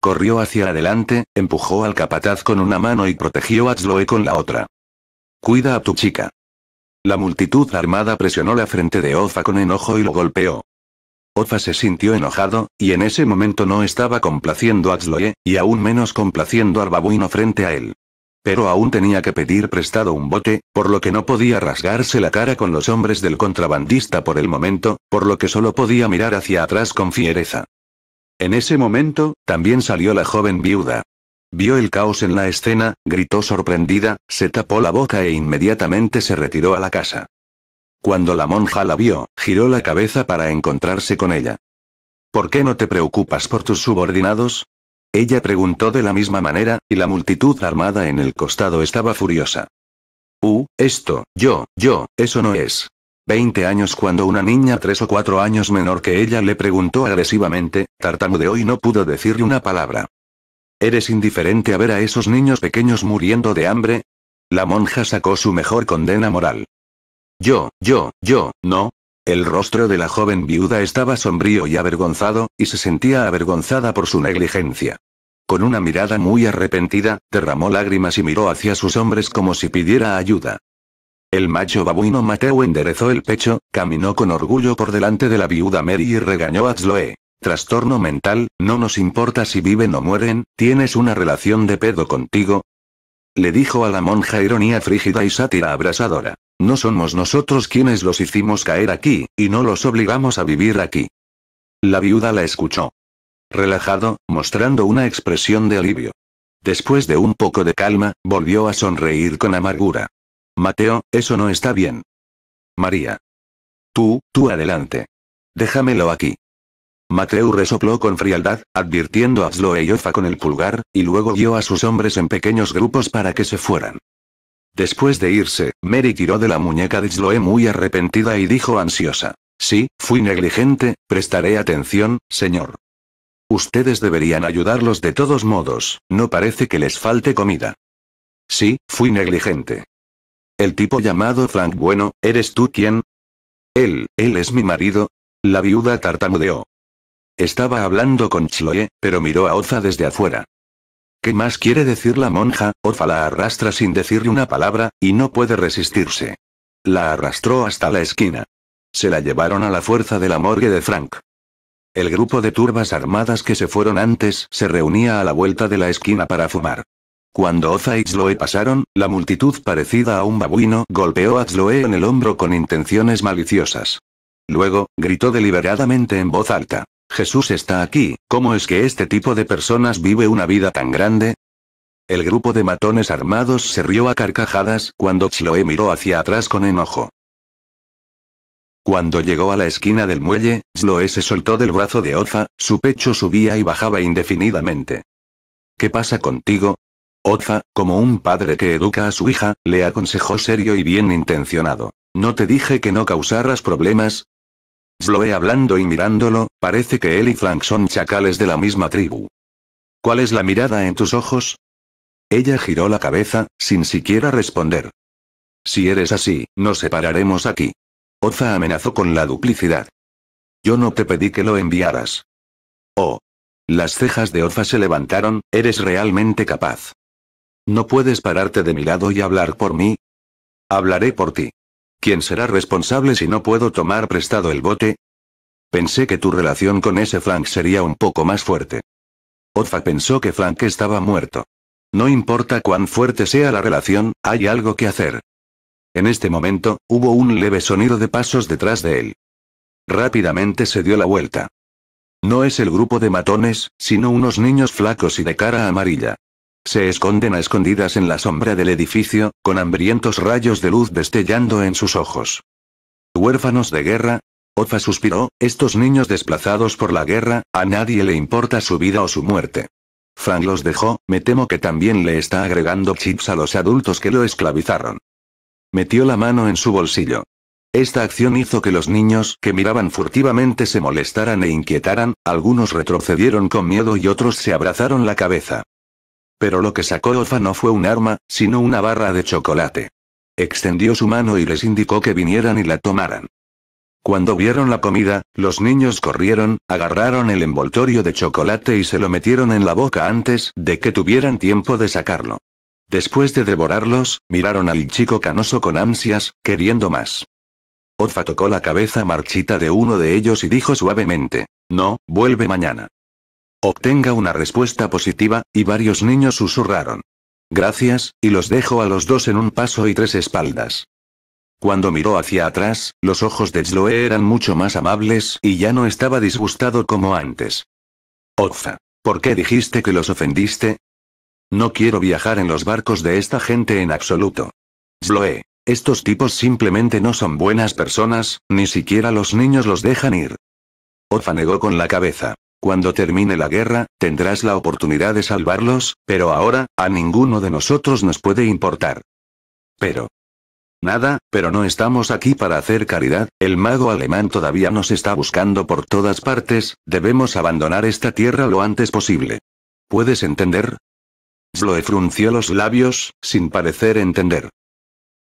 A: Corrió hacia adelante, empujó al capataz con una mano y protegió a Zloe con la otra. Cuida a tu chica. La multitud armada presionó la frente de Ofa con enojo y lo golpeó. Ofa se sintió enojado, y en ese momento no estaba complaciendo a Zloe, y aún menos complaciendo al babuino frente a él. Pero aún tenía que pedir prestado un bote, por lo que no podía rasgarse la cara con los hombres del contrabandista por el momento, por lo que solo podía mirar hacia atrás con fiereza. En ese momento, también salió la joven viuda. Vio el caos en la escena, gritó sorprendida, se tapó la boca e inmediatamente se retiró a la casa. Cuando la monja la vio, giró la cabeza para encontrarse con ella. ¿Por qué no te preocupas por tus subordinados? Ella preguntó de la misma manera, y la multitud armada en el costado estaba furiosa. Uh, esto, yo, yo, eso no es. Veinte años cuando una niña tres o cuatro años menor que ella le preguntó agresivamente, tartamudeó y no pudo decirle una palabra. ¿Eres indiferente a ver a esos niños pequeños muriendo de hambre? La monja sacó su mejor condena moral. Yo, yo, yo, no. El rostro de la joven viuda estaba sombrío y avergonzado, y se sentía avergonzada por su negligencia. Con una mirada muy arrepentida, derramó lágrimas y miró hacia sus hombres como si pidiera ayuda. El macho babuino Mateo enderezó el pecho, caminó con orgullo por delante de la viuda Mary y regañó a Zloe. Trastorno mental, no nos importa si viven o mueren, ¿tienes una relación de pedo contigo? Le dijo a la monja ironía frígida y sátira abrasadora. No somos nosotros quienes los hicimos caer aquí, y no los obligamos a vivir aquí. La viuda la escuchó. Relajado, mostrando una expresión de alivio. Después de un poco de calma, volvió a sonreír con amargura. Mateo, eso no está bien. María. Tú, tú adelante. Déjamelo aquí. Mateu resopló con frialdad, advirtiendo a y Ofa con el pulgar, y luego dio a sus hombres en pequeños grupos para que se fueran. Después de irse, Mary tiró de la muñeca de Zloe muy arrepentida y dijo ansiosa. Sí, fui negligente, prestaré atención, señor. Ustedes deberían ayudarlos de todos modos, no parece que les falte comida. Sí, fui negligente. El tipo llamado Frank Bueno, ¿eres tú quien? Él, él es mi marido. La viuda tartamudeó. Estaba hablando con Chloe, pero miró a Oza desde afuera. ¿Qué más quiere decir la monja? Oza la arrastra sin decirle una palabra, y no puede resistirse. La arrastró hasta la esquina. Se la llevaron a la fuerza de la morgue de Frank. El grupo de turbas armadas que se fueron antes se reunía a la vuelta de la esquina para fumar. Cuando Oza y Chloe pasaron, la multitud parecida a un babuino golpeó a Chloe en el hombro con intenciones maliciosas. Luego, gritó deliberadamente en voz alta. Jesús está aquí, ¿cómo es que este tipo de personas vive una vida tan grande? El grupo de matones armados se rió a carcajadas cuando Chloe miró hacia atrás con enojo. Cuando llegó a la esquina del muelle, Chloe se soltó del brazo de Oza, su pecho subía y bajaba indefinidamente. ¿Qué pasa contigo? Oza, como un padre que educa a su hija, le aconsejó serio y bien intencionado. ¿No te dije que no causaras problemas? Sloe hablando y mirándolo, parece que él y Frank son chacales de la misma tribu. ¿Cuál es la mirada en tus ojos? Ella giró la cabeza, sin siquiera responder. Si eres así, nos separaremos aquí. Oza amenazó con la duplicidad. Yo no te pedí que lo enviaras. Oh. Las cejas de Oza se levantaron, eres realmente capaz. No puedes pararte de mi lado y hablar por mí. Hablaré por ti. ¿Quién será responsable si no puedo tomar prestado el bote? Pensé que tu relación con ese Frank sería un poco más fuerte. Otfa pensó que Frank estaba muerto. No importa cuán fuerte sea la relación, hay algo que hacer. En este momento, hubo un leve sonido de pasos detrás de él. Rápidamente se dio la vuelta. No es el grupo de matones, sino unos niños flacos y de cara amarilla. Se esconden a escondidas en la sombra del edificio, con hambrientos rayos de luz destellando en sus ojos. Huérfanos de guerra, Ofa suspiró, estos niños desplazados por la guerra, a nadie le importa su vida o su muerte. Frank los dejó, me temo que también le está agregando chips a los adultos que lo esclavizaron. Metió la mano en su bolsillo. Esta acción hizo que los niños que miraban furtivamente se molestaran e inquietaran, algunos retrocedieron con miedo y otros se abrazaron la cabeza. Pero lo que sacó Ofa no fue un arma, sino una barra de chocolate. Extendió su mano y les indicó que vinieran y la tomaran. Cuando vieron la comida, los niños corrieron, agarraron el envoltorio de chocolate y se lo metieron en la boca antes de que tuvieran tiempo de sacarlo. Después de devorarlos, miraron al chico canoso con ansias, queriendo más. Ofa tocó la cabeza marchita de uno de ellos y dijo suavemente, No, vuelve mañana. Obtenga una respuesta positiva, y varios niños susurraron. Gracias, y los dejo a los dos en un paso y tres espaldas. Cuando miró hacia atrás, los ojos de Zloe eran mucho más amables y ya no estaba disgustado como antes. Oza, ¿por qué dijiste que los ofendiste? No quiero viajar en los barcos de esta gente en absoluto. Zloé, estos tipos simplemente no son buenas personas, ni siquiera los niños los dejan ir. Oza negó con la cabeza. Cuando termine la guerra, tendrás la oportunidad de salvarlos, pero ahora, a ninguno de nosotros nos puede importar. Pero. Nada, pero no estamos aquí para hacer caridad, el mago alemán todavía nos está buscando por todas partes, debemos abandonar esta tierra lo antes posible. ¿Puedes entender? Zloe frunció los labios, sin parecer entender.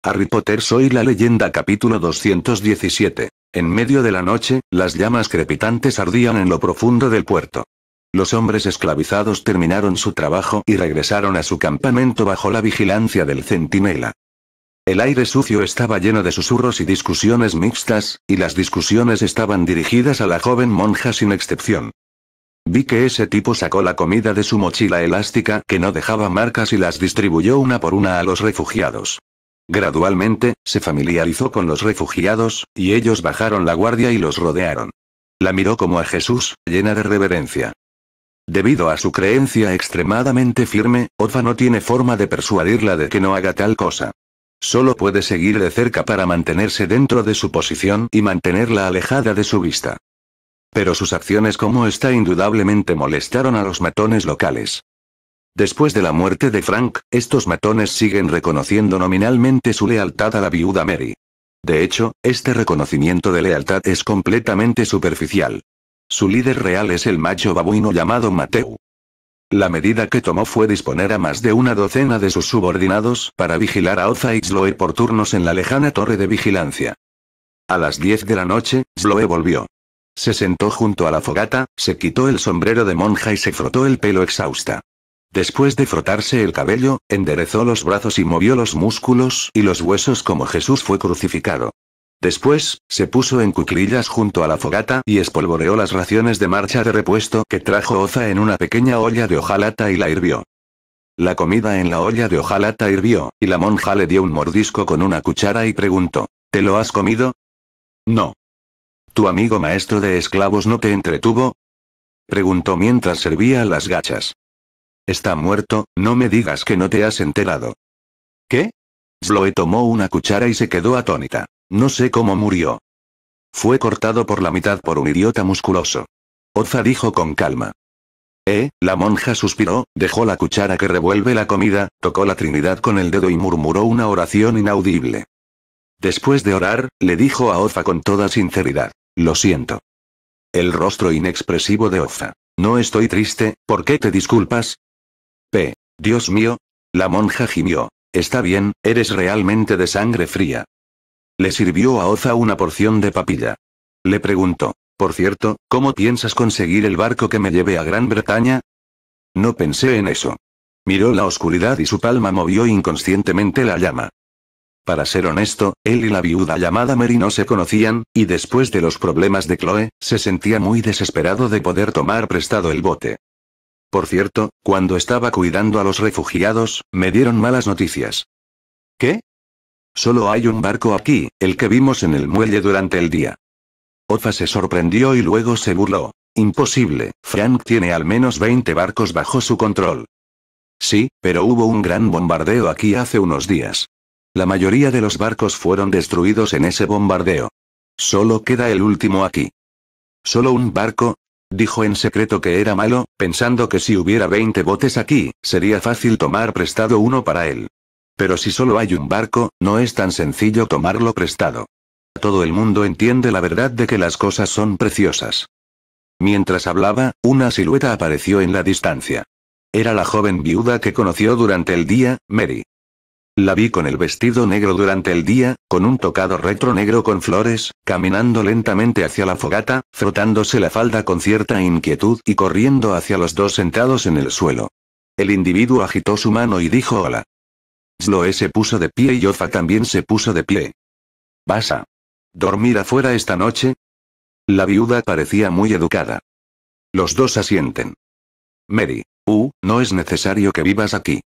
A: Harry Potter soy la leyenda capítulo 217. En medio de la noche, las llamas crepitantes ardían en lo profundo del puerto. Los hombres esclavizados terminaron su trabajo y regresaron a su campamento bajo la vigilancia del centinela. El aire sucio estaba lleno de susurros y discusiones mixtas, y las discusiones estaban dirigidas a la joven monja sin excepción. Vi que ese tipo sacó la comida de su mochila elástica que no dejaba marcas y las distribuyó una por una a los refugiados. Gradualmente, se familiarizó con los refugiados, y ellos bajaron la guardia y los rodearon. La miró como a Jesús, llena de reverencia. Debido a su creencia extremadamente firme, Otva no tiene forma de persuadirla de que no haga tal cosa. Solo puede seguir de cerca para mantenerse dentro de su posición y mantenerla alejada de su vista. Pero sus acciones como esta indudablemente molestaron a los matones locales. Después de la muerte de Frank, estos matones siguen reconociendo nominalmente su lealtad a la viuda Mary. De hecho, este reconocimiento de lealtad es completamente superficial. Su líder real es el macho babuino llamado Mateu. La medida que tomó fue disponer a más de una docena de sus subordinados para vigilar a Oza y Sloe por turnos en la lejana torre de vigilancia. A las 10 de la noche, Sloe volvió. Se sentó junto a la fogata, se quitó el sombrero de monja y se frotó el pelo exhausta. Después de frotarse el cabello, enderezó los brazos y movió los músculos y los huesos como Jesús fue crucificado. Después, se puso en cuclillas junto a la fogata y espolvoreó las raciones de marcha de repuesto que trajo Oza en una pequeña olla de hojalata y la hirvió. La comida en la olla de hojalata hirvió, y la monja le dio un mordisco con una cuchara y preguntó, ¿Te lo has comido? No. ¿Tu amigo maestro de esclavos no te entretuvo? Preguntó mientras servía las gachas. Está muerto, no me digas que no te has enterado. ¿Qué? Zloe tomó una cuchara y se quedó atónita. No sé cómo murió. Fue cortado por la mitad por un idiota musculoso. Oza dijo con calma. Eh, la monja suspiró, dejó la cuchara que revuelve la comida, tocó la Trinidad con el dedo y murmuró una oración inaudible. Después de orar, le dijo a Oza con toda sinceridad. Lo siento. El rostro inexpresivo de Oza. No estoy triste, ¿por qué te disculpas? P. Dios mío. La monja gimió. Está bien, eres realmente de sangre fría. Le sirvió a Oza una porción de papilla. Le preguntó, por cierto, ¿cómo piensas conseguir el barco que me lleve a Gran Bretaña? No pensé en eso. Miró la oscuridad y su palma movió inconscientemente la llama. Para ser honesto, él y la viuda llamada Mary no se conocían, y después de los problemas de Chloe, se sentía muy desesperado de poder tomar prestado el bote. Por cierto, cuando estaba cuidando a los refugiados, me dieron malas noticias. ¿Qué? Solo hay un barco aquí, el que vimos en el muelle durante el día. Ofa se sorprendió y luego se burló. Imposible, Frank tiene al menos 20 barcos bajo su control. Sí, pero hubo un gran bombardeo aquí hace unos días. La mayoría de los barcos fueron destruidos en ese bombardeo. Solo queda el último aquí. ¿Solo un barco? Dijo en secreto que era malo, pensando que si hubiera 20 botes aquí, sería fácil tomar prestado uno para él. Pero si solo hay un barco, no es tan sencillo tomarlo prestado. Todo el mundo entiende la verdad de que las cosas son preciosas. Mientras hablaba, una silueta apareció en la distancia. Era la joven viuda que conoció durante el día, Mary. La vi con el vestido negro durante el día, con un tocado retro negro con flores, caminando lentamente hacia la fogata, frotándose la falda con cierta inquietud y corriendo hacia los dos sentados en el suelo. El individuo agitó su mano y dijo hola. Sloe se puso de pie y Ofa también se puso de pie. ¿Vas a dormir afuera esta noche? La viuda parecía muy educada. Los dos asienten. Mary, uh, no es necesario que vivas aquí.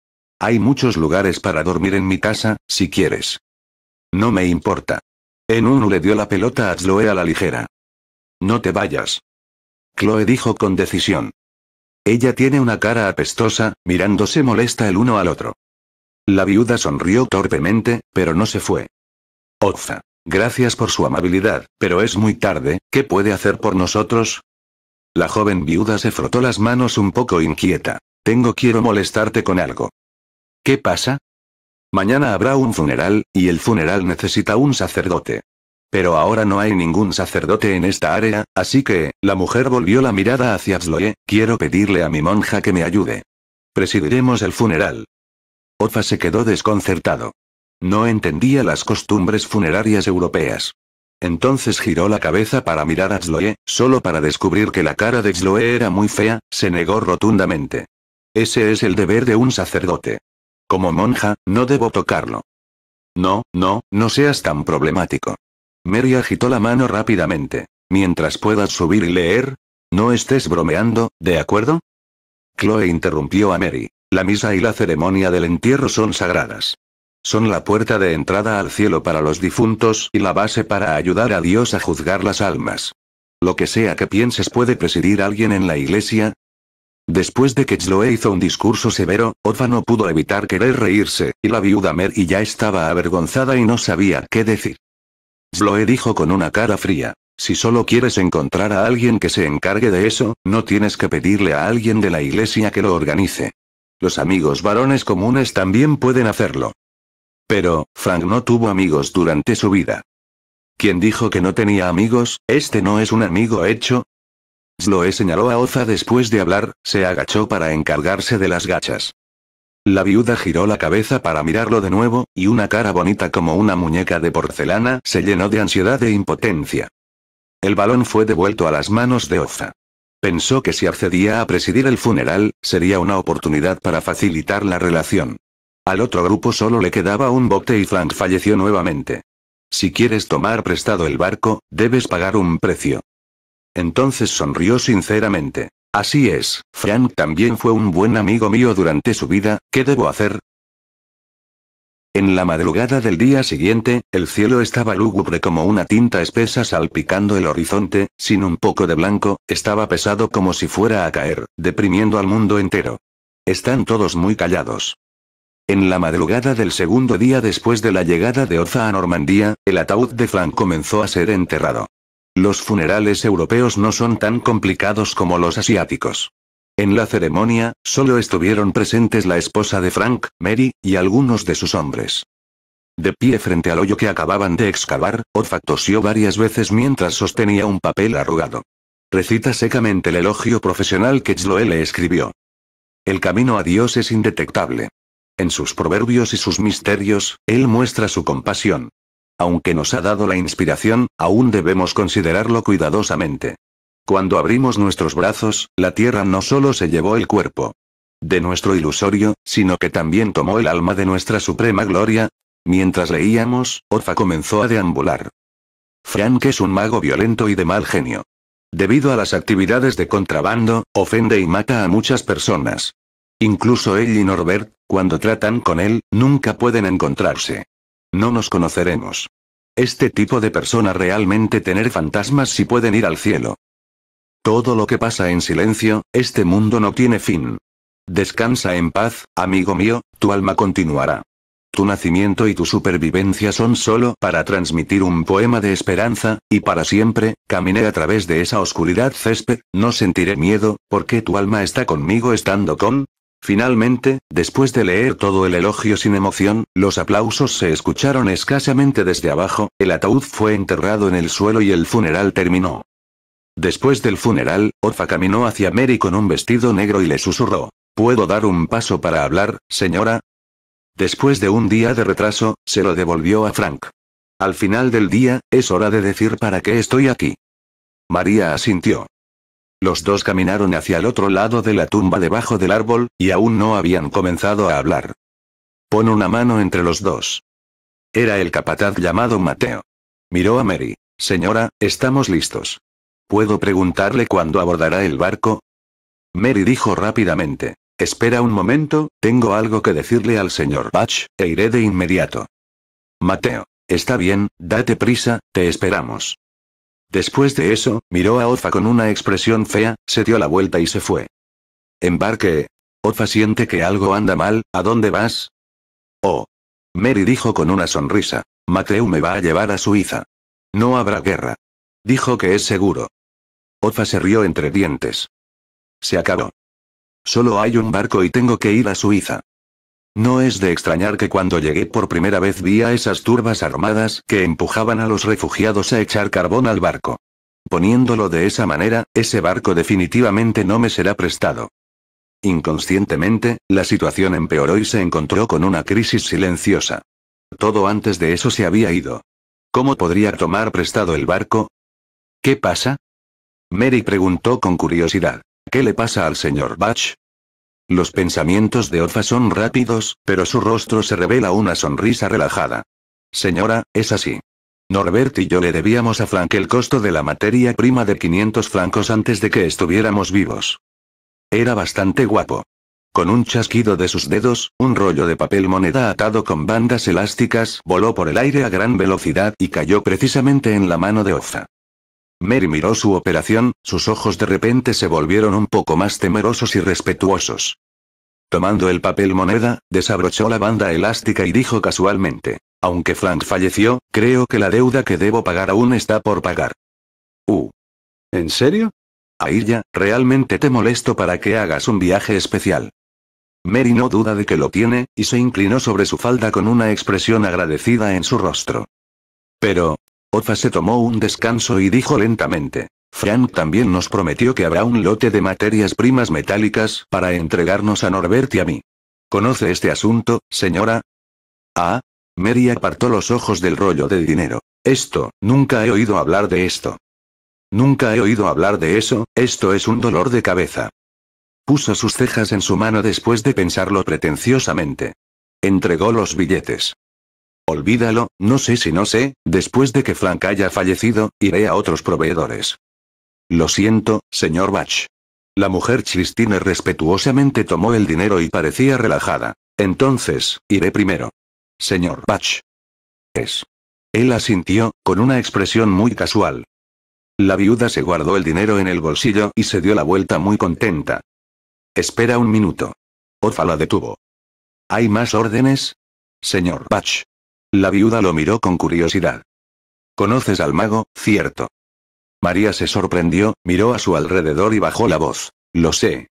A: Hay muchos lugares para dormir en mi casa, si quieres. No me importa. En uno le dio la pelota a Chloe a la ligera. No te vayas. Chloe dijo con decisión. Ella tiene una cara apestosa, mirándose molesta el uno al otro. La viuda sonrió torpemente, pero no se fue. Oza. Gracias por su amabilidad, pero es muy tarde, ¿qué puede hacer por nosotros? La joven viuda se frotó las manos un poco inquieta. Tengo quiero molestarte con algo. ¿Qué pasa? Mañana habrá un funeral, y el funeral necesita un sacerdote. Pero ahora no hay ningún sacerdote en esta área, así que, la mujer volvió la mirada hacia Zloe, quiero pedirle a mi monja que me ayude. Presidiremos el funeral. Ofa se quedó desconcertado. No entendía las costumbres funerarias europeas. Entonces giró la cabeza para mirar a Zloe, solo para descubrir que la cara de Zloe era muy fea, se negó rotundamente. Ese es el deber de un sacerdote. Como monja, no debo tocarlo. No, no, no seas tan problemático. Mary agitó la mano rápidamente. Mientras puedas subir y leer, no estés bromeando, ¿de acuerdo? Chloe interrumpió a Mary. La misa y la ceremonia del entierro son sagradas. Son la puerta de entrada al cielo para los difuntos y la base para ayudar a Dios a juzgar las almas. Lo que sea que pienses puede presidir alguien en la iglesia, Después de que Chloe hizo un discurso severo, Otva no pudo evitar querer reírse, y la viuda Mary ya estaba avergonzada y no sabía qué decir. Chloe dijo con una cara fría. Si solo quieres encontrar a alguien que se encargue de eso, no tienes que pedirle a alguien de la iglesia que lo organice. Los amigos varones comunes también pueden hacerlo. Pero, Frank no tuvo amigos durante su vida. Quien dijo que no tenía amigos? Este no es un amigo hecho, Sloe señaló a Oza después de hablar, se agachó para encargarse de las gachas. La viuda giró la cabeza para mirarlo de nuevo, y una cara bonita como una muñeca de porcelana se llenó de ansiedad e impotencia. El balón fue devuelto a las manos de Oza. Pensó que si accedía a presidir el funeral, sería una oportunidad para facilitar la relación. Al otro grupo solo le quedaba un bote y Frank falleció nuevamente. Si quieres tomar prestado el barco, debes pagar un precio. Entonces sonrió sinceramente. Así es, Frank también fue un buen amigo mío durante su vida, ¿qué debo hacer? En la madrugada del día siguiente, el cielo estaba lúgubre como una tinta espesa salpicando el horizonte, sin un poco de blanco, estaba pesado como si fuera a caer, deprimiendo al mundo entero. Están todos muy callados. En la madrugada del segundo día después de la llegada de Oza a Normandía, el ataúd de Frank comenzó a ser enterrado. Los funerales europeos no son tan complicados como los asiáticos. En la ceremonia, solo estuvieron presentes la esposa de Frank, Mary, y algunos de sus hombres. De pie frente al hoyo que acababan de excavar, Odfak varias veces mientras sostenía un papel arrugado. Recita secamente el elogio profesional que Zloé le escribió. El camino a Dios es indetectable. En sus proverbios y sus misterios, él muestra su compasión, aunque nos ha dado la inspiración, aún debemos considerarlo cuidadosamente. Cuando abrimos nuestros brazos, la tierra no solo se llevó el cuerpo de nuestro ilusorio, sino que también tomó el alma de nuestra suprema gloria. Mientras leíamos, Orfa comenzó a deambular. Frank es un mago violento y de mal genio. Debido a las actividades de contrabando, ofende y mata a muchas personas. Incluso él y Norbert, cuando tratan con él, nunca pueden encontrarse. No nos conoceremos. Este tipo de persona realmente tener fantasmas si pueden ir al cielo. Todo lo que pasa en silencio, este mundo no tiene fin. Descansa en paz, amigo mío, tu alma continuará. Tu nacimiento y tu supervivencia son solo para transmitir un poema de esperanza, y para siempre, caminé a través de esa oscuridad césped, no sentiré miedo, porque tu alma está conmigo estando con, Finalmente, después de leer todo el elogio sin emoción, los aplausos se escucharon escasamente desde abajo, el ataúd fue enterrado en el suelo y el funeral terminó. Después del funeral, Orfa caminó hacia Mary con un vestido negro y le susurró. ¿Puedo dar un paso para hablar, señora? Después de un día de retraso, se lo devolvió a Frank. Al final del día, es hora de decir para qué estoy aquí. María asintió. Los dos caminaron hacia el otro lado de la tumba debajo del árbol, y aún no habían comenzado a hablar. Pon una mano entre los dos. Era el capataz llamado Mateo. Miró a Mary. Señora, estamos listos. ¿Puedo preguntarle cuándo abordará el barco? Mary dijo rápidamente. Espera un momento, tengo algo que decirle al señor Batch, e iré de inmediato. Mateo. Está bien, date prisa, te esperamos. Después de eso, miró a Ofa con una expresión fea, se dio la vuelta y se fue. Embarque. Ofa siente que algo anda mal, ¿a dónde vas? Oh. Mary dijo con una sonrisa. Mateu me va a llevar a Suiza. No habrá guerra. Dijo que es seguro. Ofa se rió entre dientes. Se acabó. Solo hay un barco y tengo que ir a Suiza. No es de extrañar que cuando llegué por primera vez vi a esas turbas armadas que empujaban a los refugiados a echar carbón al barco. Poniéndolo de esa manera, ese barco definitivamente no me será prestado. Inconscientemente, la situación empeoró y se encontró con una crisis silenciosa. Todo antes de eso se había ido. ¿Cómo podría tomar prestado el barco? ¿Qué pasa? Mary preguntó con curiosidad. ¿Qué le pasa al señor Batch? Los pensamientos de Oza son rápidos, pero su rostro se revela una sonrisa relajada. Señora, es así. Norbert y yo le debíamos a Frank el costo de la materia prima de 500 francos antes de que estuviéramos vivos. Era bastante guapo. Con un chasquido de sus dedos, un rollo de papel moneda atado con bandas elásticas voló por el aire a gran velocidad y cayó precisamente en la mano de Oza. Mary miró su operación, sus ojos de repente se volvieron un poco más temerosos y respetuosos. Tomando el papel moneda, desabrochó la banda elástica y dijo casualmente. Aunque Frank falleció, creo que la deuda que debo pagar aún está por pagar. Uh. ¿En serio? ya, realmente te molesto para que hagas un viaje especial. Mary no duda de que lo tiene, y se inclinó sobre su falda con una expresión agradecida en su rostro. Pero... Ofa se tomó un descanso y dijo lentamente. Frank también nos prometió que habrá un lote de materias primas metálicas para entregarnos a Norbert y a mí. ¿Conoce este asunto, señora? Ah. Mary apartó los ojos del rollo de dinero. Esto, nunca he oído hablar de esto. Nunca he oído hablar de eso, esto es un dolor de cabeza. Puso sus cejas en su mano después de pensarlo pretenciosamente. Entregó los billetes. Olvídalo, no sé si no sé, después de que Frank haya fallecido, iré a otros proveedores. Lo siento, señor Bach. La mujer Christine respetuosamente tomó el dinero y parecía relajada. Entonces, iré primero. Señor Bach. Es. Él asintió, con una expresión muy casual. La viuda se guardó el dinero en el bolsillo y se dio la vuelta muy contenta. Espera un minuto. Ofa la detuvo. ¿Hay más órdenes? Señor Bach. La viuda lo miró con curiosidad. ¿Conoces al mago, cierto? María se sorprendió, miró a su alrededor y bajó la voz. Lo sé.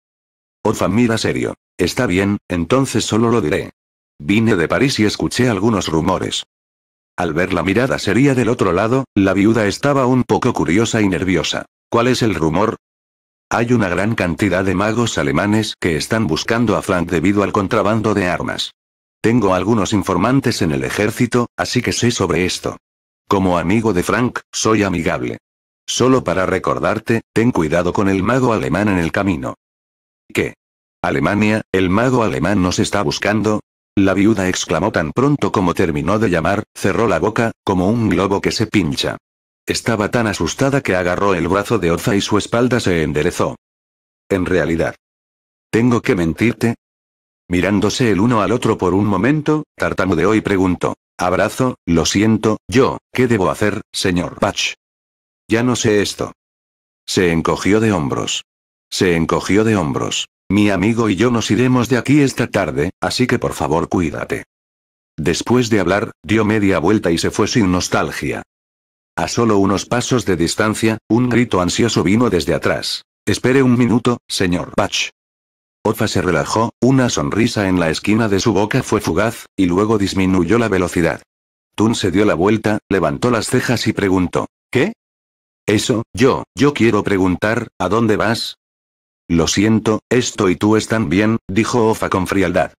A: Ofa mira serio. Está bien, entonces solo lo diré. Vine de París y escuché algunos rumores. Al ver la mirada seria del otro lado, la viuda estaba un poco curiosa y nerviosa. ¿Cuál es el rumor? Hay una gran cantidad de magos alemanes que están buscando a Frank debido al contrabando de armas. Tengo algunos informantes en el ejército, así que sé sobre esto. Como amigo de Frank, soy amigable. Solo para recordarte, ten cuidado con el mago alemán en el camino. ¿Qué? Alemania, el mago alemán nos está buscando. La viuda exclamó tan pronto como terminó de llamar, cerró la boca, como un globo que se pincha. Estaba tan asustada que agarró el brazo de Oza y su espalda se enderezó. En realidad. ¿Tengo que mentirte? Mirándose el uno al otro por un momento, tartamudeó y preguntó. Abrazo, lo siento, yo, ¿qué debo hacer, señor Patch? Ya no sé esto. Se encogió de hombros. Se encogió de hombros. Mi amigo y yo nos iremos de aquí esta tarde, así que por favor cuídate. Después de hablar, dio media vuelta y se fue sin nostalgia. A solo unos pasos de distancia, un grito ansioso vino desde atrás. Espere un minuto, señor Bach. Ofa se relajó, una sonrisa en la esquina de su boca fue fugaz, y luego disminuyó la velocidad. Tun se dio la vuelta, levantó las cejas y preguntó, ¿Qué? Eso, yo, yo quiero preguntar, ¿a dónde vas? Lo siento, esto y tú están bien, dijo Ofa con frialdad.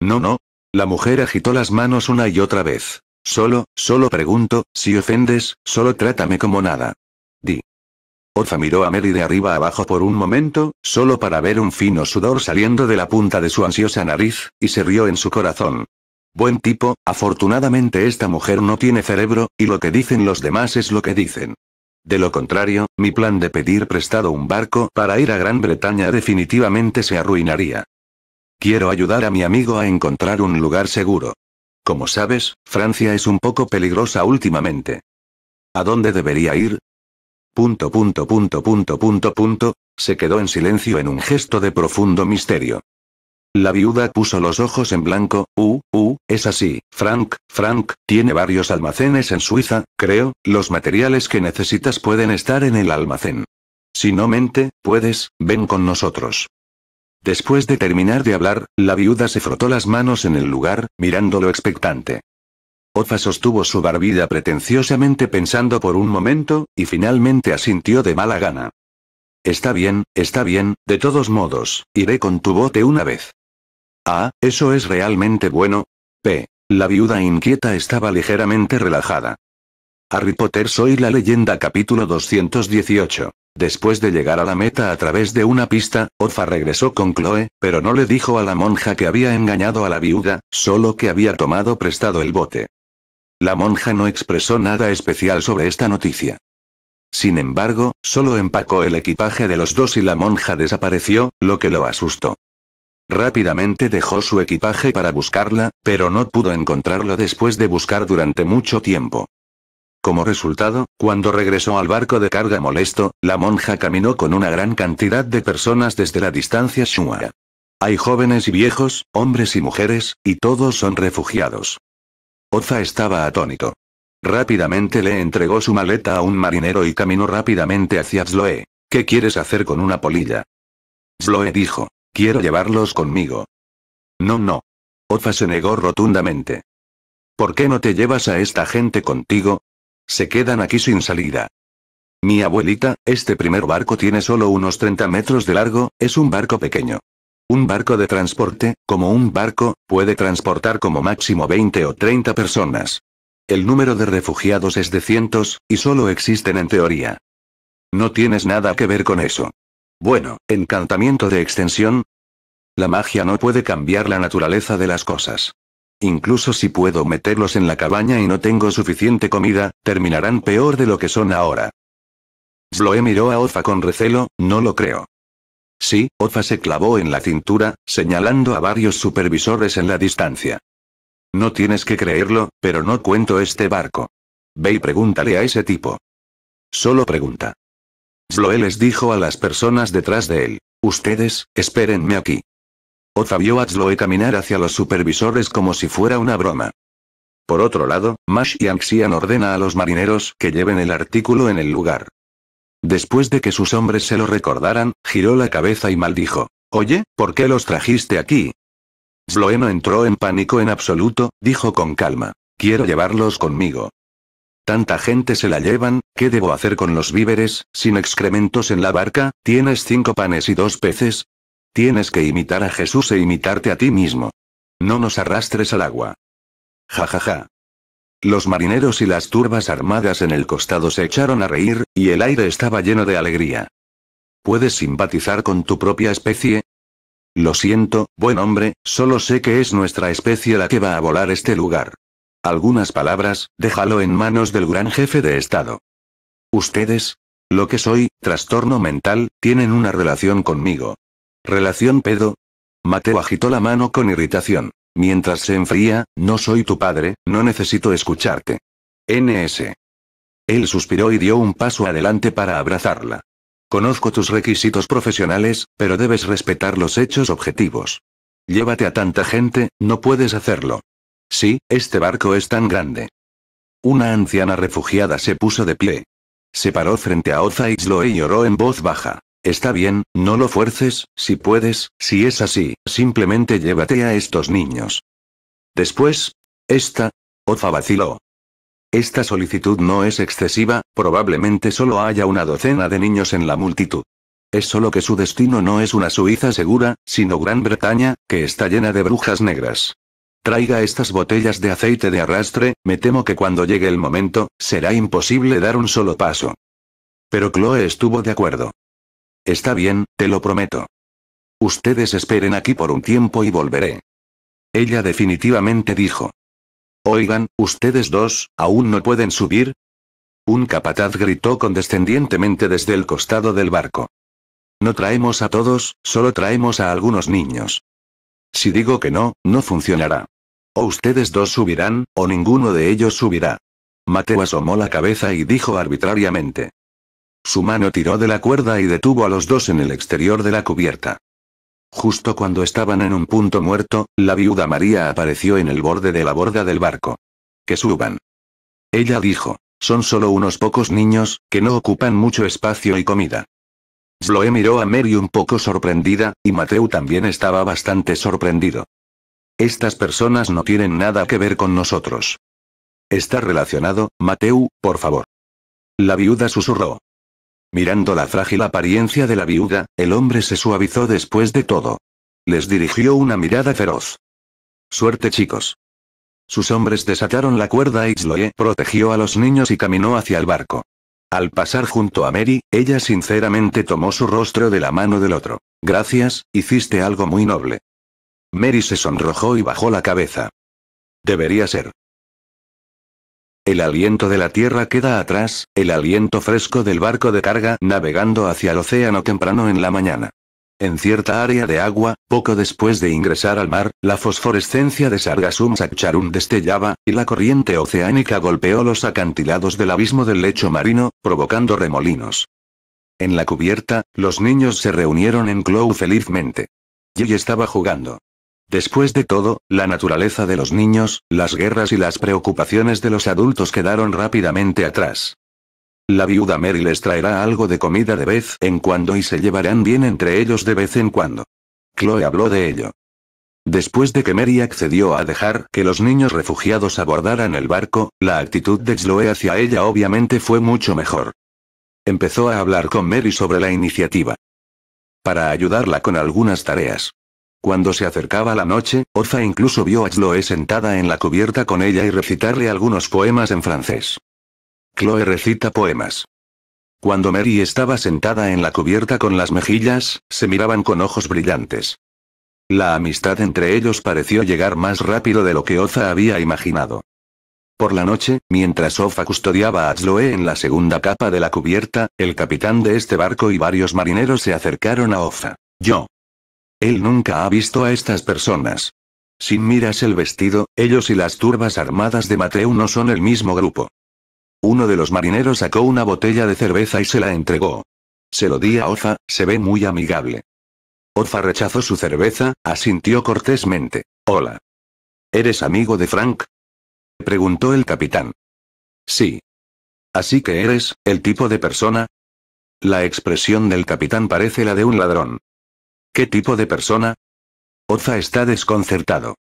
A: No, no. La mujer agitó las manos una y otra vez. Solo, solo pregunto, si ofendes, solo trátame como nada. Di. Ofa miró a Mary de arriba abajo por un momento, solo para ver un fino sudor saliendo de la punta de su ansiosa nariz, y se rió en su corazón. Buen tipo, afortunadamente esta mujer no tiene cerebro, y lo que dicen los demás es lo que dicen. De lo contrario, mi plan de pedir prestado un barco para ir a Gran Bretaña definitivamente se arruinaría. Quiero ayudar a mi amigo a encontrar un lugar seguro. Como sabes, Francia es un poco peligrosa últimamente. ¿A dónde debería ir? Punto punto punto punto punto punto. Se quedó en silencio en un gesto de profundo misterio. La viuda puso los ojos en blanco. Uh, uh, es así, Frank, Frank, tiene varios almacenes en Suiza, creo, los materiales que necesitas pueden estar en el almacén. Si no mente, puedes, ven con nosotros. Después de terminar de hablar, la viuda se frotó las manos en el lugar, mirándolo expectante. Ofa sostuvo su barbilla pretenciosamente pensando por un momento, y finalmente asintió de mala gana. Está bien, está bien, de todos modos, iré con tu bote una vez. Ah, eso es realmente bueno. P. La viuda inquieta estaba ligeramente relajada. Harry Potter Soy la leyenda capítulo 218. Después de llegar a la meta a través de una pista, Ofa regresó con Chloe, pero no le dijo a la monja que había engañado a la viuda, solo que había tomado prestado el bote. La monja no expresó nada especial sobre esta noticia. Sin embargo, solo empacó el equipaje de los dos y la monja desapareció, lo que lo asustó. Rápidamente dejó su equipaje para buscarla, pero no pudo encontrarlo después de buscar durante mucho tiempo. Como resultado, cuando regresó al barco de carga molesto, la monja caminó con una gran cantidad de personas desde la distancia Shua. Hay jóvenes y viejos, hombres y mujeres, y todos son refugiados. Oza estaba atónito. Rápidamente le entregó su maleta a un marinero y caminó rápidamente hacia Zloe. ¿Qué quieres hacer con una polilla? Zloe dijo. Quiero llevarlos conmigo. No, no. Ofa se negó rotundamente. ¿Por qué no te llevas a esta gente contigo? Se quedan aquí sin salida. Mi abuelita, este primer barco tiene solo unos 30 metros de largo, es un barco pequeño. Un barco de transporte, como un barco, puede transportar como máximo 20 o 30 personas. El número de refugiados es de cientos, y solo existen en teoría. No tienes nada que ver con eso. Bueno, encantamiento de extensión. La magia no puede cambiar la naturaleza de las cosas. Incluso si puedo meterlos en la cabaña y no tengo suficiente comida, terminarán peor de lo que son ahora. Sloe miró a Ofa con recelo, no lo creo. Sí, Ofa se clavó en la cintura, señalando a varios supervisores en la distancia. No tienes que creerlo, pero no cuento este barco. Ve y pregúntale a ese tipo. Solo pregunta. Sloe les dijo a las personas detrás de él. Ustedes, espérenme aquí. Oza vio a Sloe caminar hacia los supervisores como si fuera una broma. Por otro lado, Mash y Anxian ordena a los marineros que lleven el artículo en el lugar. Después de que sus hombres se lo recordaran, giró la cabeza y maldijo. Oye, ¿por qué los trajiste aquí? Sloe no entró en pánico en absoluto, dijo con calma. Quiero llevarlos conmigo. Tanta gente se la llevan, ¿qué debo hacer con los víveres, sin excrementos en la barca? ¿Tienes cinco panes y dos peces? Tienes que imitar a Jesús e imitarte a ti mismo. No nos arrastres al agua. Ja ja ja. Los marineros y las turbas armadas en el costado se echaron a reír, y el aire estaba lleno de alegría. ¿Puedes simpatizar con tu propia especie? Lo siento, buen hombre, solo sé que es nuestra especie la que va a volar este lugar algunas palabras, déjalo en manos del gran jefe de Estado. Ustedes, lo que soy, trastorno mental, tienen una relación conmigo. ¿Relación pedo? Mateo agitó la mano con irritación. Mientras se enfría, no soy tu padre, no necesito escucharte. NS. Él suspiró y dio un paso adelante para abrazarla. Conozco tus requisitos profesionales, pero debes respetar los hechos objetivos. Llévate a tanta gente, no puedes hacerlo. Sí, este barco es tan grande. Una anciana refugiada se puso de pie. Se paró frente a Oza Isloe y lloró en voz baja. Está bien, no lo fuerces, si puedes, si es así, simplemente llévate a estos niños. Después, esta, Oza vaciló. Esta solicitud no es excesiva, probablemente solo haya una docena de niños en la multitud. Es solo que su destino no es una Suiza segura, sino Gran Bretaña, que está llena de brujas negras. Traiga estas botellas de aceite de arrastre, me temo que cuando llegue el momento, será imposible dar un solo paso. Pero Chloe estuvo de acuerdo. Está bien, te lo prometo. Ustedes esperen aquí por un tiempo y volveré. Ella definitivamente dijo. Oigan, ustedes dos, ¿aún no pueden subir? Un capataz gritó condescendientemente desde el costado del barco. No traemos a todos, solo traemos a algunos niños. Si digo que no, no funcionará ustedes dos subirán, o ninguno de ellos subirá. Mateo asomó la cabeza y dijo arbitrariamente. Su mano tiró de la cuerda y detuvo a los dos en el exterior de la cubierta. Justo cuando estaban en un punto muerto, la viuda María apareció en el borde de la borda del barco. Que suban. Ella dijo, son solo unos pocos niños, que no ocupan mucho espacio y comida. Sloe miró a Mary un poco sorprendida, y Mateo también estaba bastante sorprendido. Estas personas no tienen nada que ver con nosotros. Está relacionado, Mateu, por favor. La viuda susurró. Mirando la frágil apariencia de la viuda, el hombre se suavizó después de todo. Les dirigió una mirada feroz. Suerte chicos. Sus hombres desataron la cuerda y Sloe protegió a los niños y caminó hacia el barco. Al pasar junto a Mary, ella sinceramente tomó su rostro de la mano del otro. Gracias, hiciste algo muy noble. Mary se sonrojó y bajó la cabeza. Debería ser. El aliento de la tierra queda atrás, el aliento fresco del barco de carga navegando hacia el océano temprano en la mañana. En cierta área de agua, poco después de ingresar al mar, la fosforescencia de Sargasum Saccharum destellaba, y la corriente oceánica golpeó los acantilados del abismo del lecho marino, provocando remolinos. En la cubierta, los niños se reunieron en Clow felizmente. Jay estaba jugando. Después de todo, la naturaleza de los niños, las guerras y las preocupaciones de los adultos quedaron rápidamente atrás. La viuda Mary les traerá algo de comida de vez en cuando y se llevarán bien entre ellos de vez en cuando. Chloe habló de ello. Después de que Mary accedió a dejar que los niños refugiados abordaran el barco, la actitud de Chloe hacia ella obviamente fue mucho mejor. Empezó a hablar con Mary sobre la iniciativa. Para ayudarla con algunas tareas. Cuando se acercaba la noche, Oza incluso vio a Chloe sentada en la cubierta con ella y recitarle algunos poemas en francés. Chloe recita poemas. Cuando Mary estaba sentada en la cubierta con las mejillas, se miraban con ojos brillantes. La amistad entre ellos pareció llegar más rápido de lo que Oza había imaginado. Por la noche, mientras Ofa custodiaba a Chloe en la segunda capa de la cubierta, el capitán de este barco y varios marineros se acercaron a Oza Yo, él nunca ha visto a estas personas. Sin miras el vestido, ellos y las turbas armadas de Mateo no son el mismo grupo. Uno de los marineros sacó una botella de cerveza y se la entregó. Se lo di a Oza, se ve muy amigable. Oza rechazó su cerveza, asintió cortésmente. Hola. ¿Eres amigo de Frank? Preguntó el capitán. Sí. Así que eres, el tipo de persona. La expresión del capitán parece la de un ladrón. ¿Qué tipo de persona? Oza está desconcertado.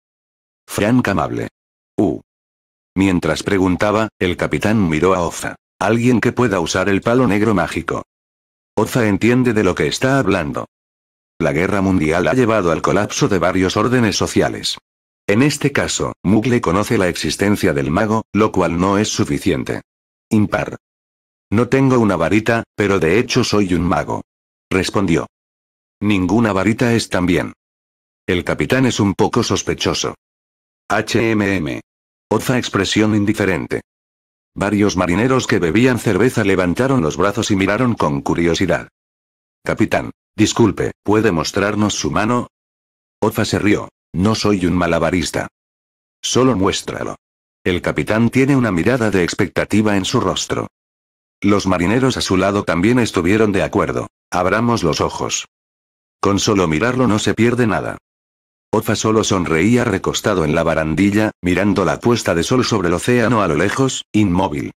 A: Frank amable. Uh. Mientras preguntaba, el capitán miró a Oza. Alguien que pueda usar el palo negro mágico. Oza entiende de lo que está hablando. La guerra mundial ha llevado al colapso de varios órdenes sociales. En este caso, Mugle conoce la existencia del mago, lo cual no es suficiente. Impar. No tengo una varita, pero de hecho soy un mago. Respondió. Ninguna varita es tan bien. El capitán es un poco sospechoso. HMM. Oza expresión indiferente. Varios marineros que bebían cerveza levantaron los brazos y miraron con curiosidad. Capitán, disculpe, ¿puede mostrarnos su mano? Oza se rió. No soy un malabarista. Solo muéstralo. El capitán tiene una mirada de expectativa en su rostro. Los marineros a su lado también estuvieron de acuerdo. Abramos los ojos. Con solo mirarlo no se pierde nada. Ofa solo sonreía recostado en la barandilla, mirando la puesta de sol sobre el océano a lo lejos, inmóvil.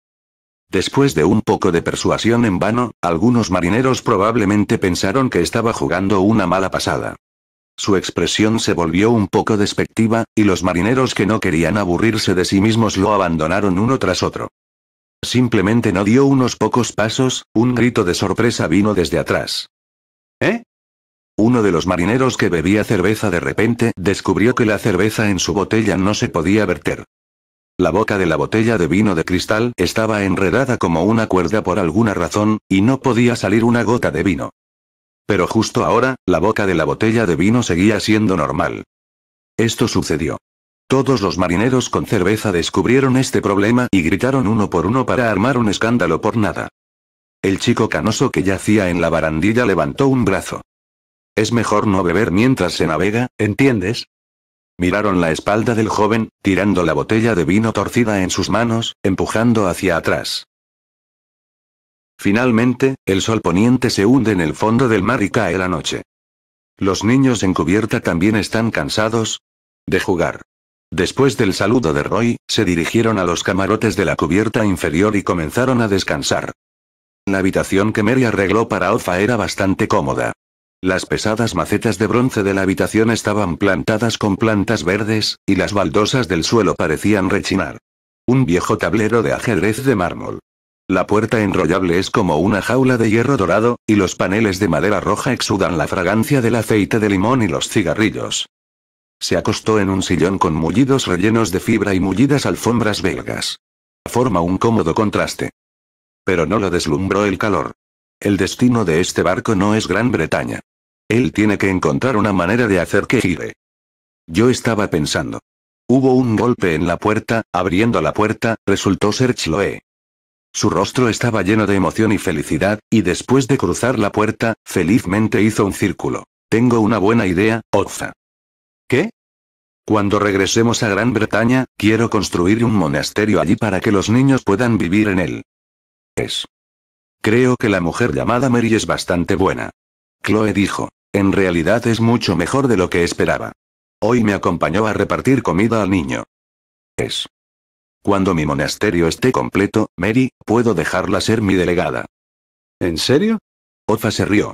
A: Después de un poco de persuasión en vano, algunos marineros probablemente pensaron que estaba jugando una mala pasada. Su expresión se volvió un poco despectiva, y los marineros que no querían aburrirse de sí mismos lo abandonaron uno tras otro. Simplemente no dio unos pocos pasos, un grito de sorpresa vino desde atrás. Uno de los marineros que bebía cerveza de repente descubrió que la cerveza en su botella no se podía verter. La boca de la botella de vino de cristal estaba enredada como una cuerda por alguna razón, y no podía salir una gota de vino. Pero justo ahora, la boca de la botella de vino seguía siendo normal. Esto sucedió. Todos los marineros con cerveza descubrieron este problema y gritaron uno por uno para armar un escándalo por nada. El chico canoso que yacía en la barandilla levantó un brazo. Es mejor no beber mientras se navega, ¿entiendes? Miraron la espalda del joven, tirando la botella de vino torcida en sus manos, empujando hacia atrás. Finalmente, el sol poniente se hunde en el fondo del mar y cae la noche. Los niños en cubierta también están cansados de jugar. Después del saludo de Roy, se dirigieron a los camarotes de la cubierta inferior y comenzaron a descansar. La habitación que Mary arregló para Alfa era bastante cómoda. Las pesadas macetas de bronce de la habitación estaban plantadas con plantas verdes, y las baldosas del suelo parecían rechinar. Un viejo tablero de ajedrez de mármol. La puerta enrollable es como una jaula de hierro dorado, y los paneles de madera roja exudan la fragancia del aceite de limón y los cigarrillos. Se acostó en un sillón con mullidos rellenos de fibra y mullidas alfombras belgas. Forma un cómodo contraste. Pero no lo deslumbró el calor. El destino de este barco no es Gran Bretaña. Él tiene que encontrar una manera de hacer que gire. Yo estaba pensando. Hubo un golpe en la puerta, abriendo la puerta, resultó ser Chloe. Su rostro estaba lleno de emoción y felicidad, y después de cruzar la puerta, felizmente hizo un círculo. Tengo una buena idea, Oza. ¿Qué? Cuando regresemos a Gran Bretaña, quiero construir un monasterio allí para que los niños puedan vivir en él. Es. Creo que la mujer llamada Mary es bastante buena. Chloe dijo. En realidad es mucho mejor de lo que esperaba. Hoy me acompañó a repartir comida al niño. Es. Cuando mi monasterio esté completo, Mary, puedo dejarla ser mi delegada. ¿En serio? Ofa se rió.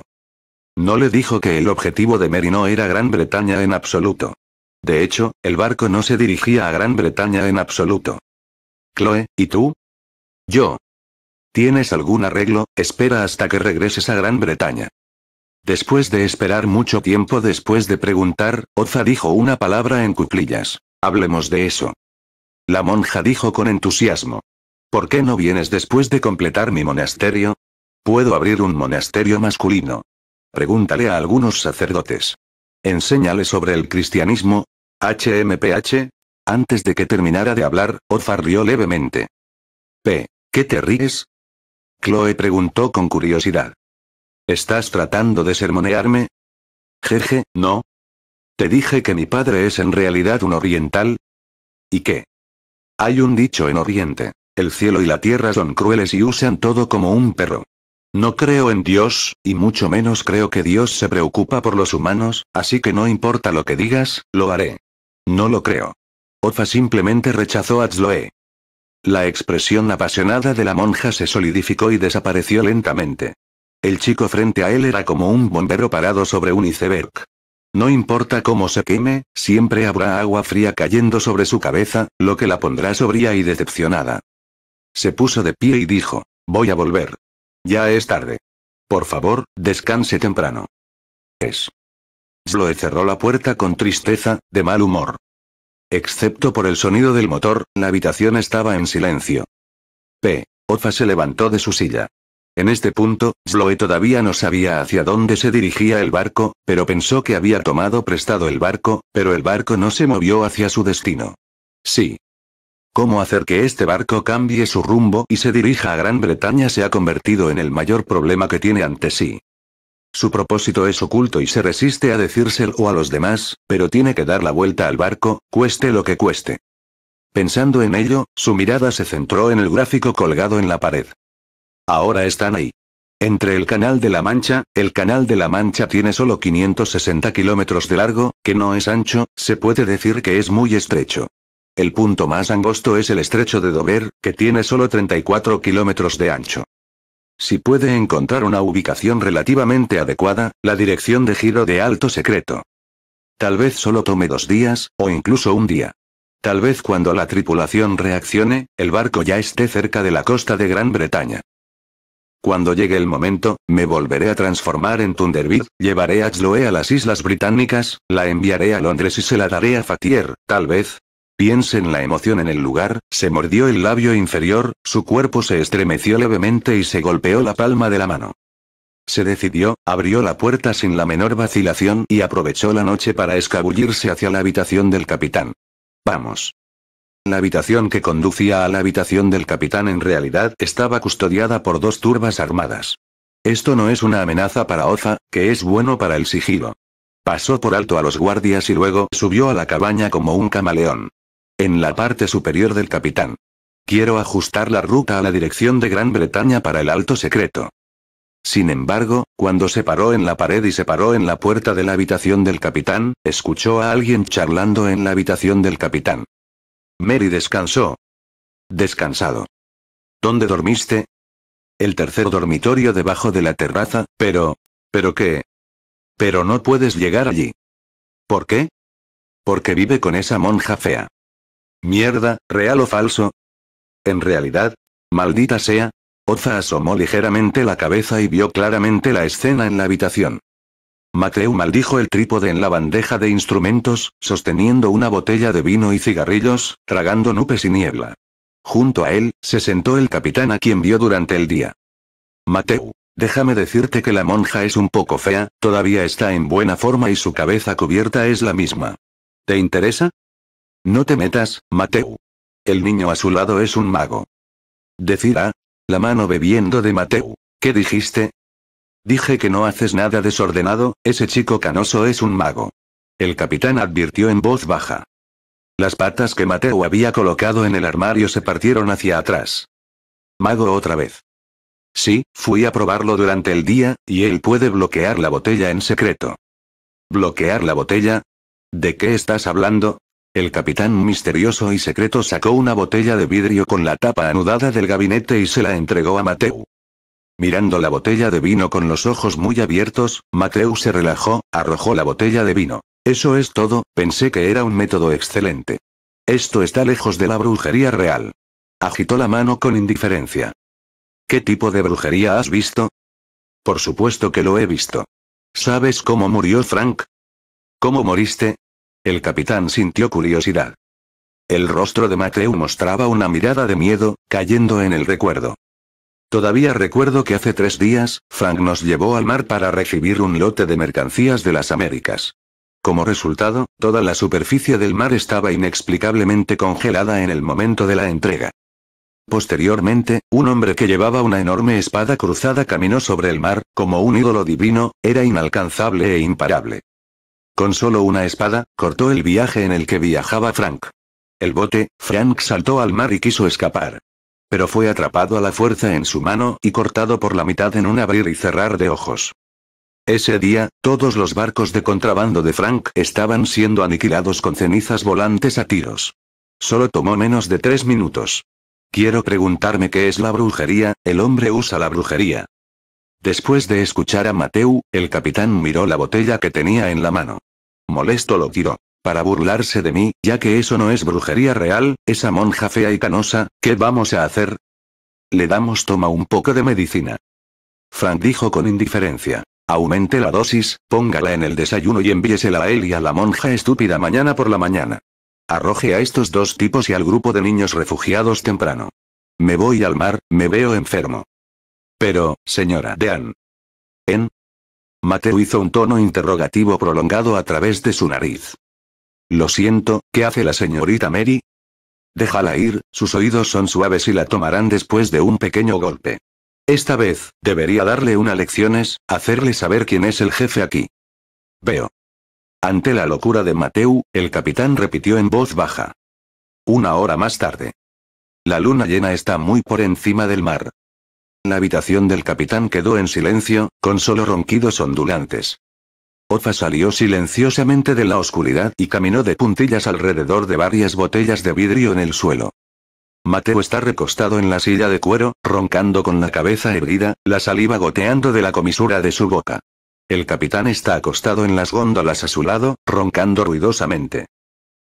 A: No le dijo que el objetivo de Mary no era Gran Bretaña en absoluto. De hecho, el barco no se dirigía a Gran Bretaña en absoluto. Chloe, ¿y tú? Yo. ¿Tienes algún arreglo? Espera hasta que regreses a Gran Bretaña. Después de esperar mucho tiempo después de preguntar, Oza dijo una palabra en cuclillas. Hablemos de eso. La monja dijo con entusiasmo. ¿Por qué no vienes después de completar mi monasterio? Puedo abrir un monasterio masculino. Pregúntale a algunos sacerdotes. Enséñale sobre el cristianismo. HMPH. Antes de que terminara de hablar, Oza rió levemente. P. ¿Qué te ríes? Chloe preguntó con curiosidad. ¿Estás tratando de sermonearme? Jeje, no. Te dije que mi padre es en realidad un oriental. ¿Y qué? Hay un dicho en Oriente. El cielo y la tierra son crueles y usan todo como un perro. No creo en Dios, y mucho menos creo que Dios se preocupa por los humanos, así que no importa lo que digas, lo haré. No lo creo. Ofa simplemente rechazó a Zloe. La expresión apasionada de la monja se solidificó y desapareció lentamente. El chico frente a él era como un bombero parado sobre un iceberg. No importa cómo se queme, siempre habrá agua fría cayendo sobre su cabeza, lo que la pondrá sobria y decepcionada. Se puso de pie y dijo, voy a volver. Ya es tarde. Por favor, descanse temprano. Es. Sloe cerró la puerta con tristeza, de mal humor. Excepto por el sonido del motor, la habitación estaba en silencio. P. Ofa se levantó de su silla. En este punto, Sloe todavía no sabía hacia dónde se dirigía el barco, pero pensó que había tomado prestado el barco, pero el barco no se movió hacia su destino. Sí. Cómo hacer que este barco cambie su rumbo y se dirija a Gran Bretaña se ha convertido en el mayor problema que tiene ante sí. Su propósito es oculto y se resiste a decírselo a los demás, pero tiene que dar la vuelta al barco, cueste lo que cueste. Pensando en ello, su mirada se centró en el gráfico colgado en la pared. Ahora están ahí. Entre el Canal de la Mancha, el Canal de la Mancha tiene solo 560 kilómetros de largo, que no es ancho, se puede decir que es muy estrecho. El punto más angosto es el estrecho de Dover, que tiene solo 34 kilómetros de ancho. Si puede encontrar una ubicación relativamente adecuada, la dirección de giro de alto secreto. Tal vez solo tome dos días, o incluso un día. Tal vez cuando la tripulación reaccione, el barco ya esté cerca de la costa de Gran Bretaña. Cuando llegue el momento, me volveré a transformar en Thunderbird, llevaré a Chloe a las Islas Británicas, la enviaré a Londres y se la daré a Fatier, tal vez. Piense en la emoción en el lugar, se mordió el labio inferior, su cuerpo se estremeció levemente y se golpeó la palma de la mano. Se decidió, abrió la puerta sin la menor vacilación y aprovechó la noche para escabullirse hacia la habitación del capitán. Vamos. La habitación que conducía a la habitación del capitán en realidad estaba custodiada por dos turbas armadas. Esto no es una amenaza para Oza, que es bueno para el sigilo. Pasó por alto a los guardias y luego subió a la cabaña como un camaleón. En la parte superior del capitán. Quiero ajustar la ruta a la dirección de Gran Bretaña para el alto secreto. Sin embargo, cuando se paró en la pared y se paró en la puerta de la habitación del capitán, escuchó a alguien charlando en la habitación del capitán. Mary descansó. Descansado. ¿Dónde dormiste? El tercer dormitorio debajo de la terraza, pero... ¿Pero qué? Pero no puedes llegar allí. ¿Por qué? Porque vive con esa monja fea. Mierda, real o falso. En realidad, maldita sea. Oza asomó ligeramente la cabeza y vio claramente la escena en la habitación. Mateu maldijo el trípode en la bandeja de instrumentos, sosteniendo una botella de vino y cigarrillos, tragando nubes y niebla. Junto a él, se sentó el capitán a quien vio durante el día. Mateu, déjame decirte que la monja es un poco fea, todavía está en buena forma y su cabeza cubierta es la misma. ¿Te interesa? No te metas, Mateu. El niño a su lado es un mago. Decirá, ah, la mano bebiendo de Mateu. ¿Qué dijiste? Dije que no haces nada desordenado, ese chico canoso es un mago. El capitán advirtió en voz baja. Las patas que Mateo había colocado en el armario se partieron hacia atrás. Mago otra vez. Sí, fui a probarlo durante el día, y él puede bloquear la botella en secreto. ¿Bloquear la botella? ¿De qué estás hablando? El capitán misterioso y secreto sacó una botella de vidrio con la tapa anudada del gabinete y se la entregó a Mateo. Mirando la botella de vino con los ojos muy abiertos, Mateu se relajó, arrojó la botella de vino. Eso es todo, pensé que era un método excelente. Esto está lejos de la brujería real. Agitó la mano con indiferencia. ¿Qué tipo de brujería has visto? Por supuesto que lo he visto. ¿Sabes cómo murió Frank? ¿Cómo moriste? El capitán sintió curiosidad. El rostro de Mateu mostraba una mirada de miedo, cayendo en el recuerdo. Todavía recuerdo que hace tres días, Frank nos llevó al mar para recibir un lote de mercancías de las Américas. Como resultado, toda la superficie del mar estaba inexplicablemente congelada en el momento de la entrega. Posteriormente, un hombre que llevaba una enorme espada cruzada caminó sobre el mar, como un ídolo divino, era inalcanzable e imparable. Con solo una espada, cortó el viaje en el que viajaba Frank. El bote, Frank saltó al mar y quiso escapar pero fue atrapado a la fuerza en su mano y cortado por la mitad en un abrir y cerrar de ojos. Ese día, todos los barcos de contrabando de Frank estaban siendo aniquilados con cenizas volantes a tiros. Solo tomó menos de tres minutos. Quiero preguntarme qué es la brujería, el hombre usa la brujería. Después de escuchar a Mateu, el capitán miró la botella que tenía en la mano. Molesto lo tiró para burlarse de mí, ya que eso no es brujería real, esa monja fea y canosa, ¿qué vamos a hacer? Le damos toma un poco de medicina. Frank dijo con indiferencia. Aumente la dosis, póngala en el desayuno y envíesela a él y a la monja estúpida mañana por la mañana. Arroje a estos dos tipos y al grupo de niños refugiados temprano. Me voy al mar, me veo enfermo. Pero, señora Dean. ¿En? Mateo hizo un tono interrogativo prolongado a través de su nariz. Lo siento, ¿qué hace la señorita Mary? Déjala ir, sus oídos son suaves y la tomarán después de un pequeño golpe. Esta vez, debería darle una lecciones, hacerle saber quién es el jefe aquí. Veo. Ante la locura de Mateu, el capitán repitió en voz baja. Una hora más tarde. La luna llena está muy por encima del mar. La habitación del capitán quedó en silencio, con solo ronquidos ondulantes. Ofa salió silenciosamente de la oscuridad y caminó de puntillas alrededor de varias botellas de vidrio en el suelo. Mateo está recostado en la silla de cuero, roncando con la cabeza erguida, la saliva goteando de la comisura de su boca. El capitán está acostado en las góndolas a su lado, roncando ruidosamente.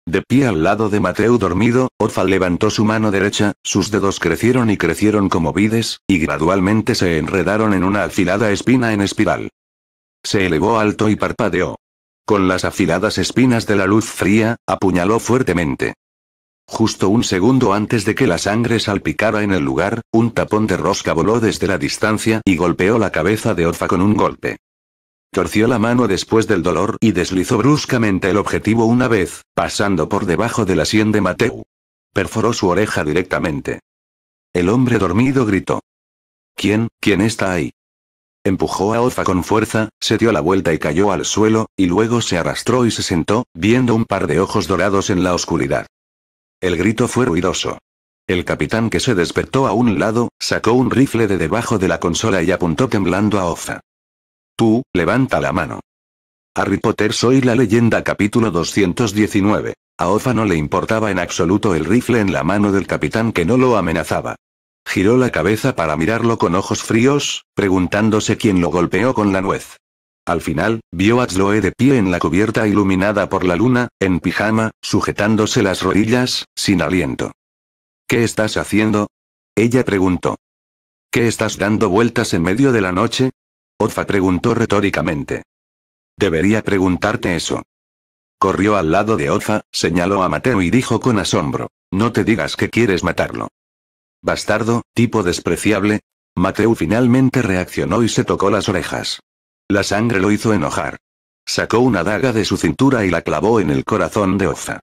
A: De pie al lado de Mateo dormido, Ofa levantó su mano derecha, sus dedos crecieron y crecieron como vides, y gradualmente se enredaron en una afilada espina en espiral. Se elevó alto y parpadeó. Con las afiladas espinas de la luz fría, apuñaló fuertemente. Justo un segundo antes de que la sangre salpicara en el lugar, un tapón de rosca voló desde la distancia y golpeó la cabeza de Orfa con un golpe. Torció la mano después del dolor y deslizó bruscamente el objetivo una vez, pasando por debajo de la sien de Mateu. Perforó su oreja directamente. El hombre dormido gritó. ¿Quién, quién está ahí? Empujó a Ofa con fuerza, se dio la vuelta y cayó al suelo, y luego se arrastró y se sentó, viendo un par de ojos dorados en la oscuridad. El grito fue ruidoso. El capitán que se despertó a un lado, sacó un rifle de debajo de la consola y apuntó temblando a Ofa. Tú, levanta la mano. Harry Potter soy la leyenda capítulo 219. A Ofa no le importaba en absoluto el rifle en la mano del capitán que no lo amenazaba. Giró la cabeza para mirarlo con ojos fríos, preguntándose quién lo golpeó con la nuez. Al final, vio a Zloe de pie en la cubierta iluminada por la luna, en pijama, sujetándose las rodillas, sin aliento. ¿Qué estás haciendo? Ella preguntó. ¿Qué estás dando vueltas en medio de la noche? Ofa preguntó retóricamente. Debería preguntarte eso. Corrió al lado de Ofa, señaló a Mateo y dijo con asombro, no te digas que quieres matarlo. Bastardo, tipo despreciable. Mateu finalmente reaccionó y se tocó las orejas. La sangre lo hizo enojar. Sacó una daga de su cintura y la clavó en el corazón de Oza.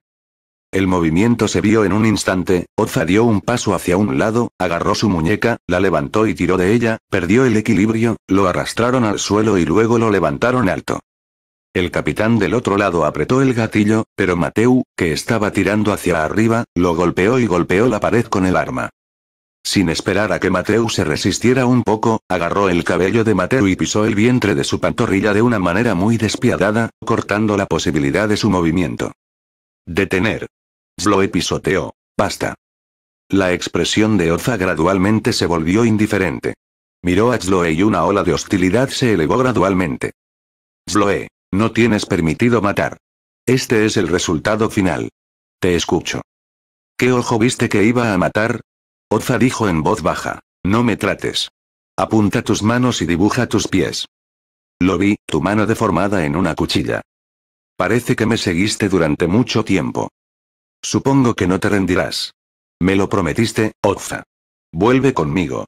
A: El movimiento se vio en un instante, Oza dio un paso hacia un lado, agarró su muñeca, la levantó y tiró de ella, perdió el equilibrio, lo arrastraron al suelo y luego lo levantaron alto. El capitán del otro lado apretó el gatillo, pero Mateu, que estaba tirando hacia arriba, lo golpeó y golpeó la pared con el arma. Sin esperar a que Mateu se resistiera un poco, agarró el cabello de Mateu y pisó el vientre de su pantorrilla de una manera muy despiadada, cortando la posibilidad de su movimiento. Detener. Zloe pisoteó. Basta. La expresión de Oza gradualmente se volvió indiferente. Miró a Zloe y una ola de hostilidad se elevó gradualmente. Zloe, no tienes permitido matar. Este es el resultado final. Te escucho. ¿Qué ojo viste que iba a matar? Oza dijo en voz baja. No me trates. Apunta tus manos y dibuja tus pies. Lo vi, tu mano deformada en una cuchilla. Parece que me seguiste durante mucho tiempo. Supongo que no te rendirás. Me lo prometiste, Oza. Vuelve conmigo.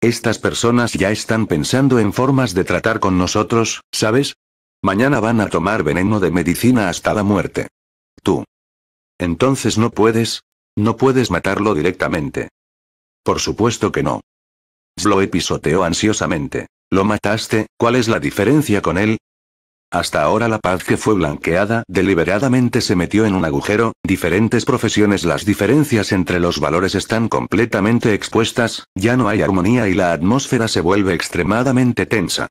A: Estas personas ya están pensando en formas de tratar con nosotros, ¿sabes? Mañana van a tomar veneno de medicina hasta la muerte. Tú. Entonces no puedes. No puedes matarlo directamente. Por supuesto que no. Sloe pisoteó ansiosamente. Lo mataste, ¿cuál es la diferencia con él? Hasta ahora la paz que fue blanqueada deliberadamente se metió en un agujero, diferentes profesiones las diferencias entre los valores están completamente expuestas, ya no hay armonía y la atmósfera se vuelve extremadamente tensa.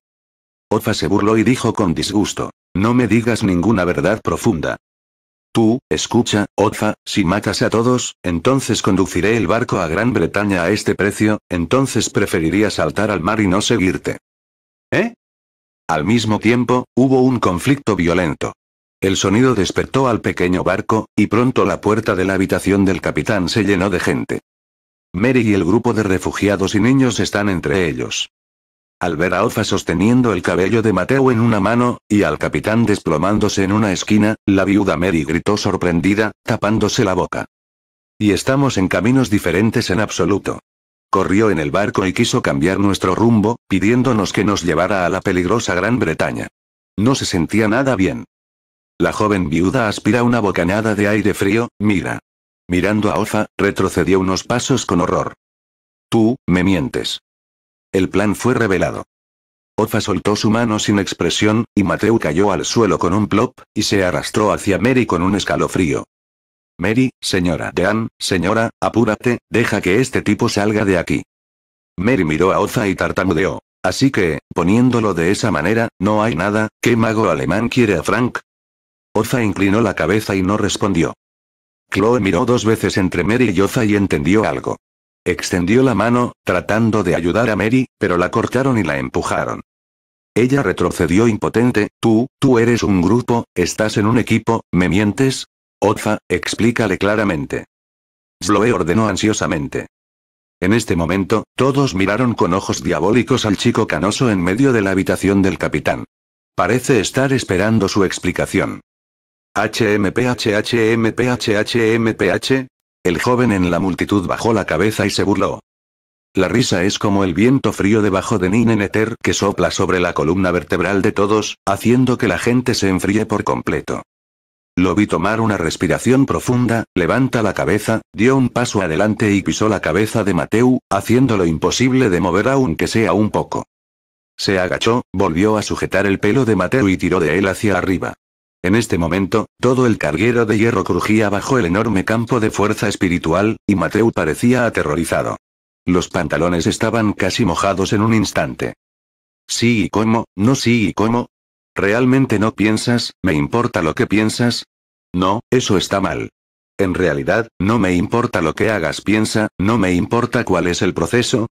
A: Ofa se burló y dijo con disgusto, no me digas ninguna verdad profunda, Tú, escucha, Otfa, si matas a todos, entonces conduciré el barco a Gran Bretaña a este precio, entonces preferiría saltar al mar y no seguirte. ¿Eh? Al mismo tiempo, hubo un conflicto violento. El sonido despertó al pequeño barco, y pronto la puerta de la habitación del capitán se llenó de gente. Mary y el grupo de refugiados y niños están entre ellos. Al ver a Ofa sosteniendo el cabello de Mateo en una mano, y al capitán desplomándose en una esquina, la viuda Mary gritó sorprendida, tapándose la boca. Y estamos en caminos diferentes en absoluto. Corrió en el barco y quiso cambiar nuestro rumbo, pidiéndonos que nos llevara a la peligrosa Gran Bretaña. No se sentía nada bien. La joven viuda aspira una bocanada de aire frío, mira. Mirando a Ofa, retrocedió unos pasos con horror. Tú, me mientes. El plan fue revelado. Oza soltó su mano sin expresión, y Mateu cayó al suelo con un plop, y se arrastró hacia Mary con un escalofrío. Mary, señora Dean, señora, apúrate, deja que este tipo salga de aquí. Mary miró a Oza y tartamudeó. Así que, poniéndolo de esa manera, no hay nada, ¿qué mago alemán quiere a Frank? Oza inclinó la cabeza y no respondió. Chloe miró dos veces entre Mary y Oza y entendió algo. Extendió la mano, tratando de ayudar a Mary, pero la cortaron y la empujaron. Ella retrocedió impotente, tú, tú eres un grupo, estás en un equipo, ¿me mientes? Otfa, explícale claramente. Sloe ordenó ansiosamente. En este momento, todos miraron con ojos diabólicos al chico canoso en medio de la habitación del capitán. Parece estar esperando su explicación. HMPHHMPHMPH el joven en la multitud bajó la cabeza y se burló. La risa es como el viento frío debajo de Nineneter que sopla sobre la columna vertebral de todos, haciendo que la gente se enfríe por completo. Lo vi tomar una respiración profunda, levanta la cabeza, dio un paso adelante y pisó la cabeza de Mateu, haciéndolo imposible de mover aunque sea un poco. Se agachó, volvió a sujetar el pelo de Mateu y tiró de él hacia arriba. En este momento, todo el carguero de hierro crujía bajo el enorme campo de fuerza espiritual, y Mateu parecía aterrorizado. Los pantalones estaban casi mojados en un instante. Sí y cómo, no sí y cómo. ¿Realmente no piensas, me importa lo que piensas? No, eso está mal. En realidad, no me importa lo que hagas piensa, no me importa cuál es el proceso.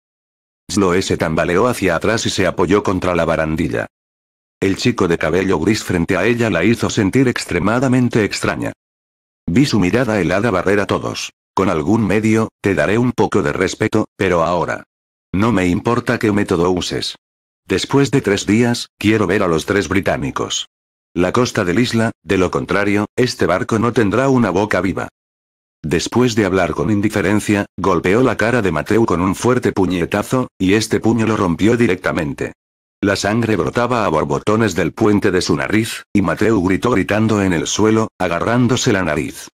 A: Sloé se tambaleó hacia atrás y se apoyó contra la barandilla. El chico de cabello gris frente a ella la hizo sentir extremadamente extraña. Vi su mirada helada barrer a todos. Con algún medio, te daré un poco de respeto, pero ahora. No me importa qué método uses. Después de tres días, quiero ver a los tres británicos. La costa del isla, de lo contrario, este barco no tendrá una boca viva. Después de hablar con indiferencia, golpeó la cara de Mateu con un fuerte puñetazo, y este puño lo rompió directamente. La sangre brotaba a borbotones del puente de su nariz, y Mateu gritó gritando en el suelo, agarrándose la nariz.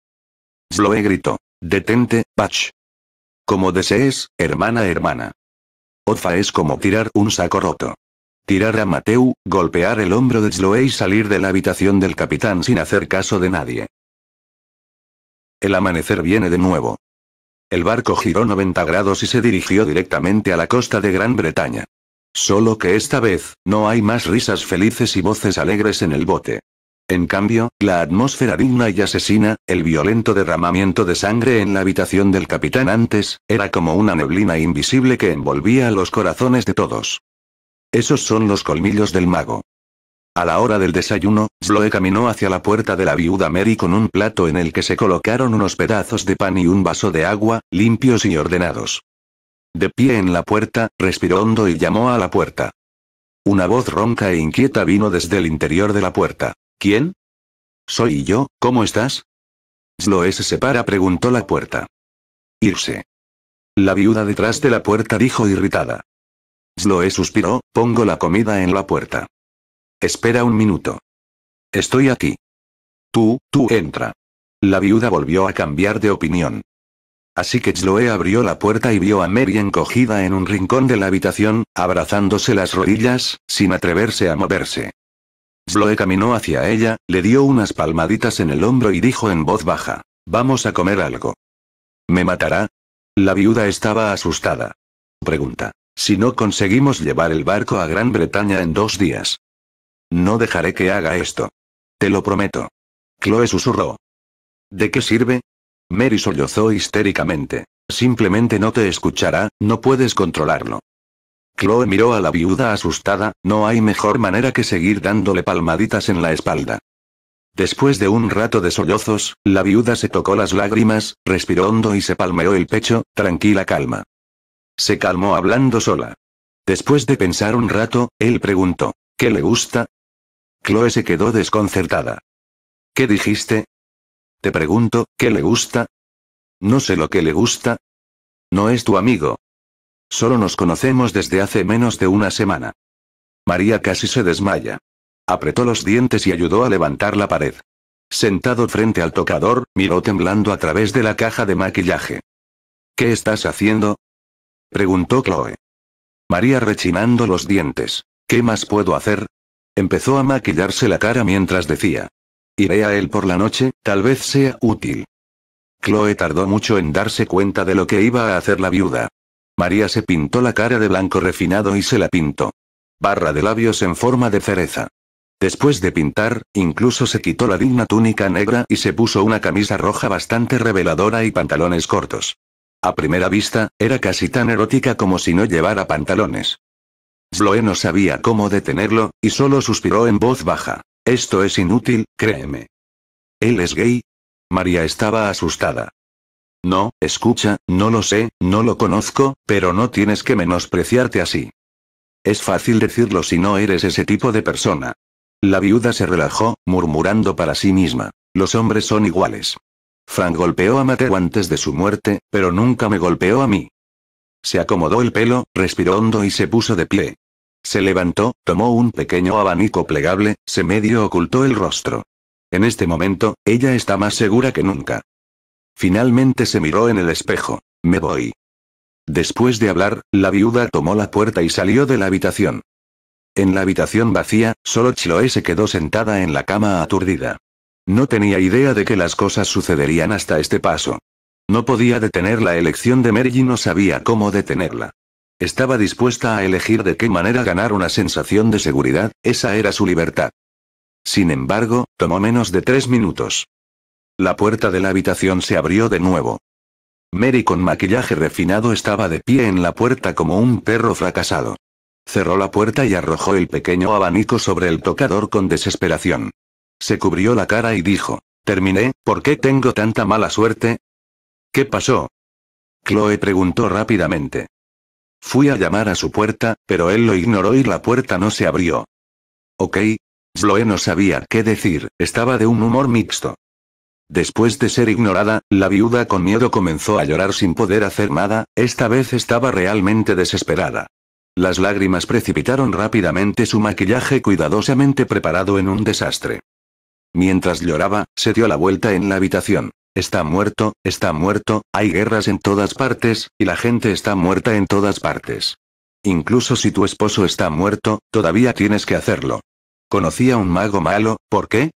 A: Zloé gritó. Detente, Patch. Como desees, hermana hermana. Ofa es como tirar un saco roto. Tirar a Mateu, golpear el hombro de Zloe y salir de la habitación del capitán sin hacer caso de nadie. El amanecer viene de nuevo. El barco giró 90 grados y se dirigió directamente a la costa de Gran Bretaña. Solo que esta vez, no hay más risas felices y voces alegres en el bote. En cambio, la atmósfera digna y asesina, el violento derramamiento de sangre en la habitación del capitán antes, era como una neblina invisible que envolvía los corazones de todos. Esos son los colmillos del mago. A la hora del desayuno, Sloe caminó hacia la puerta de la viuda Mary con un plato en el que se colocaron unos pedazos de pan y un vaso de agua, limpios y ordenados. De pie en la puerta, respiró hondo y llamó a la puerta. Una voz ronca e inquieta vino desde el interior de la puerta. ¿Quién? Soy yo, ¿cómo estás? Sloe se separa, preguntó la puerta. Irse. La viuda detrás de la puerta dijo irritada. Sloe suspiró, pongo la comida en la puerta. Espera un minuto. Estoy aquí. Tú, tú entra. La viuda volvió a cambiar de opinión. Así que Chloe abrió la puerta y vio a Mary encogida en un rincón de la habitación, abrazándose las rodillas, sin atreverse a moverse. Chloe caminó hacia ella, le dio unas palmaditas en el hombro y dijo en voz baja, Vamos a comer algo. ¿Me matará? La viuda estaba asustada. Pregunta, si no conseguimos llevar el barco a Gran Bretaña en dos días. No dejaré que haga esto. Te lo prometo. Chloe susurró. ¿De qué sirve? Mary sollozó histéricamente. Simplemente no te escuchará, no puedes controlarlo. Chloe miró a la viuda asustada, no hay mejor manera que seguir dándole palmaditas en la espalda. Después de un rato de sollozos, la viuda se tocó las lágrimas, respiró hondo y se palmeó el pecho, tranquila calma. Se calmó hablando sola. Después de pensar un rato, él preguntó, ¿qué le gusta? Chloe se quedó desconcertada. ¿Qué dijiste? Te pregunto, ¿qué le gusta? No sé lo que le gusta. No es tu amigo. Solo nos conocemos desde hace menos de una semana. María casi se desmaya. Apretó los dientes y ayudó a levantar la pared. Sentado frente al tocador, miró temblando a través de la caja de maquillaje. ¿Qué estás haciendo? preguntó Chloe. María rechinando los dientes. ¿Qué más puedo hacer? Empezó a maquillarse la cara mientras decía. Iré a él por la noche, tal vez sea útil. Chloe tardó mucho en darse cuenta de lo que iba a hacer la viuda. María se pintó la cara de blanco refinado y se la pintó. Barra de labios en forma de cereza. Después de pintar, incluso se quitó la digna túnica negra y se puso una camisa roja bastante reveladora y pantalones cortos. A primera vista, era casi tan erótica como si no llevara pantalones. Zloe no sabía cómo detenerlo, y solo suspiró en voz baja. Esto es inútil, créeme. ¿Él es gay? María estaba asustada. No, escucha, no lo sé, no lo conozco, pero no tienes que menospreciarte así. Es fácil decirlo si no eres ese tipo de persona. La viuda se relajó, murmurando para sí misma. Los hombres son iguales. Frank golpeó a Mateo antes de su muerte, pero nunca me golpeó a mí. Se acomodó el pelo, respiró hondo y se puso de pie. Se levantó, tomó un pequeño abanico plegable, se medio ocultó el rostro. En este momento, ella está más segura que nunca. Finalmente se miró en el espejo. Me voy. Después de hablar, la viuda tomó la puerta y salió de la habitación. En la habitación vacía, solo Chiloé se quedó sentada en la cama aturdida. No tenía idea de que las cosas sucederían hasta este paso. No podía detener la elección de y no sabía cómo detenerla. Estaba dispuesta a elegir de qué manera ganar una sensación de seguridad, esa era su libertad. Sin embargo, tomó menos de tres minutos. La puerta de la habitación se abrió de nuevo. Mary con maquillaje refinado estaba de pie en la puerta como un perro fracasado. Cerró la puerta y arrojó el pequeño abanico sobre el tocador con desesperación. Se cubrió la cara y dijo, Terminé, ¿por qué tengo tanta mala suerte? ¿Qué pasó? Chloe preguntó rápidamente. Fui a llamar a su puerta, pero él lo ignoró y la puerta no se abrió. Ok. Zloe no sabía qué decir, estaba de un humor mixto. Después de ser ignorada, la viuda con miedo comenzó a llorar sin poder hacer nada, esta vez estaba realmente desesperada. Las lágrimas precipitaron rápidamente su maquillaje cuidadosamente preparado en un desastre. Mientras lloraba, se dio la vuelta en la habitación. Está muerto, está muerto, hay guerras en todas partes, y la gente está muerta en todas partes. Incluso si tu esposo está muerto, todavía tienes que hacerlo. Conocí a un mago malo, ¿por qué?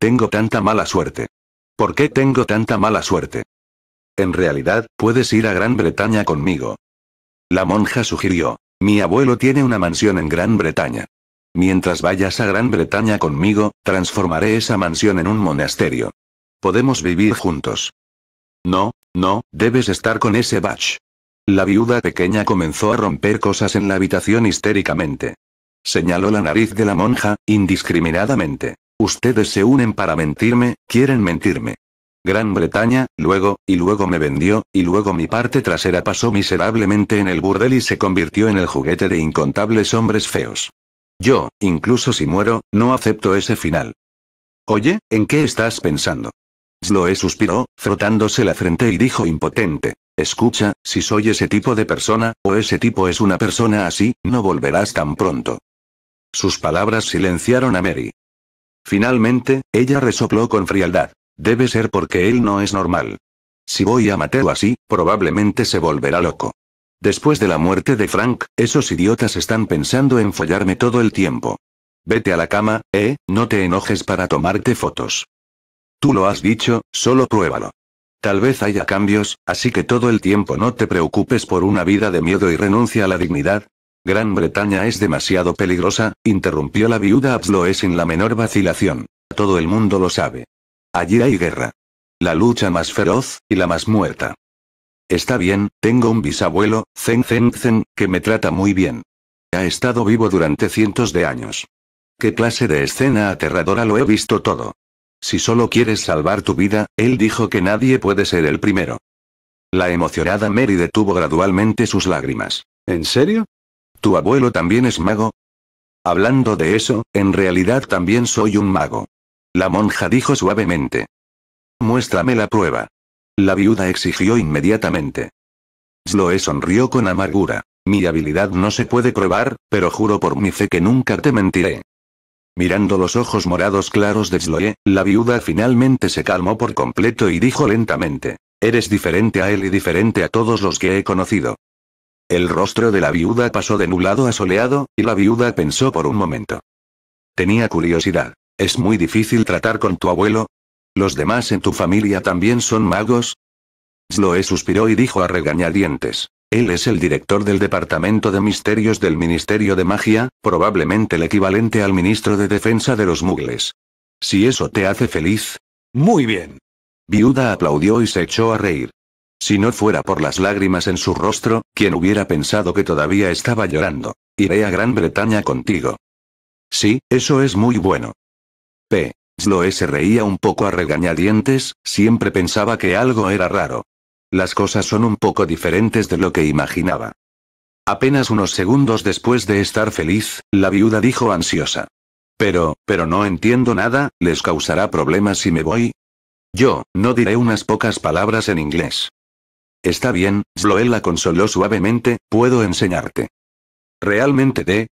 A: Tengo tanta mala suerte. ¿Por qué tengo tanta mala suerte? En realidad, puedes ir a Gran Bretaña conmigo. La monja sugirió. Mi abuelo tiene una mansión en Gran Bretaña. Mientras vayas a Gran Bretaña conmigo, transformaré esa mansión en un monasterio. Podemos vivir juntos. No, no, debes estar con ese Batch. La viuda pequeña comenzó a romper cosas en la habitación histéricamente. Señaló la nariz de la monja, indiscriminadamente. Ustedes se unen para mentirme, quieren mentirme. Gran Bretaña, luego, y luego me vendió, y luego mi parte trasera pasó miserablemente en el burdel y se convirtió en el juguete de incontables hombres feos. Yo, incluso si muero, no acepto ese final. Oye, ¿en qué estás pensando? Sloe suspiró, frotándose la frente y dijo impotente. Escucha, si soy ese tipo de persona, o ese tipo es una persona así, no volverás tan pronto. Sus palabras silenciaron a Mary. Finalmente, ella resopló con frialdad. Debe ser porque él no es normal. Si voy a Mateo así, probablemente se volverá loco. Después de la muerte de Frank, esos idiotas están pensando en follarme todo el tiempo. Vete a la cama, ¿eh? No te enojes para tomarte fotos. Tú lo has dicho, solo pruébalo. Tal vez haya cambios, así que todo el tiempo no te preocupes por una vida de miedo y renuncia a la dignidad. Gran Bretaña es demasiado peligrosa, interrumpió la viuda Absloe sin la menor vacilación. Todo el mundo lo sabe. Allí hay guerra. La lucha más feroz, y la más muerta. Está bien, tengo un bisabuelo, Zen Zen Zen, que me trata muy bien. Ha estado vivo durante cientos de años. ¿Qué clase de escena aterradora lo he visto todo? Si solo quieres salvar tu vida, él dijo que nadie puede ser el primero. La emocionada Mary detuvo gradualmente sus lágrimas. ¿En serio? ¿Tu abuelo también es mago? Hablando de eso, en realidad también soy un mago. La monja dijo suavemente. Muéstrame la prueba. La viuda exigió inmediatamente. Sloe sonrió con amargura. Mi habilidad no se puede probar, pero juro por mi fe que nunca te mentiré. Mirando los ojos morados claros de Zloe, la viuda finalmente se calmó por completo y dijo lentamente. Eres diferente a él y diferente a todos los que he conocido. El rostro de la viuda pasó de nublado a soleado, y la viuda pensó por un momento. Tenía curiosidad. ¿Es muy difícil tratar con tu abuelo? ¿Los demás en tu familia también son magos? Sloe suspiró y dijo a regañadientes. Él es el director del Departamento de Misterios del Ministerio de Magia, probablemente el equivalente al ministro de Defensa de los Mugles. Si eso te hace feliz. Muy bien. Viuda aplaudió y se echó a reír. Si no fuera por las lágrimas en su rostro, ¿quién hubiera pensado que todavía estaba llorando. Iré a Gran Bretaña contigo. Sí, eso es muy bueno. P. Sloe se reía un poco a regañadientes, siempre pensaba que algo era raro. Las cosas son un poco diferentes de lo que imaginaba. Apenas unos segundos después de estar feliz, la viuda dijo ansiosa. Pero, pero no entiendo nada, ¿les causará problemas si me voy? Yo, no diré unas pocas palabras en inglés. Está bien, Sloel la consoló suavemente, puedo enseñarte. Realmente de...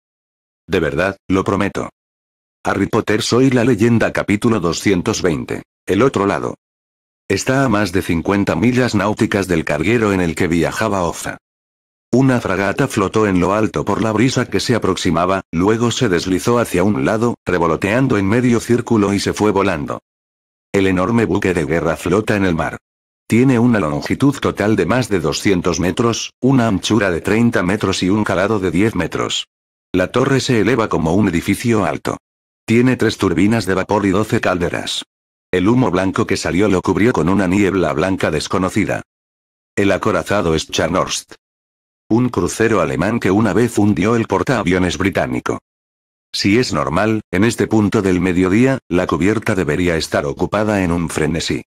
A: De verdad, lo prometo. Harry Potter soy la leyenda capítulo 220. El otro lado. Está a más de 50 millas náuticas del carguero en el que viajaba Oza. Una fragata flotó en lo alto por la brisa que se aproximaba, luego se deslizó hacia un lado, revoloteando en medio círculo y se fue volando. El enorme buque de guerra flota en el mar. Tiene una longitud total de más de 200 metros, una anchura de 30 metros y un calado de 10 metros. La torre se eleva como un edificio alto. Tiene tres turbinas de vapor y 12 calderas. El humo blanco que salió lo cubrió con una niebla blanca desconocida. El acorazado es Un crucero alemán que una vez hundió el portaaviones británico. Si es normal, en este punto del mediodía, la cubierta debería estar ocupada en un frenesí.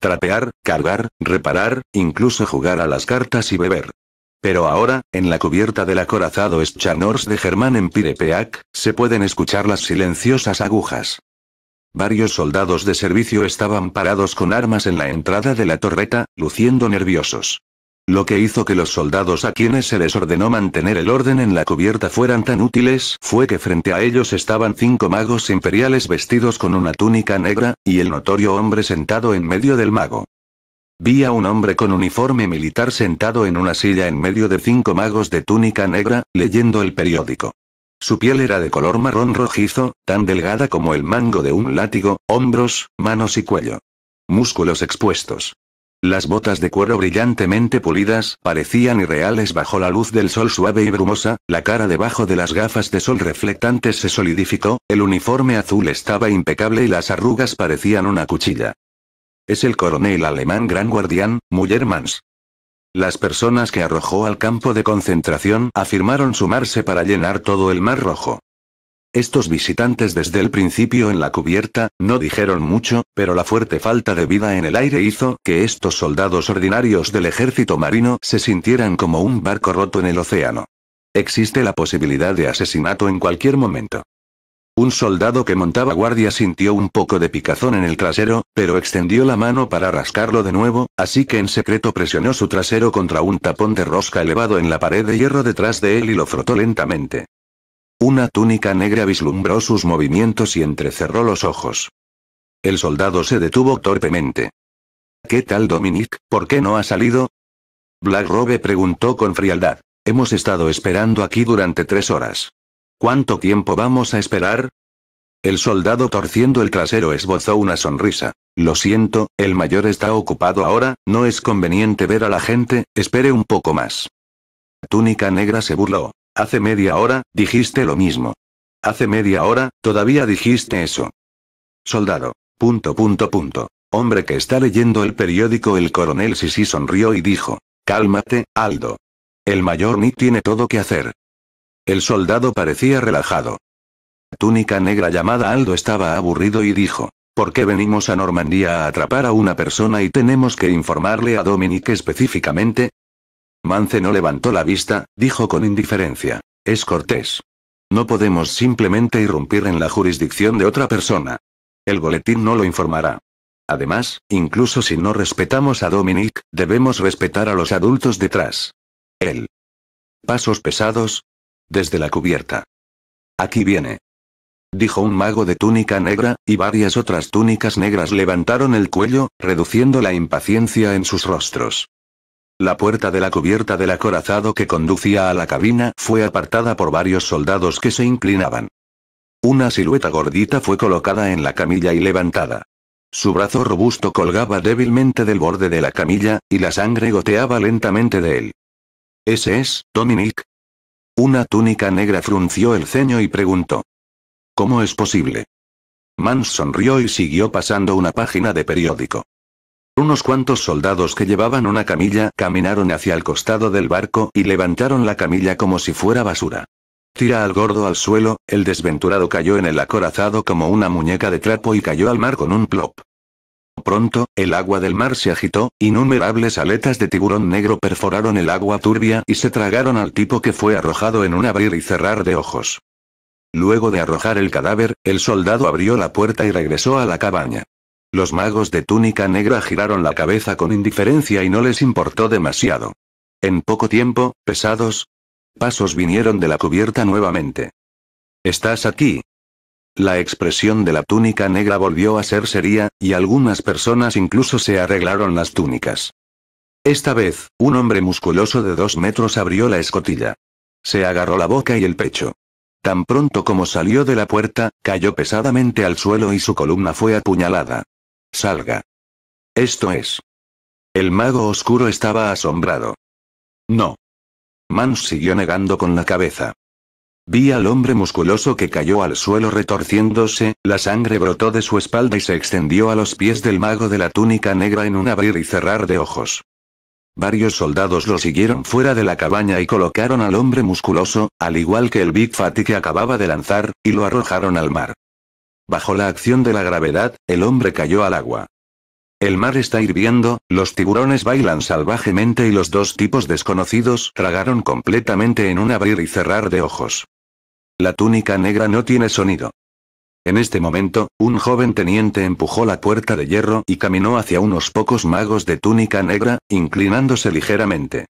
A: Trapear, cargar, reparar, incluso jugar a las cartas y beber. Pero ahora, en la cubierta del acorazado Schanors de Germán en Pirepeac, se pueden escuchar las silenciosas agujas. Varios soldados de servicio estaban parados con armas en la entrada de la torreta, luciendo nerviosos. Lo que hizo que los soldados a quienes se les ordenó mantener el orden en la cubierta fueran tan útiles fue que frente a ellos estaban cinco magos imperiales vestidos con una túnica negra, y el notorio hombre sentado en medio del mago. Vi a un hombre con uniforme militar sentado en una silla en medio de cinco magos de túnica negra, leyendo el periódico. Su piel era de color marrón rojizo, tan delgada como el mango de un látigo, hombros, manos y cuello. Músculos expuestos. Las botas de cuero brillantemente pulidas parecían irreales bajo la luz del sol suave y brumosa, la cara debajo de las gafas de sol reflectantes se solidificó, el uniforme azul estaba impecable y las arrugas parecían una cuchilla. Es el coronel alemán Gran Guardián, Müllermans. Las personas que arrojó al campo de concentración afirmaron sumarse para llenar todo el Mar Rojo. Estos visitantes desde el principio en la cubierta, no dijeron mucho, pero la fuerte falta de vida en el aire hizo que estos soldados ordinarios del ejército marino se sintieran como un barco roto en el océano. Existe la posibilidad de asesinato en cualquier momento. Un soldado que montaba guardia sintió un poco de picazón en el trasero, pero extendió la mano para rascarlo de nuevo, así que en secreto presionó su trasero contra un tapón de rosca elevado en la pared de hierro detrás de él y lo frotó lentamente. Una túnica negra vislumbró sus movimientos y entrecerró los ojos. El soldado se detuvo torpemente. ¿Qué tal Dominic, por qué no ha salido? Black Robe preguntó con frialdad. Hemos estado esperando aquí durante tres horas. ¿Cuánto tiempo vamos a esperar? El soldado torciendo el trasero esbozó una sonrisa. Lo siento, el mayor está ocupado ahora, no es conveniente ver a la gente, espere un poco más. Túnica negra se burló. Hace media hora, dijiste lo mismo. Hace media hora, todavía dijiste eso. Soldado. Punto punto punto. Hombre que está leyendo el periódico el coronel Sisi sonrió y dijo. Cálmate, Aldo. El mayor ni tiene todo que hacer. El soldado parecía relajado. Túnica negra llamada Aldo estaba aburrido y dijo, ¿por qué venimos a Normandía a atrapar a una persona y tenemos que informarle a Dominique específicamente? Mance no levantó la vista, dijo con indiferencia, es cortés. No podemos simplemente irrumpir en la jurisdicción de otra persona. El boletín no lo informará. Además, incluso si no respetamos a Dominique, debemos respetar a los adultos detrás. Él. Pasos pesados, desde la cubierta. Aquí viene. Dijo un mago de túnica negra, y varias otras túnicas negras levantaron el cuello, reduciendo la impaciencia en sus rostros. La puerta de la cubierta del acorazado que conducía a la cabina fue apartada por varios soldados que se inclinaban. Una silueta gordita fue colocada en la camilla y levantada. Su brazo robusto colgaba débilmente del borde de la camilla, y la sangre goteaba lentamente de él. Ese es, Dominic, una túnica negra frunció el ceño y preguntó. ¿Cómo es posible? Mans sonrió y siguió pasando una página de periódico. Unos cuantos soldados que llevaban una camilla caminaron hacia el costado del barco y levantaron la camilla como si fuera basura. Tira al gordo al suelo, el desventurado cayó en el acorazado como una muñeca de trapo y cayó al mar con un plop. Pronto, el agua del mar se agitó, innumerables aletas de tiburón negro perforaron el agua turbia y se tragaron al tipo que fue arrojado en un abrir y cerrar de ojos. Luego de arrojar el cadáver, el soldado abrió la puerta y regresó a la cabaña. Los magos de túnica negra giraron la cabeza con indiferencia y no les importó demasiado. En poco tiempo, pesados pasos vinieron de la cubierta nuevamente. ¿Estás aquí? La expresión de la túnica negra volvió a ser seria, y algunas personas incluso se arreglaron las túnicas. Esta vez, un hombre musculoso de dos metros abrió la escotilla. Se agarró la boca y el pecho. Tan pronto como salió de la puerta, cayó pesadamente al suelo y su columna fue apuñalada. Salga. Esto es. El mago oscuro estaba asombrado. No. Mans siguió negando con la cabeza. Vi al hombre musculoso que cayó al suelo retorciéndose, la sangre brotó de su espalda y se extendió a los pies del mago de la túnica negra en un abrir y cerrar de ojos. Varios soldados lo siguieron fuera de la cabaña y colocaron al hombre musculoso, al igual que el Big Fatty que acababa de lanzar, y lo arrojaron al mar. Bajo la acción de la gravedad, el hombre cayó al agua. El mar está hirviendo, los tiburones bailan salvajemente y los dos tipos desconocidos tragaron completamente en un abrir y cerrar de ojos. La túnica negra no tiene sonido. En este momento, un joven teniente empujó la puerta de hierro y caminó hacia unos pocos magos de túnica negra, inclinándose ligeramente.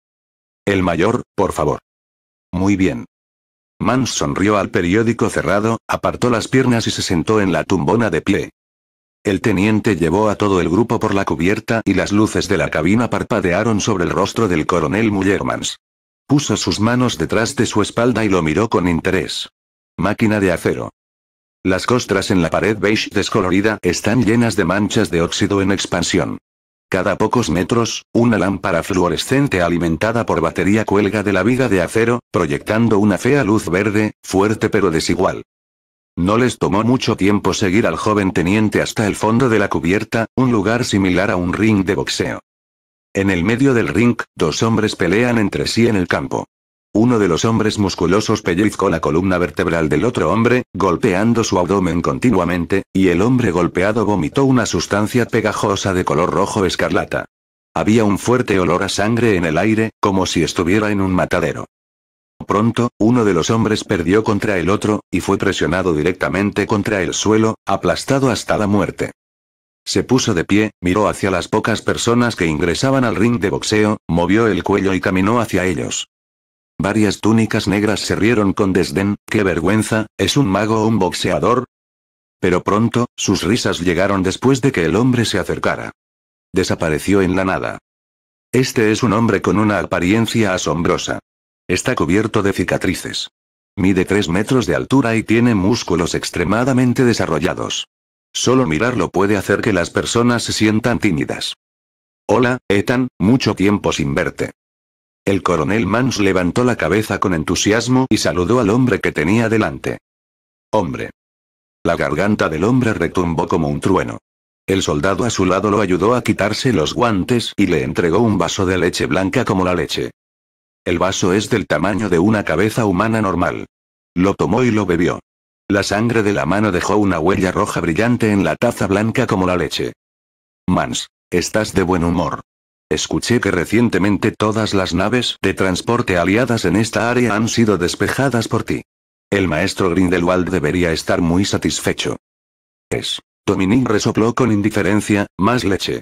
A: El mayor, por favor. Muy bien. Mans sonrió al periódico cerrado, apartó las piernas y se sentó en la tumbona de pie. El teniente llevó a todo el grupo por la cubierta y las luces de la cabina parpadearon sobre el rostro del coronel Muller-Mans. Puso sus manos detrás de su espalda y lo miró con interés. Máquina de acero. Las costras en la pared beige descolorida están llenas de manchas de óxido en expansión. Cada pocos metros, una lámpara fluorescente alimentada por batería cuelga de la viga de acero, proyectando una fea luz verde, fuerte pero desigual. No les tomó mucho tiempo seguir al joven teniente hasta el fondo de la cubierta, un lugar similar a un ring de boxeo. En el medio del ring, dos hombres pelean entre sí en el campo. Uno de los hombres musculosos pellizcó la columna vertebral del otro hombre, golpeando su abdomen continuamente, y el hombre golpeado vomitó una sustancia pegajosa de color rojo escarlata. Había un fuerte olor a sangre en el aire, como si estuviera en un matadero. Pronto, uno de los hombres perdió contra el otro, y fue presionado directamente contra el suelo, aplastado hasta la muerte. Se puso de pie, miró hacia las pocas personas que ingresaban al ring de boxeo, movió el cuello y caminó hacia ellos. Varias túnicas negras se rieron con desdén, qué vergüenza, ¿es un mago o un boxeador? Pero pronto, sus risas llegaron después de que el hombre se acercara. Desapareció en la nada. Este es un hombre con una apariencia asombrosa. Está cubierto de cicatrices. Mide 3 metros de altura y tiene músculos extremadamente desarrollados. Solo mirarlo puede hacer que las personas se sientan tímidas. Hola, Ethan, mucho tiempo sin verte. El coronel Mans levantó la cabeza con entusiasmo y saludó al hombre que tenía delante. Hombre. La garganta del hombre retumbó como un trueno. El soldado a su lado lo ayudó a quitarse los guantes y le entregó un vaso de leche blanca como la leche. El vaso es del tamaño de una cabeza humana normal. Lo tomó y lo bebió. La sangre de la mano dejó una huella roja brillante en la taza blanca como la leche. Mans, estás de buen humor. Escuché que recientemente todas las naves de transporte aliadas en esta área han sido despejadas por ti. El maestro Grindelwald debería estar muy satisfecho. Es. Dominique resopló con indiferencia, más leche.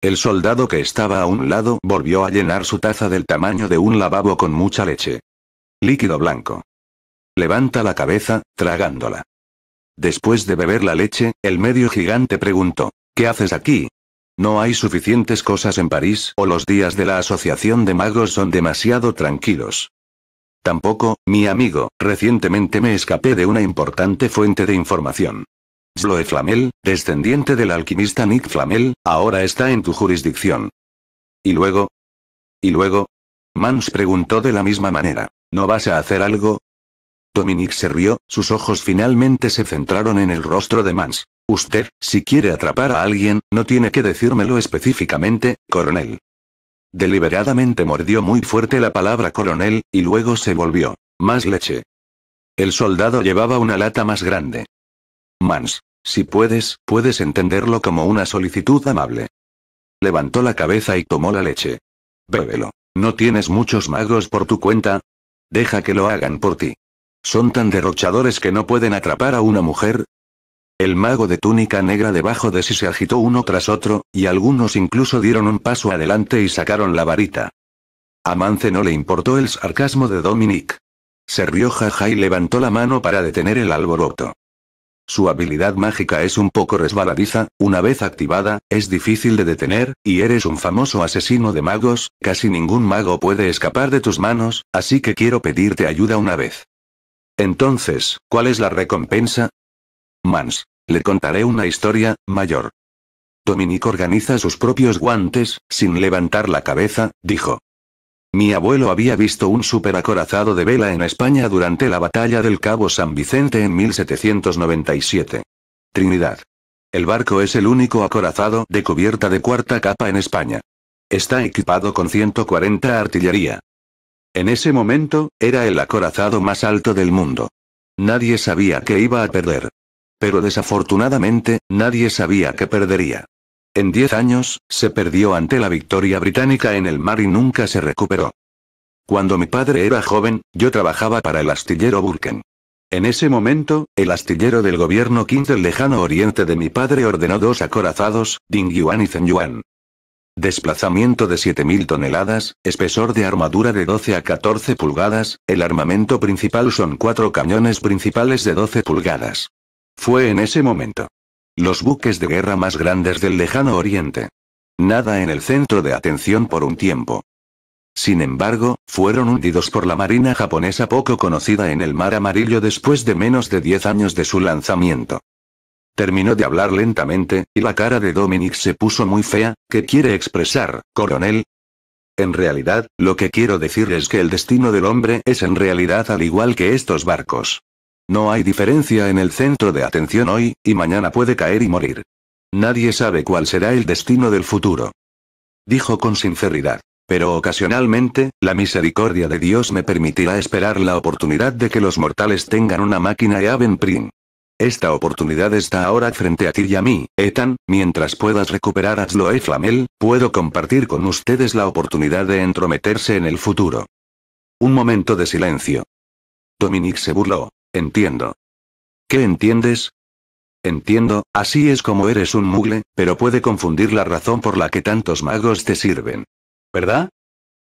A: El soldado que estaba a un lado volvió a llenar su taza del tamaño de un lavabo con mucha leche. Líquido blanco. Levanta la cabeza, tragándola. Después de beber la leche, el medio gigante preguntó, ¿qué haces aquí? ¿No hay suficientes cosas en París o los días de la Asociación de Magos son demasiado tranquilos? Tampoco, mi amigo, recientemente me escapé de una importante fuente de información. Sloe Flamel, descendiente del alquimista Nick Flamel, ahora está en tu jurisdicción. ¿Y luego? ¿Y luego? Mans preguntó de la misma manera. ¿No vas a hacer algo? Dominic se rió, sus ojos finalmente se centraron en el rostro de Mans. Usted, si quiere atrapar a alguien, no tiene que decírmelo específicamente, coronel. Deliberadamente mordió muy fuerte la palabra coronel, y luego se volvió. Más leche. El soldado llevaba una lata más grande. Mans, si puedes, puedes entenderlo como una solicitud amable. Levantó la cabeza y tomó la leche. Bébelo. ¿No tienes muchos magos por tu cuenta? Deja que lo hagan por ti. ¿Son tan derrochadores que no pueden atrapar a una mujer? El mago de túnica negra debajo de sí se agitó uno tras otro, y algunos incluso dieron un paso adelante y sacaron la varita. A Mance no le importó el sarcasmo de Dominic. Se rió jaja y levantó la mano para detener el alboroto. Su habilidad mágica es un poco resbaladiza, una vez activada, es difícil de detener, y eres un famoso asesino de magos, casi ningún mago puede escapar de tus manos, así que quiero pedirte ayuda una vez. Entonces, ¿cuál es la recompensa? Mans. Le contaré una historia, mayor. Dominic organiza sus propios guantes, sin levantar la cabeza, dijo. Mi abuelo había visto un superacorazado de vela en España durante la batalla del Cabo San Vicente en 1797. Trinidad. El barco es el único acorazado de cubierta de cuarta capa en España. Está equipado con 140 artillería, en ese momento, era el acorazado más alto del mundo. Nadie sabía que iba a perder. Pero desafortunadamente, nadie sabía que perdería. En diez años, se perdió ante la victoria británica en el mar y nunca se recuperó. Cuando mi padre era joven, yo trabajaba para el astillero Burken. En ese momento, el astillero del gobierno quinto del lejano oriente de mi padre ordenó dos acorazados, Ding Yuan y Zhen Desplazamiento de 7.000 toneladas, espesor de armadura de 12 a 14 pulgadas, el armamento principal son cuatro cañones principales de 12 pulgadas. Fue en ese momento. Los buques de guerra más grandes del lejano oriente. Nada en el centro de atención por un tiempo. Sin embargo, fueron hundidos por la marina japonesa poco conocida en el mar amarillo después de menos de 10 años de su lanzamiento. Terminó de hablar lentamente, y la cara de Dominic se puso muy fea. ¿Qué quiere expresar, coronel? En realidad, lo que quiero decir es que el destino del hombre es en realidad al igual que estos barcos. No hay diferencia en el centro de atención hoy, y mañana puede caer y morir. Nadie sabe cuál será el destino del futuro. Dijo con sinceridad. Pero ocasionalmente, la misericordia de Dios me permitirá esperar la oportunidad de que los mortales tengan una máquina e Avenprim. Esta oportunidad está ahora frente a ti y a mí, Ethan, mientras puedas recuperar a Sloe Flamel, puedo compartir con ustedes la oportunidad de entrometerse en el futuro. Un momento de silencio. Dominique se burló. Entiendo. ¿Qué entiendes? Entiendo, así es como eres un mugle, pero puede confundir la razón por la que tantos magos te sirven. ¿Verdad?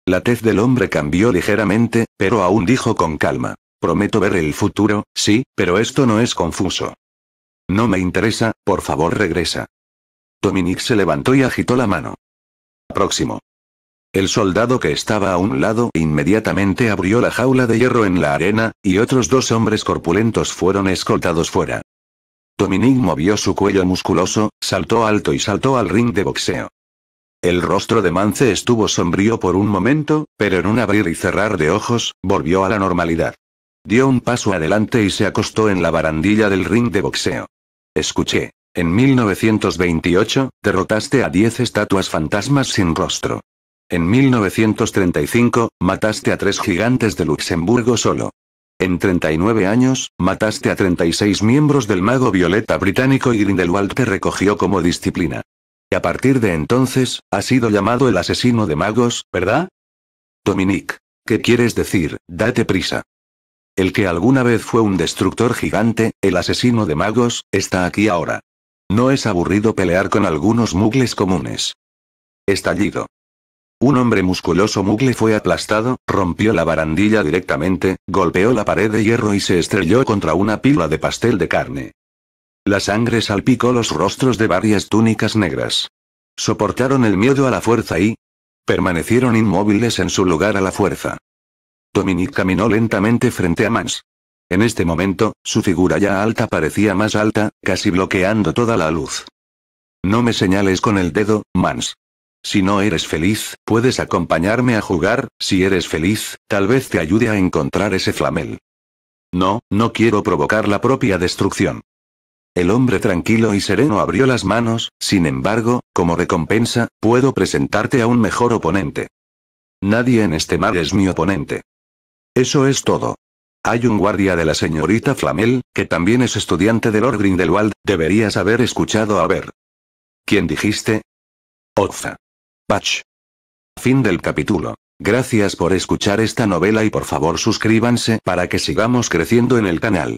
A: La tez del hombre cambió ligeramente, pero aún dijo con calma. Prometo ver el futuro, sí, pero esto no es confuso. No me interesa, por favor regresa. Dominique se levantó y agitó la mano. Próximo. El soldado que estaba a un lado inmediatamente abrió la jaula de hierro en la arena, y otros dos hombres corpulentos fueron escoltados fuera. Dominique movió su cuello musculoso, saltó alto y saltó al ring de boxeo. El rostro de Mance estuvo sombrío por un momento, pero en un abrir y cerrar de ojos, volvió a la normalidad. Dio un paso adelante y se acostó en la barandilla del ring de boxeo. Escuché. En 1928, derrotaste a 10 estatuas fantasmas sin rostro. En 1935, mataste a tres gigantes de Luxemburgo solo. En 39 años, mataste a 36 miembros del mago violeta británico y Grindelwald te recogió como disciplina. Y a partir de entonces, ha sido llamado el asesino de magos, ¿verdad? Dominique. ¿Qué quieres decir? Date prisa. El que alguna vez fue un destructor gigante, el asesino de magos, está aquí ahora. No es aburrido pelear con algunos mugles comunes. Estallido. Un hombre musculoso mugle fue aplastado, rompió la barandilla directamente, golpeó la pared de hierro y se estrelló contra una pila de pastel de carne. La sangre salpicó los rostros de varias túnicas negras. Soportaron el miedo a la fuerza y permanecieron inmóviles en su lugar a la fuerza. Dominic caminó lentamente frente a Mans. En este momento, su figura ya alta parecía más alta, casi bloqueando toda la luz. No me señales con el dedo, Mans. Si no eres feliz, puedes acompañarme a jugar, si eres feliz, tal vez te ayude a encontrar ese flamel. No, no quiero provocar la propia destrucción. El hombre tranquilo y sereno abrió las manos, sin embargo, como recompensa, puedo presentarte a un mejor oponente. Nadie en este mar es mi oponente. Eso es todo. Hay un guardia de la señorita Flamel, que también es estudiante de Lord Grindelwald, deberías haber escuchado a ver. ¿Quién dijiste? Oza. Patch. Fin del capítulo. Gracias por escuchar esta novela y por favor suscríbanse para que sigamos creciendo en el canal.